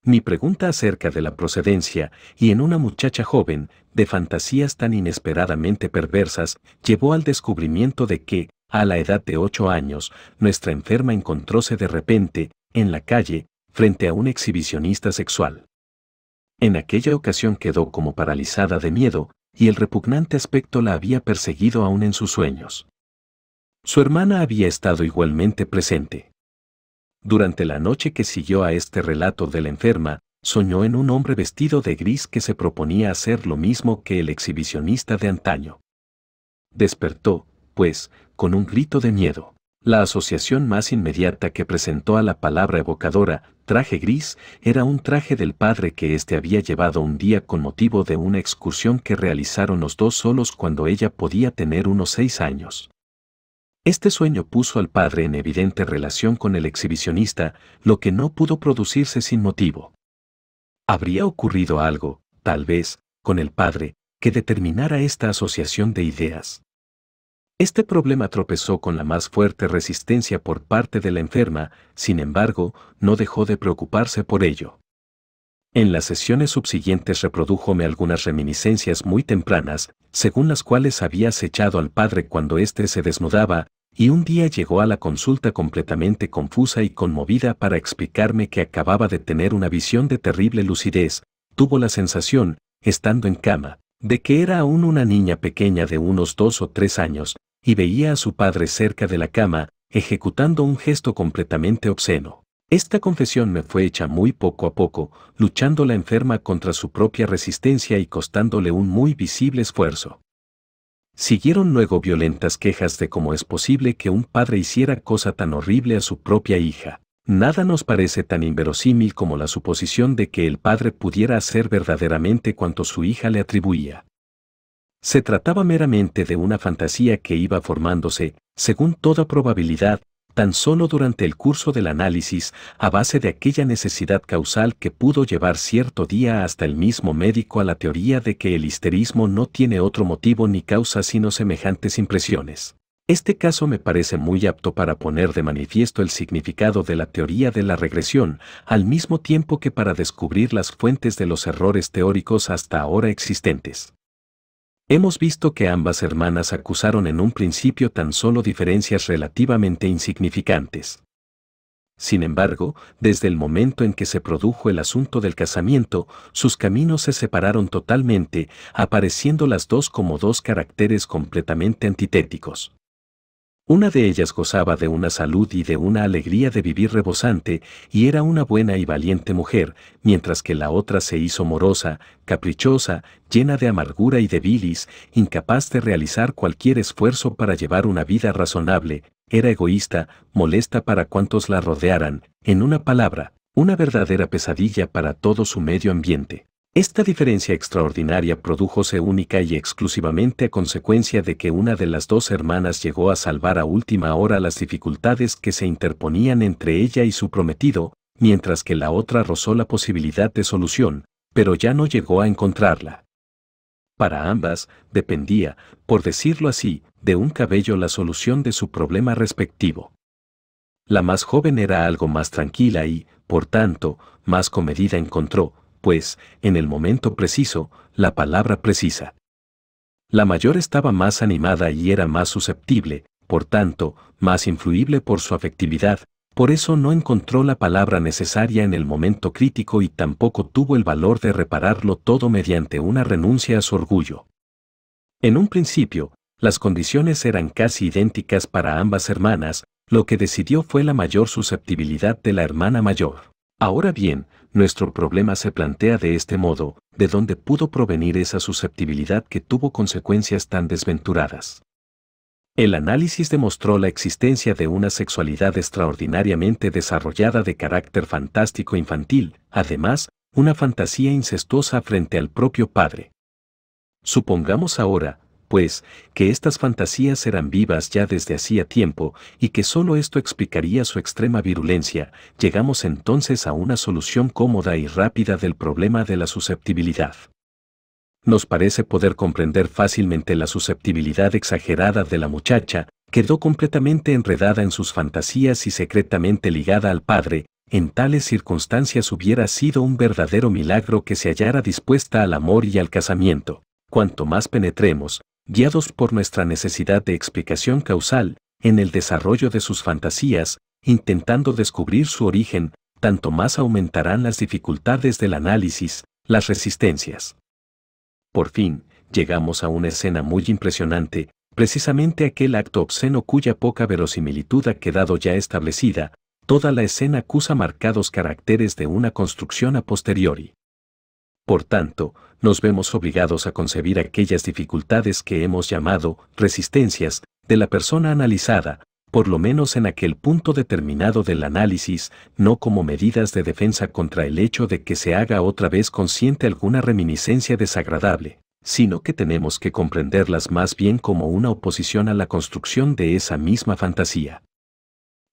mi pregunta acerca de la procedencia, y en una muchacha joven, de fantasías tan inesperadamente perversas, llevó al descubrimiento de que, a la edad de ocho años, nuestra enferma encontróse de repente, en la calle, frente a un exhibicionista sexual. En aquella ocasión quedó como paralizada de miedo, y el repugnante aspecto la había perseguido aún en sus sueños. Su hermana había estado igualmente presente. Durante la noche que siguió a este relato de la enferma, soñó en un hombre vestido de gris que se proponía hacer lo mismo que el exhibicionista de antaño. Despertó, pues, con un grito de miedo. La asociación más inmediata que presentó a la palabra evocadora, traje gris, era un traje del padre que éste había llevado un día con motivo de una excursión que realizaron los dos solos cuando ella podía tener unos seis años. Este sueño puso al padre en evidente relación con el exhibicionista, lo que no pudo producirse sin motivo. Habría ocurrido algo, tal vez, con el padre, que determinara esta asociación de ideas. Este problema tropezó con la más fuerte resistencia por parte de la enferma, sin embargo, no dejó de preocuparse por ello. En las sesiones subsiguientes reprodujome algunas reminiscencias muy tempranas, según las cuales había acechado al padre cuando éste se desnudaba, y un día llegó a la consulta completamente confusa y conmovida para explicarme que acababa de tener una visión de terrible lucidez, tuvo la sensación, estando en cama, de que era aún una niña pequeña de unos dos o tres años, y veía a su padre cerca de la cama, ejecutando un gesto completamente obsceno. Esta confesión me fue hecha muy poco a poco, luchando la enferma contra su propia resistencia y costándole un muy visible esfuerzo. Siguieron luego violentas quejas de cómo es posible que un padre hiciera cosa tan horrible a su propia hija. Nada nos parece tan inverosímil como la suposición de que el padre pudiera hacer verdaderamente cuanto su hija le atribuía. Se trataba meramente de una fantasía que iba formándose, según toda probabilidad, tan solo durante el curso del análisis a base de aquella necesidad causal que pudo llevar cierto día hasta el mismo médico a la teoría de que el histerismo no tiene otro motivo ni causa sino semejantes impresiones. Este caso me parece muy apto para poner de manifiesto el significado de la teoría de la regresión, al mismo tiempo que para descubrir las fuentes de los errores teóricos hasta ahora existentes. Hemos visto que ambas hermanas acusaron en un principio tan solo diferencias relativamente insignificantes. Sin embargo, desde el momento en que se produjo el asunto del casamiento, sus caminos se separaron totalmente, apareciendo las dos como dos caracteres completamente antitéticos. Una de ellas gozaba de una salud y de una alegría de vivir rebosante, y era una buena y valiente mujer, mientras que la otra se hizo morosa, caprichosa, llena de amargura y de bilis, incapaz de realizar cualquier esfuerzo para llevar una vida razonable, era egoísta, molesta para cuantos la rodearan, en una palabra, una verdadera pesadilla para todo su medio ambiente. Esta diferencia extraordinaria produjose única y exclusivamente a consecuencia de que una de las dos hermanas llegó a salvar a última hora las dificultades que se interponían entre ella y su prometido, mientras que la otra rozó la posibilidad de solución, pero ya no llegó a encontrarla. Para ambas, dependía, por decirlo así, de un cabello la solución de su problema respectivo. La más joven era algo más tranquila y, por tanto, más comedida encontró, pues, en el momento preciso, la palabra precisa. La mayor estaba más animada y era más susceptible, por tanto, más influible por su afectividad, por eso no encontró la palabra necesaria en el momento crítico y tampoco tuvo el valor de repararlo todo mediante una renuncia a su orgullo. En un principio, las condiciones eran casi idénticas para ambas hermanas, lo que decidió fue la mayor susceptibilidad de la hermana mayor. Ahora bien, nuestro problema se plantea de este modo, de dónde pudo provenir esa susceptibilidad que tuvo consecuencias tan desventuradas. El análisis demostró la existencia de una sexualidad extraordinariamente desarrollada de carácter fantástico infantil, además, una fantasía incestuosa frente al propio padre. Supongamos ahora, pues, que estas fantasías eran vivas ya desde hacía tiempo y que solo esto explicaría su extrema virulencia, llegamos entonces a una solución cómoda y rápida del problema de la susceptibilidad. Nos parece poder comprender fácilmente la susceptibilidad exagerada de la muchacha, quedó completamente enredada en sus fantasías y secretamente ligada al padre, en tales circunstancias hubiera sido un verdadero milagro que se hallara dispuesta al amor y al casamiento. Cuanto más penetremos, guiados por nuestra necesidad de explicación causal, en el desarrollo de sus fantasías, intentando descubrir su origen, tanto más aumentarán las dificultades del análisis, las resistencias. Por fin, llegamos a una escena muy impresionante, precisamente aquel acto obsceno cuya poca verosimilitud ha quedado ya establecida, toda la escena acusa marcados caracteres de una construcción a posteriori. Por tanto, nos vemos obligados a concebir aquellas dificultades que hemos llamado resistencias de la persona analizada, por lo menos en aquel punto determinado del análisis, no como medidas de defensa contra el hecho de que se haga otra vez consciente alguna reminiscencia desagradable, sino que tenemos que comprenderlas más bien como una oposición a la construcción de esa misma fantasía.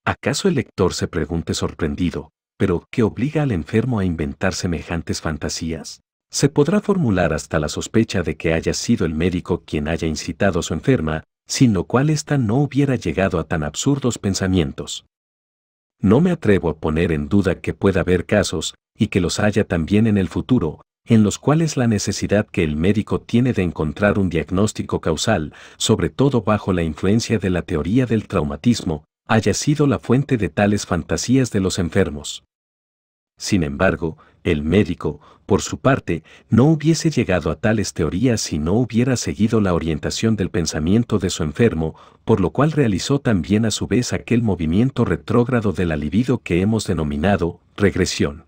¿Acaso el lector se pregunte sorprendido, pero qué obliga al enfermo a inventar semejantes fantasías? Se podrá formular hasta la sospecha de que haya sido el médico quien haya incitado a su enferma, sin lo cual ésta no hubiera llegado a tan absurdos pensamientos. No me atrevo a poner en duda que pueda haber casos, y que los haya también en el futuro, en los cuales la necesidad que el médico tiene de encontrar un diagnóstico causal, sobre todo bajo la influencia de la teoría del traumatismo, haya sido la fuente de tales fantasías de los enfermos. Sin embargo, el médico, por su parte, no hubiese llegado a tales teorías si no hubiera seguido la orientación del pensamiento de su enfermo, por lo cual realizó también a su vez aquel movimiento retrógrado de la libido que hemos denominado regresión.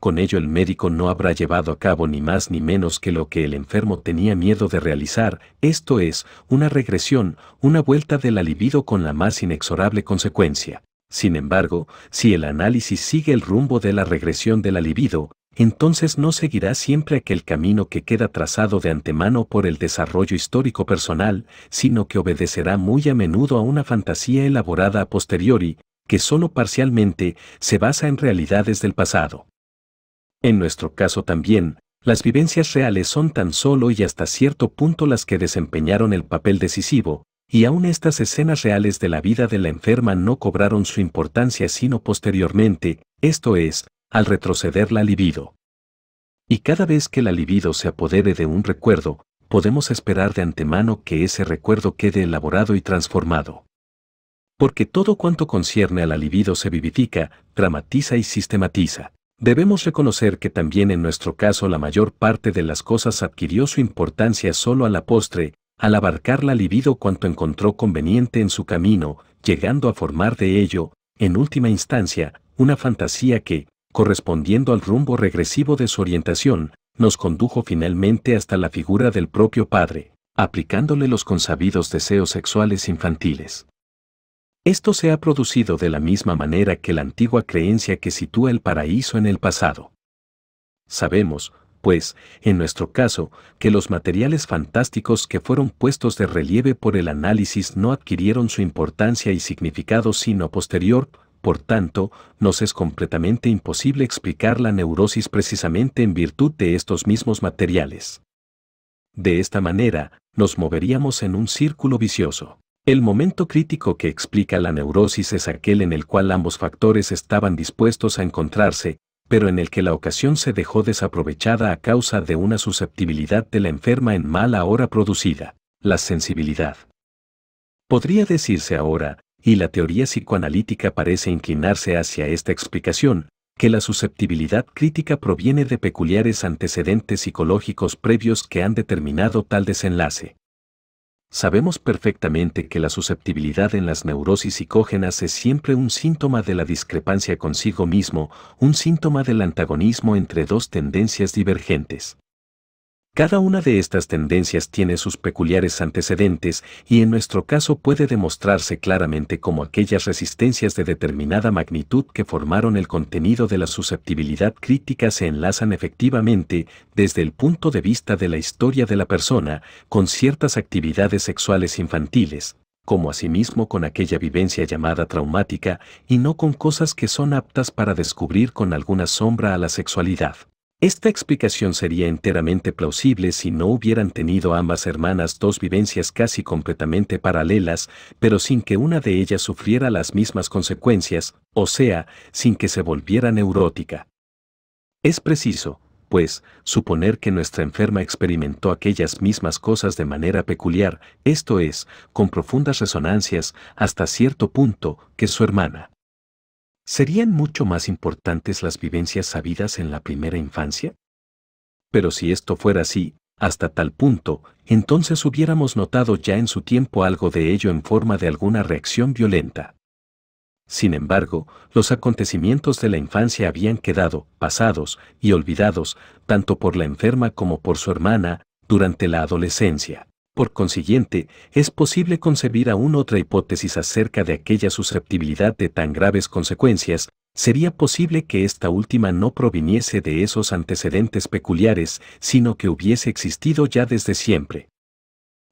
Con ello el médico no habrá llevado a cabo ni más ni menos que lo que el enfermo tenía miedo de realizar, esto es, una regresión, una vuelta de la libido con la más inexorable consecuencia. Sin embargo, si el análisis sigue el rumbo de la regresión de la libido, entonces no seguirá siempre aquel camino que queda trazado de antemano por el desarrollo histórico personal, sino que obedecerá muy a menudo a una fantasía elaborada a posteriori, que solo parcialmente se basa en realidades del pasado. En nuestro caso también, las vivencias reales son tan solo y hasta cierto punto las que desempeñaron el papel decisivo, y aún estas escenas reales de la vida de la enferma no cobraron su importancia sino posteriormente, esto es, al retroceder la libido. Y cada vez que la libido se apodere de un recuerdo, podemos esperar de antemano que ese recuerdo quede elaborado y transformado. Porque todo cuanto concierne a la libido se vivifica, dramatiza y sistematiza. Debemos reconocer que también en nuestro caso la mayor parte de las cosas adquirió su importancia solo a la postre, al abarcar la libido cuanto encontró conveniente en su camino, llegando a formar de ello, en última instancia, una fantasía que, correspondiendo al rumbo regresivo de su orientación, nos condujo finalmente hasta la figura del propio padre, aplicándole los consabidos deseos sexuales infantiles. Esto se ha producido de la misma manera que la antigua creencia que sitúa el paraíso en el pasado. Sabemos, pues, en nuestro caso, que los materiales fantásticos que fueron puestos de relieve por el análisis no adquirieron su importancia y significado sino posterior, por tanto, nos es completamente imposible explicar la neurosis precisamente en virtud de estos mismos materiales. De esta manera, nos moveríamos en un círculo vicioso. El momento crítico que explica la neurosis es aquel en el cual ambos factores estaban dispuestos a encontrarse, pero en el que la ocasión se dejó desaprovechada a causa de una susceptibilidad de la enferma en mala hora producida, la sensibilidad. Podría decirse ahora, y la teoría psicoanalítica parece inclinarse hacia esta explicación, que la susceptibilidad crítica proviene de peculiares antecedentes psicológicos previos que han determinado tal desenlace. Sabemos perfectamente que la susceptibilidad en las neurosis psicógenas es siempre un síntoma de la discrepancia consigo mismo, un síntoma del antagonismo entre dos tendencias divergentes. Cada una de estas tendencias tiene sus peculiares antecedentes y en nuestro caso puede demostrarse claramente como aquellas resistencias de determinada magnitud que formaron el contenido de la susceptibilidad crítica se enlazan efectivamente desde el punto de vista de la historia de la persona con ciertas actividades sexuales infantiles, como asimismo con aquella vivencia llamada traumática y no con cosas que son aptas para descubrir con alguna sombra a la sexualidad. Esta explicación sería enteramente plausible si no hubieran tenido ambas hermanas dos vivencias casi completamente paralelas, pero sin que una de ellas sufriera las mismas consecuencias, o sea, sin que se volviera neurótica. Es preciso, pues, suponer que nuestra enferma experimentó aquellas mismas cosas de manera peculiar, esto es, con profundas resonancias, hasta cierto punto, que su hermana. ¿Serían mucho más importantes las vivencias sabidas en la primera infancia? Pero si esto fuera así, hasta tal punto, entonces hubiéramos notado ya en su tiempo algo de ello en forma de alguna reacción violenta. Sin embargo, los acontecimientos de la infancia habían quedado pasados y olvidados, tanto por la enferma como por su hermana, durante la adolescencia. Por consiguiente, es posible concebir aún otra hipótesis acerca de aquella susceptibilidad de tan graves consecuencias, sería posible que esta última no proviniese de esos antecedentes peculiares, sino que hubiese existido ya desde siempre.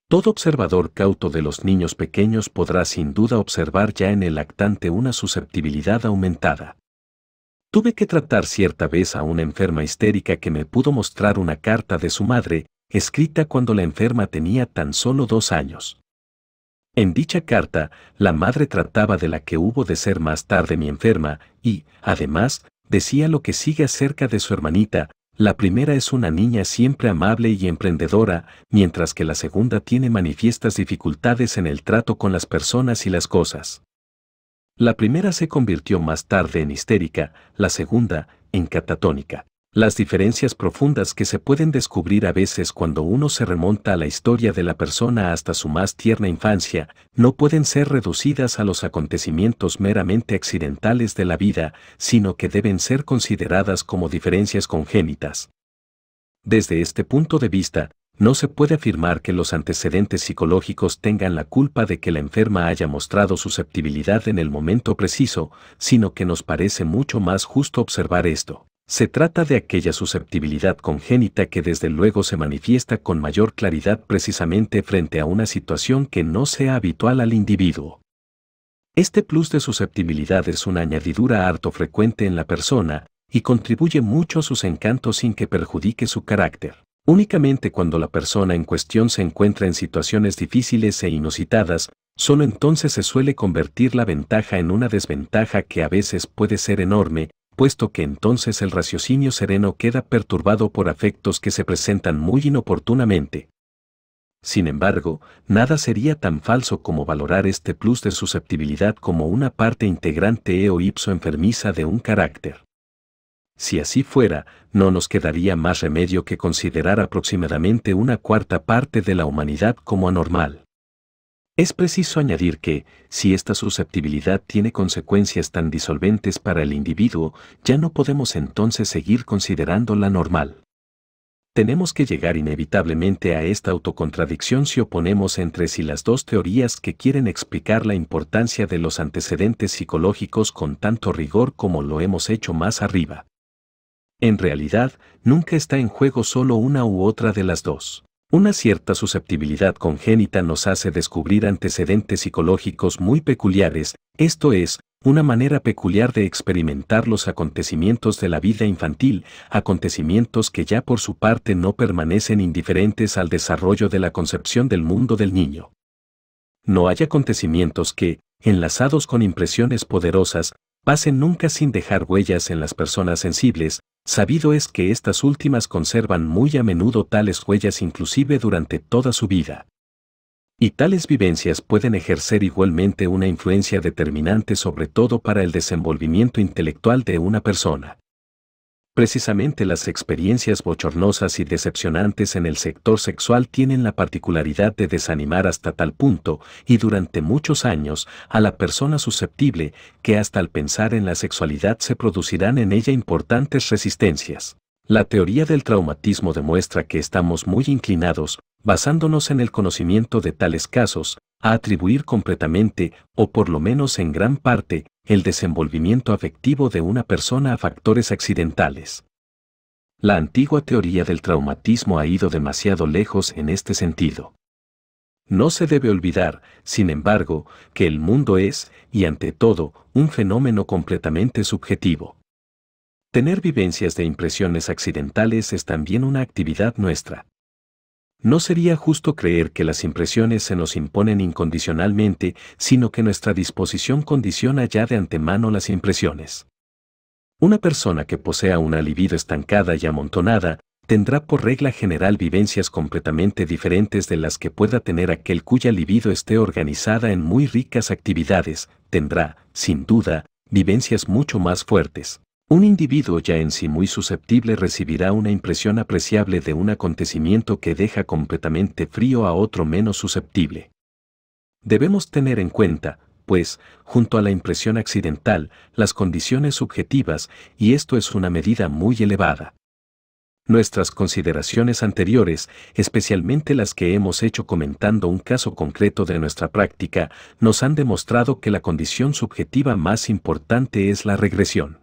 Todo observador cauto de los niños pequeños podrá sin duda observar ya en el lactante una susceptibilidad aumentada. Tuve que tratar cierta vez a una enferma histérica que me pudo mostrar una carta de su madre, escrita cuando la enferma tenía tan solo dos años. En dicha carta, la madre trataba de la que hubo de ser más tarde mi enferma y, además, decía lo que sigue acerca de su hermanita, la primera es una niña siempre amable y emprendedora, mientras que la segunda tiene manifiestas dificultades en el trato con las personas y las cosas. La primera se convirtió más tarde en histérica, la segunda en catatónica. Las diferencias profundas que se pueden descubrir a veces cuando uno se remonta a la historia de la persona hasta su más tierna infancia no pueden ser reducidas a los acontecimientos meramente accidentales de la vida, sino que deben ser consideradas como diferencias congénitas. Desde este punto de vista, no se puede afirmar que los antecedentes psicológicos tengan la culpa de que la enferma haya mostrado susceptibilidad en el momento preciso, sino que nos parece mucho más justo observar esto. Se trata de aquella susceptibilidad congénita que desde luego se manifiesta con mayor claridad precisamente frente a una situación que no sea habitual al individuo. Este plus de susceptibilidad es una añadidura harto frecuente en la persona y contribuye mucho a sus encantos sin que perjudique su carácter. Únicamente cuando la persona en cuestión se encuentra en situaciones difíciles e inusitadas, solo entonces se suele convertir la ventaja en una desventaja que a veces puede ser enorme, puesto que entonces el raciocinio sereno queda perturbado por afectos que se presentan muy inoportunamente. Sin embargo, nada sería tan falso como valorar este plus de susceptibilidad como una parte integrante e o ipso enfermiza de un carácter. Si así fuera, no nos quedaría más remedio que considerar aproximadamente una cuarta parte de la humanidad como anormal. Es preciso añadir que, si esta susceptibilidad tiene consecuencias tan disolventes para el individuo, ya no podemos entonces seguir considerándola normal. Tenemos que llegar inevitablemente a esta autocontradicción si oponemos entre sí las dos teorías que quieren explicar la importancia de los antecedentes psicológicos con tanto rigor como lo hemos hecho más arriba. En realidad, nunca está en juego solo una u otra de las dos. Una cierta susceptibilidad congénita nos hace descubrir antecedentes psicológicos muy peculiares, esto es, una manera peculiar de experimentar los acontecimientos de la vida infantil, acontecimientos que ya por su parte no permanecen indiferentes al desarrollo de la concepción del mundo del niño. No hay acontecimientos que, enlazados con impresiones poderosas, pasen nunca sin dejar huellas en las personas sensibles, Sabido es que estas últimas conservan muy a menudo tales huellas inclusive durante toda su vida. Y tales vivencias pueden ejercer igualmente una influencia determinante sobre todo para el desenvolvimiento intelectual de una persona. Precisamente las experiencias bochornosas y decepcionantes en el sector sexual tienen la particularidad de desanimar hasta tal punto y durante muchos años a la persona susceptible que hasta al pensar en la sexualidad se producirán en ella importantes resistencias. La teoría del traumatismo demuestra que estamos muy inclinados, basándonos en el conocimiento de tales casos, a atribuir completamente, o por lo menos en gran parte, el desenvolvimiento afectivo de una persona a factores accidentales. La antigua teoría del traumatismo ha ido demasiado lejos en este sentido. No se debe olvidar, sin embargo, que el mundo es, y ante todo, un fenómeno completamente subjetivo. Tener vivencias de impresiones accidentales es también una actividad nuestra. No sería justo creer que las impresiones se nos imponen incondicionalmente, sino que nuestra disposición condiciona ya de antemano las impresiones. Una persona que posea una libido estancada y amontonada, tendrá por regla general vivencias completamente diferentes de las que pueda tener aquel cuya libido esté organizada en muy ricas actividades, tendrá, sin duda, vivencias mucho más fuertes. Un individuo ya en sí muy susceptible recibirá una impresión apreciable de un acontecimiento que deja completamente frío a otro menos susceptible. Debemos tener en cuenta, pues, junto a la impresión accidental, las condiciones subjetivas, y esto es una medida muy elevada. Nuestras consideraciones anteriores, especialmente las que hemos hecho comentando un caso concreto de nuestra práctica, nos han demostrado que la condición subjetiva más importante es la regresión.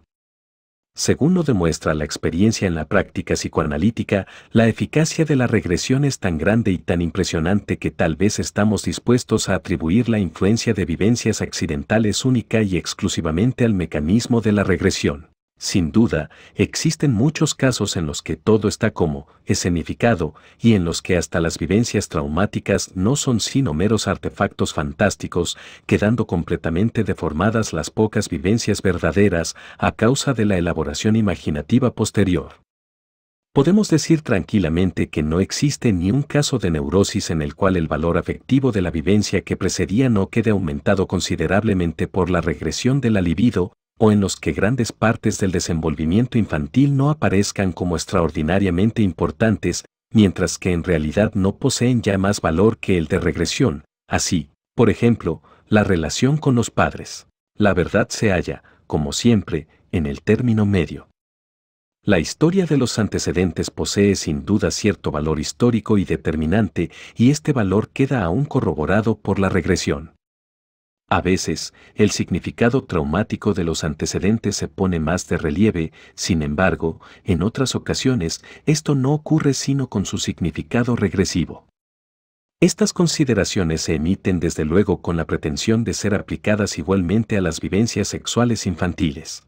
Según lo demuestra la experiencia en la práctica psicoanalítica, la eficacia de la regresión es tan grande y tan impresionante que tal vez estamos dispuestos a atribuir la influencia de vivencias accidentales única y exclusivamente al mecanismo de la regresión. Sin duda, existen muchos casos en los que todo está como escenificado y en los que hasta las vivencias traumáticas no son sino meros artefactos fantásticos, quedando completamente deformadas las pocas vivencias verdaderas a causa de la elaboración imaginativa posterior. Podemos decir tranquilamente que no existe ni un caso de neurosis en el cual el valor afectivo de la vivencia que precedía no quede aumentado considerablemente por la regresión de la libido, o en los que grandes partes del desenvolvimiento infantil no aparezcan como extraordinariamente importantes, mientras que en realidad no poseen ya más valor que el de regresión. Así, por ejemplo, la relación con los padres. La verdad se halla, como siempre, en el término medio. La historia de los antecedentes posee sin duda cierto valor histórico y determinante, y este valor queda aún corroborado por la regresión. A veces, el significado traumático de los antecedentes se pone más de relieve, sin embargo, en otras ocasiones, esto no ocurre sino con su significado regresivo. Estas consideraciones se emiten desde luego con la pretensión de ser aplicadas igualmente a las vivencias sexuales infantiles.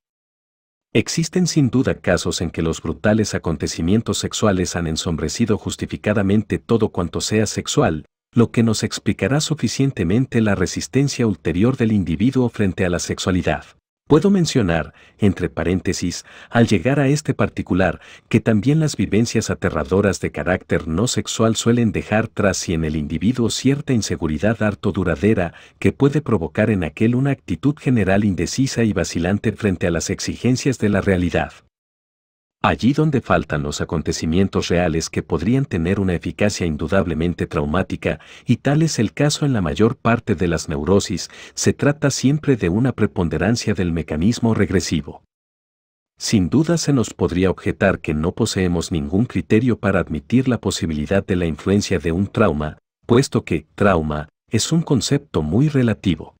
Existen sin duda casos en que los brutales acontecimientos sexuales han ensombrecido justificadamente todo cuanto sea sexual, lo que nos explicará suficientemente la resistencia ulterior del individuo frente a la sexualidad. Puedo mencionar, entre paréntesis, al llegar a este particular, que también las vivencias aterradoras de carácter no sexual suelen dejar tras sí en el individuo cierta inseguridad harto duradera que puede provocar en aquel una actitud general indecisa y vacilante frente a las exigencias de la realidad. Allí donde faltan los acontecimientos reales que podrían tener una eficacia indudablemente traumática, y tal es el caso en la mayor parte de las neurosis, se trata siempre de una preponderancia del mecanismo regresivo. Sin duda se nos podría objetar que no poseemos ningún criterio para admitir la posibilidad de la influencia de un trauma, puesto que trauma es un concepto muy relativo.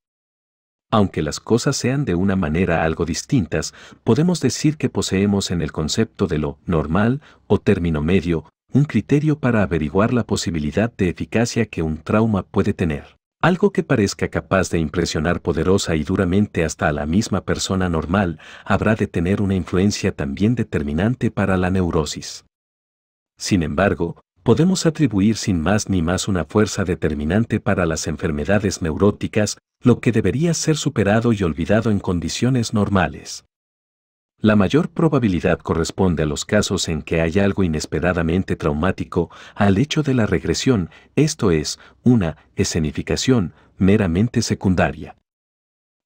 Aunque las cosas sean de una manera algo distintas, podemos decir que poseemos en el concepto de lo normal o término medio un criterio para averiguar la posibilidad de eficacia que un trauma puede tener. Algo que parezca capaz de impresionar poderosa y duramente hasta a la misma persona normal habrá de tener una influencia también determinante para la neurosis. Sin embargo, podemos atribuir sin más ni más una fuerza determinante para las enfermedades neuróticas lo que debería ser superado y olvidado en condiciones normales. La mayor probabilidad corresponde a los casos en que hay algo inesperadamente traumático al hecho de la regresión, esto es, una escenificación meramente secundaria.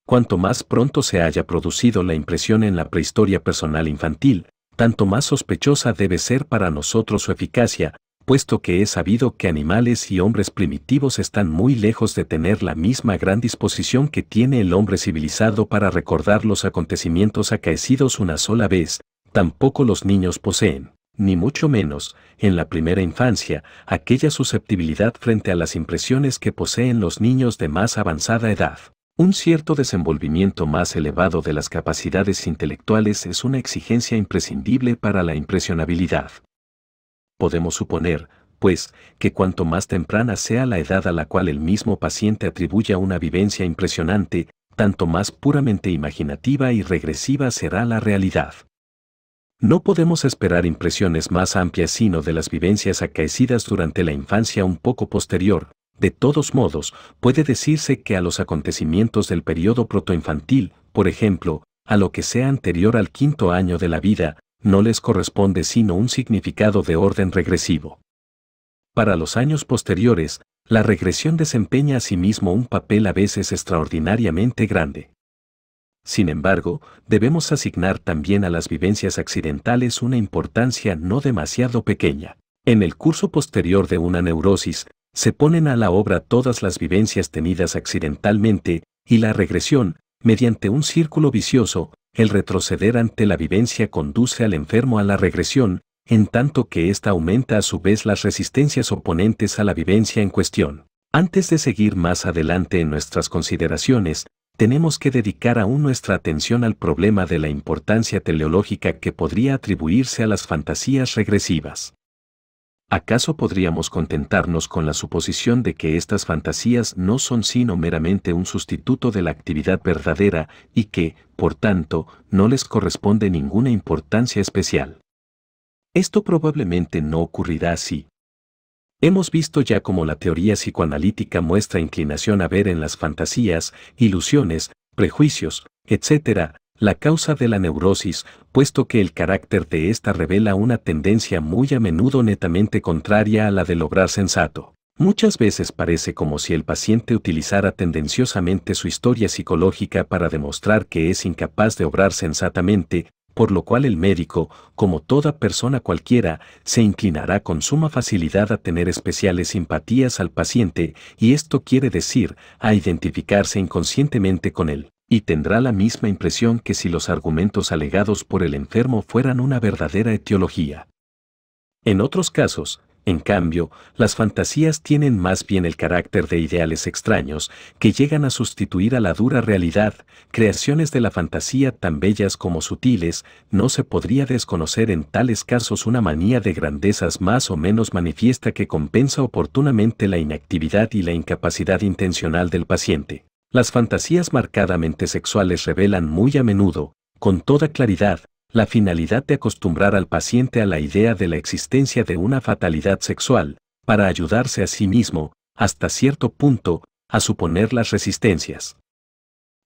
Cuanto más pronto se haya producido la impresión en la prehistoria personal infantil, tanto más sospechosa debe ser para nosotros su eficacia, puesto que he sabido que animales y hombres primitivos están muy lejos de tener la misma gran disposición que tiene el hombre civilizado para recordar los acontecimientos acaecidos una sola vez, tampoco los niños poseen, ni mucho menos, en la primera infancia, aquella susceptibilidad frente a las impresiones que poseen los niños de más avanzada edad. Un cierto desenvolvimiento más elevado de las capacidades intelectuales es una exigencia imprescindible para la impresionabilidad. Podemos suponer, pues, que cuanto más temprana sea la edad a la cual el mismo paciente atribuya una vivencia impresionante, tanto más puramente imaginativa y regresiva será la realidad. No podemos esperar impresiones más amplias sino de las vivencias acaecidas durante la infancia un poco posterior. De todos modos, puede decirse que a los acontecimientos del periodo protoinfantil, por ejemplo, a lo que sea anterior al quinto año de la vida, no les corresponde sino un significado de orden regresivo. Para los años posteriores, la regresión desempeña a sí mismo un papel a veces extraordinariamente grande. Sin embargo, debemos asignar también a las vivencias accidentales una importancia no demasiado pequeña. En el curso posterior de una neurosis, se ponen a la obra todas las vivencias tenidas accidentalmente, y la regresión, mediante un círculo vicioso, el retroceder ante la vivencia conduce al enfermo a la regresión, en tanto que ésta aumenta a su vez las resistencias oponentes a la vivencia en cuestión. Antes de seguir más adelante en nuestras consideraciones, tenemos que dedicar aún nuestra atención al problema de la importancia teleológica que podría atribuirse a las fantasías regresivas. ¿Acaso podríamos contentarnos con la suposición de que estas fantasías no son sino meramente un sustituto de la actividad verdadera y que, por tanto, no les corresponde ninguna importancia especial? Esto probablemente no ocurrirá así. Hemos visto ya cómo la teoría psicoanalítica muestra inclinación a ver en las fantasías, ilusiones, prejuicios, etc., la causa de la neurosis, puesto que el carácter de esta revela una tendencia muy a menudo netamente contraria a la de obrar sensato. Muchas veces parece como si el paciente utilizara tendenciosamente su historia psicológica para demostrar que es incapaz de obrar sensatamente, por lo cual el médico, como toda persona cualquiera, se inclinará con suma facilidad a tener especiales simpatías al paciente, y esto quiere decir, a identificarse inconscientemente con él y tendrá la misma impresión que si los argumentos alegados por el enfermo fueran una verdadera etiología. En otros casos, en cambio, las fantasías tienen más bien el carácter de ideales extraños que llegan a sustituir a la dura realidad. Creaciones de la fantasía tan bellas como sutiles, no se podría desconocer en tales casos una manía de grandezas más o menos manifiesta que compensa oportunamente la inactividad y la incapacidad intencional del paciente. Las fantasías marcadamente sexuales revelan muy a menudo, con toda claridad, la finalidad de acostumbrar al paciente a la idea de la existencia de una fatalidad sexual, para ayudarse a sí mismo, hasta cierto punto, a suponer las resistencias.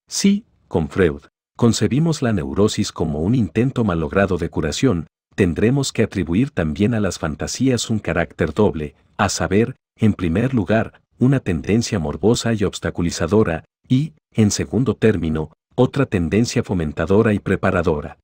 Si, con Freud, concebimos la neurosis como un intento malogrado de curación, tendremos que atribuir también a las fantasías un carácter doble, a saber, en primer lugar, una tendencia morbosa y obstaculizadora, y, en segundo término, otra tendencia fomentadora y preparadora.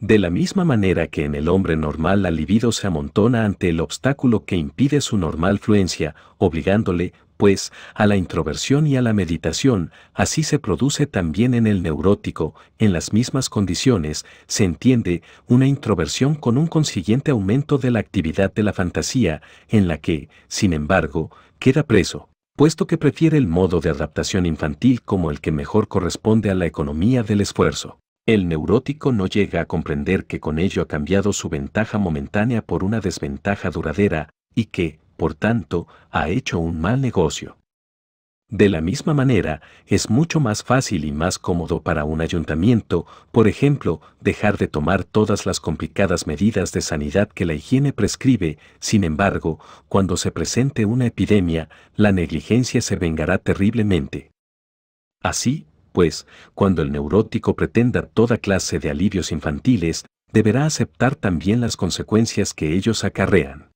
De la misma manera que en el hombre normal la libido se amontona ante el obstáculo que impide su normal fluencia, obligándole, pues, a la introversión y a la meditación, así se produce también en el neurótico, en las mismas condiciones, se entiende, una introversión con un consiguiente aumento de la actividad de la fantasía, en la que, sin embargo, queda preso puesto que prefiere el modo de adaptación infantil como el que mejor corresponde a la economía del esfuerzo. El neurótico no llega a comprender que con ello ha cambiado su ventaja momentánea por una desventaja duradera, y que, por tanto, ha hecho un mal negocio. De la misma manera, es mucho más fácil y más cómodo para un ayuntamiento, por ejemplo, dejar de tomar todas las complicadas medidas de sanidad que la higiene prescribe, sin embargo, cuando se presente una epidemia, la negligencia se vengará terriblemente. Así, pues, cuando el neurótico pretenda toda clase de alivios infantiles, deberá aceptar también las consecuencias que ellos acarrean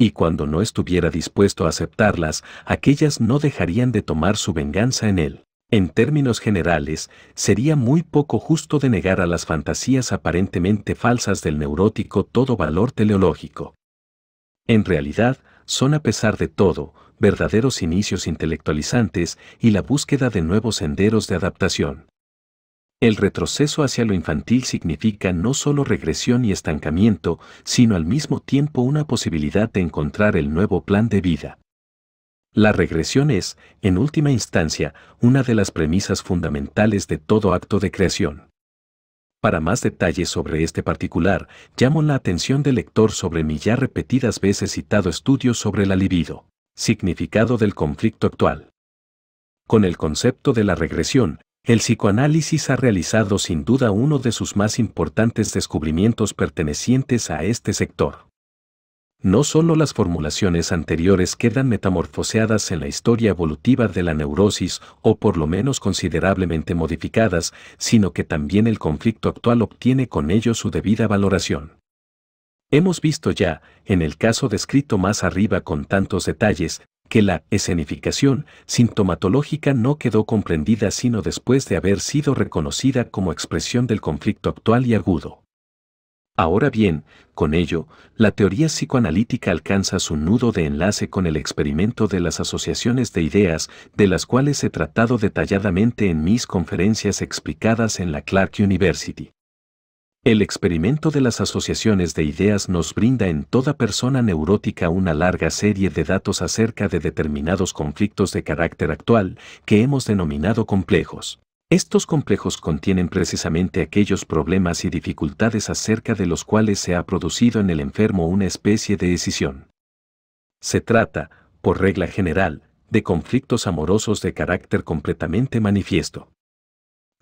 y cuando no estuviera dispuesto a aceptarlas, aquellas no dejarían de tomar su venganza en él. En términos generales, sería muy poco justo denegar a las fantasías aparentemente falsas del neurótico todo valor teleológico. En realidad, son a pesar de todo, verdaderos inicios intelectualizantes y la búsqueda de nuevos senderos de adaptación. El retroceso hacia lo infantil significa no solo regresión y estancamiento, sino al mismo tiempo una posibilidad de encontrar el nuevo plan de vida. La regresión es, en última instancia, una de las premisas fundamentales de todo acto de creación. Para más detalles sobre este particular, llamo la atención del lector sobre mi ya repetidas veces citado estudio sobre la libido, significado del conflicto actual. Con el concepto de la regresión, el psicoanálisis ha realizado sin duda uno de sus más importantes descubrimientos pertenecientes a este sector. No solo las formulaciones anteriores quedan metamorfoseadas en la historia evolutiva de la neurosis o por lo menos considerablemente modificadas, sino que también el conflicto actual obtiene con ello su debida valoración. Hemos visto ya, en el caso descrito más arriba con tantos detalles, que la escenificación sintomatológica no quedó comprendida sino después de haber sido reconocida como expresión del conflicto actual y agudo. Ahora bien, con ello, la teoría psicoanalítica alcanza su nudo de enlace con el experimento de las asociaciones de ideas, de las cuales he tratado detalladamente en mis conferencias explicadas en la Clark University. El experimento de las asociaciones de ideas nos brinda en toda persona neurótica una larga serie de datos acerca de determinados conflictos de carácter actual que hemos denominado complejos. Estos complejos contienen precisamente aquellos problemas y dificultades acerca de los cuales se ha producido en el enfermo una especie de decisión. Se trata, por regla general, de conflictos amorosos de carácter completamente manifiesto.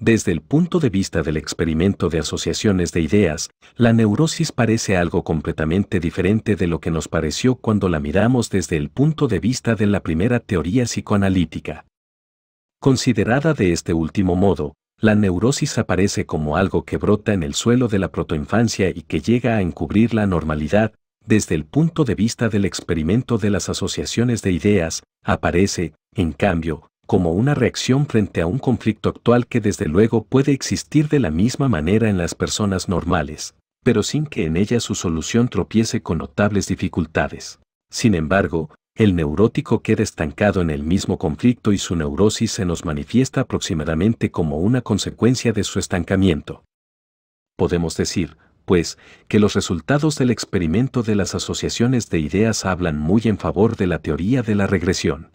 Desde el punto de vista del experimento de asociaciones de ideas, la neurosis parece algo completamente diferente de lo que nos pareció cuando la miramos desde el punto de vista de la primera teoría psicoanalítica. Considerada de este último modo, la neurosis aparece como algo que brota en el suelo de la protoinfancia y que llega a encubrir la normalidad, desde el punto de vista del experimento de las asociaciones de ideas, aparece, en cambio, como una reacción frente a un conflicto actual que desde luego puede existir de la misma manera en las personas normales, pero sin que en ella su solución tropiece con notables dificultades. Sin embargo, el neurótico queda estancado en el mismo conflicto y su neurosis se nos manifiesta aproximadamente como una consecuencia de su estancamiento. Podemos decir, pues, que los resultados del experimento de las asociaciones de ideas hablan muy en favor de la teoría de la regresión.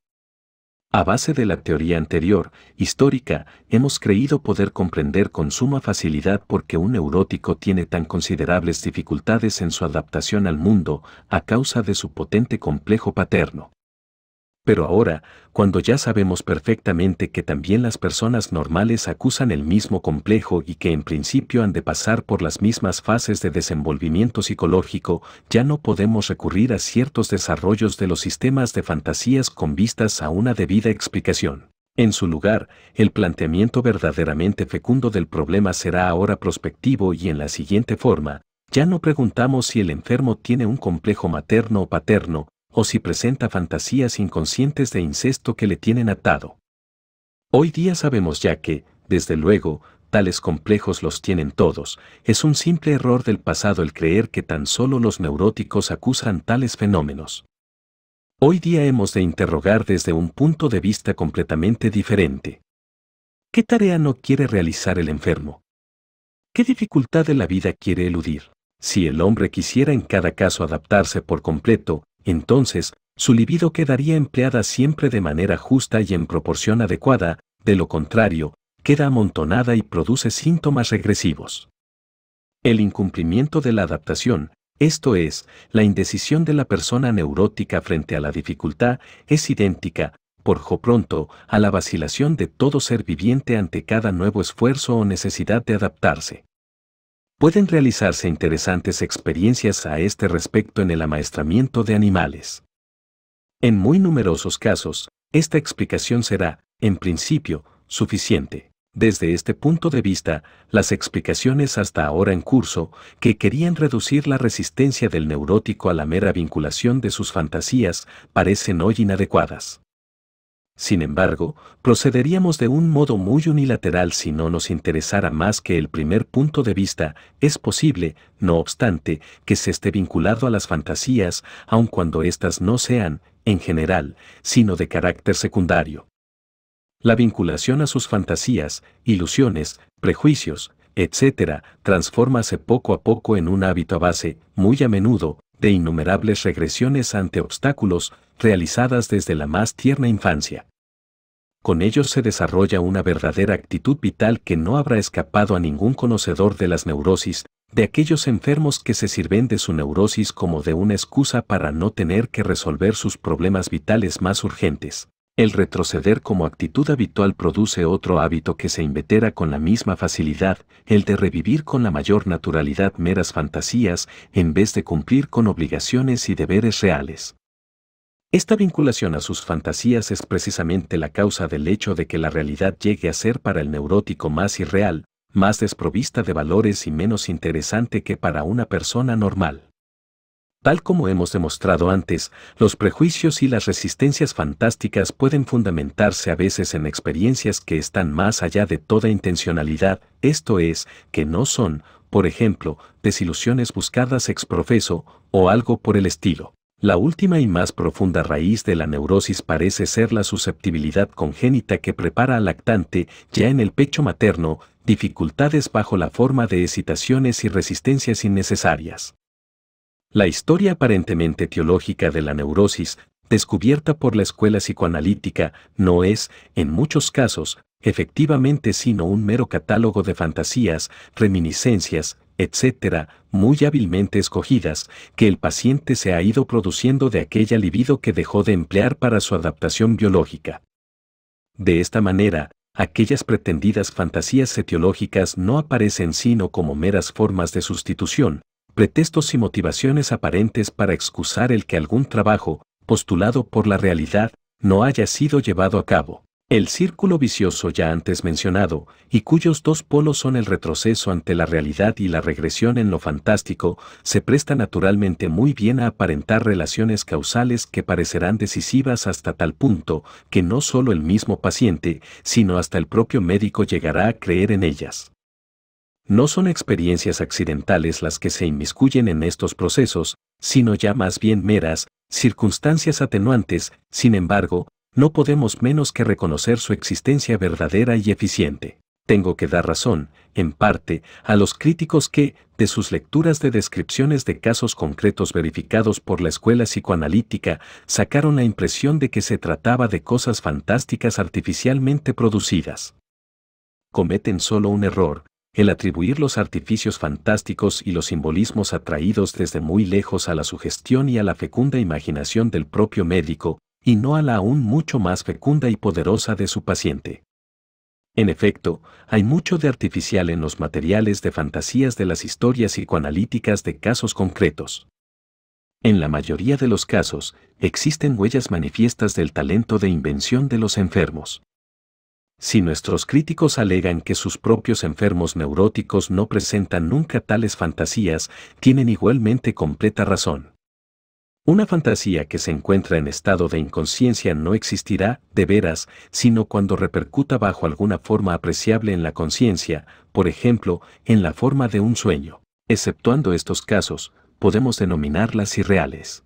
A base de la teoría anterior, histórica, hemos creído poder comprender con suma facilidad por qué un neurótico tiene tan considerables dificultades en su adaptación al mundo a causa de su potente complejo paterno. Pero ahora, cuando ya sabemos perfectamente que también las personas normales acusan el mismo complejo y que en principio han de pasar por las mismas fases de desenvolvimiento psicológico, ya no podemos recurrir a ciertos desarrollos de los sistemas de fantasías con vistas a una debida explicación. En su lugar, el planteamiento verdaderamente fecundo del problema será ahora prospectivo y en la siguiente forma, ya no preguntamos si el enfermo tiene un complejo materno o paterno, o si presenta fantasías inconscientes de incesto que le tienen atado. Hoy día sabemos ya que, desde luego, tales complejos los tienen todos, es un simple error del pasado el creer que tan solo los neuróticos acusan tales fenómenos. Hoy día hemos de interrogar desde un punto de vista completamente diferente. ¿Qué tarea no quiere realizar el enfermo? ¿Qué dificultad de la vida quiere eludir? Si el hombre quisiera en cada caso adaptarse por completo, entonces, su libido quedaría empleada siempre de manera justa y en proporción adecuada, de lo contrario, queda amontonada y produce síntomas regresivos. El incumplimiento de la adaptación, esto es, la indecisión de la persona neurótica frente a la dificultad, es idéntica, por jo pronto, a la vacilación de todo ser viviente ante cada nuevo esfuerzo o necesidad de adaptarse pueden realizarse interesantes experiencias a este respecto en el amaestramiento de animales. En muy numerosos casos, esta explicación será, en principio, suficiente. Desde este punto de vista, las explicaciones hasta ahora en curso, que querían reducir la resistencia del neurótico a la mera vinculación de sus fantasías, parecen hoy inadecuadas. Sin embargo, procederíamos de un modo muy unilateral si no nos interesara más que el primer punto de vista, es posible, no obstante, que se esté vinculado a las fantasías, aun cuando éstas no sean, en general, sino de carácter secundario. La vinculación a sus fantasías, ilusiones, prejuicios, etc., transformase poco a poco en un hábito a base, muy a menudo, de innumerables regresiones ante obstáculos realizadas desde la más tierna infancia. Con ellos se desarrolla una verdadera actitud vital que no habrá escapado a ningún conocedor de las neurosis, de aquellos enfermos que se sirven de su neurosis como de una excusa para no tener que resolver sus problemas vitales más urgentes. El retroceder como actitud habitual produce otro hábito que se invetera con la misma facilidad, el de revivir con la mayor naturalidad meras fantasías en vez de cumplir con obligaciones y deberes reales. Esta vinculación a sus fantasías es precisamente la causa del hecho de que la realidad llegue a ser para el neurótico más irreal, más desprovista de valores y menos interesante que para una persona normal. Tal como hemos demostrado antes, los prejuicios y las resistencias fantásticas pueden fundamentarse a veces en experiencias que están más allá de toda intencionalidad, esto es, que no son, por ejemplo, desilusiones buscadas ex profeso o algo por el estilo. La última y más profunda raíz de la neurosis parece ser la susceptibilidad congénita que prepara al lactante, ya en el pecho materno, dificultades bajo la forma de excitaciones y resistencias innecesarias. La historia aparentemente teológica de la neurosis, descubierta por la escuela psicoanalítica, no es, en muchos casos, efectivamente sino un mero catálogo de fantasías, reminiscencias, etc., muy hábilmente escogidas, que el paciente se ha ido produciendo de aquella libido que dejó de emplear para su adaptación biológica. De esta manera, aquellas pretendidas fantasías etiológicas no aparecen sino como meras formas de sustitución, pretextos y motivaciones aparentes para excusar el que algún trabajo, postulado por la realidad, no haya sido llevado a cabo. El círculo vicioso ya antes mencionado, y cuyos dos polos son el retroceso ante la realidad y la regresión en lo fantástico, se presta naturalmente muy bien a aparentar relaciones causales que parecerán decisivas hasta tal punto que no solo el mismo paciente, sino hasta el propio médico llegará a creer en ellas no son experiencias accidentales las que se inmiscuyen en estos procesos, sino ya más bien meras, circunstancias atenuantes, sin embargo, no podemos menos que reconocer su existencia verdadera y eficiente. Tengo que dar razón, en parte, a los críticos que, de sus lecturas de descripciones de casos concretos verificados por la escuela psicoanalítica, sacaron la impresión de que se trataba de cosas fantásticas artificialmente producidas. Cometen solo un error, el atribuir los artificios fantásticos y los simbolismos atraídos desde muy lejos a la sugestión y a la fecunda imaginación del propio médico, y no a la aún mucho más fecunda y poderosa de su paciente. En efecto, hay mucho de artificial en los materiales de fantasías de las historias psicoanalíticas de casos concretos. En la mayoría de los casos, existen huellas manifiestas del talento de invención de los enfermos. Si nuestros críticos alegan que sus propios enfermos neuróticos no presentan nunca tales fantasías, tienen igualmente completa razón. Una fantasía que se encuentra en estado de inconsciencia no existirá, de veras, sino cuando repercuta bajo alguna forma apreciable en la conciencia, por ejemplo, en la forma de un sueño. Exceptuando estos casos, podemos denominarlas irreales.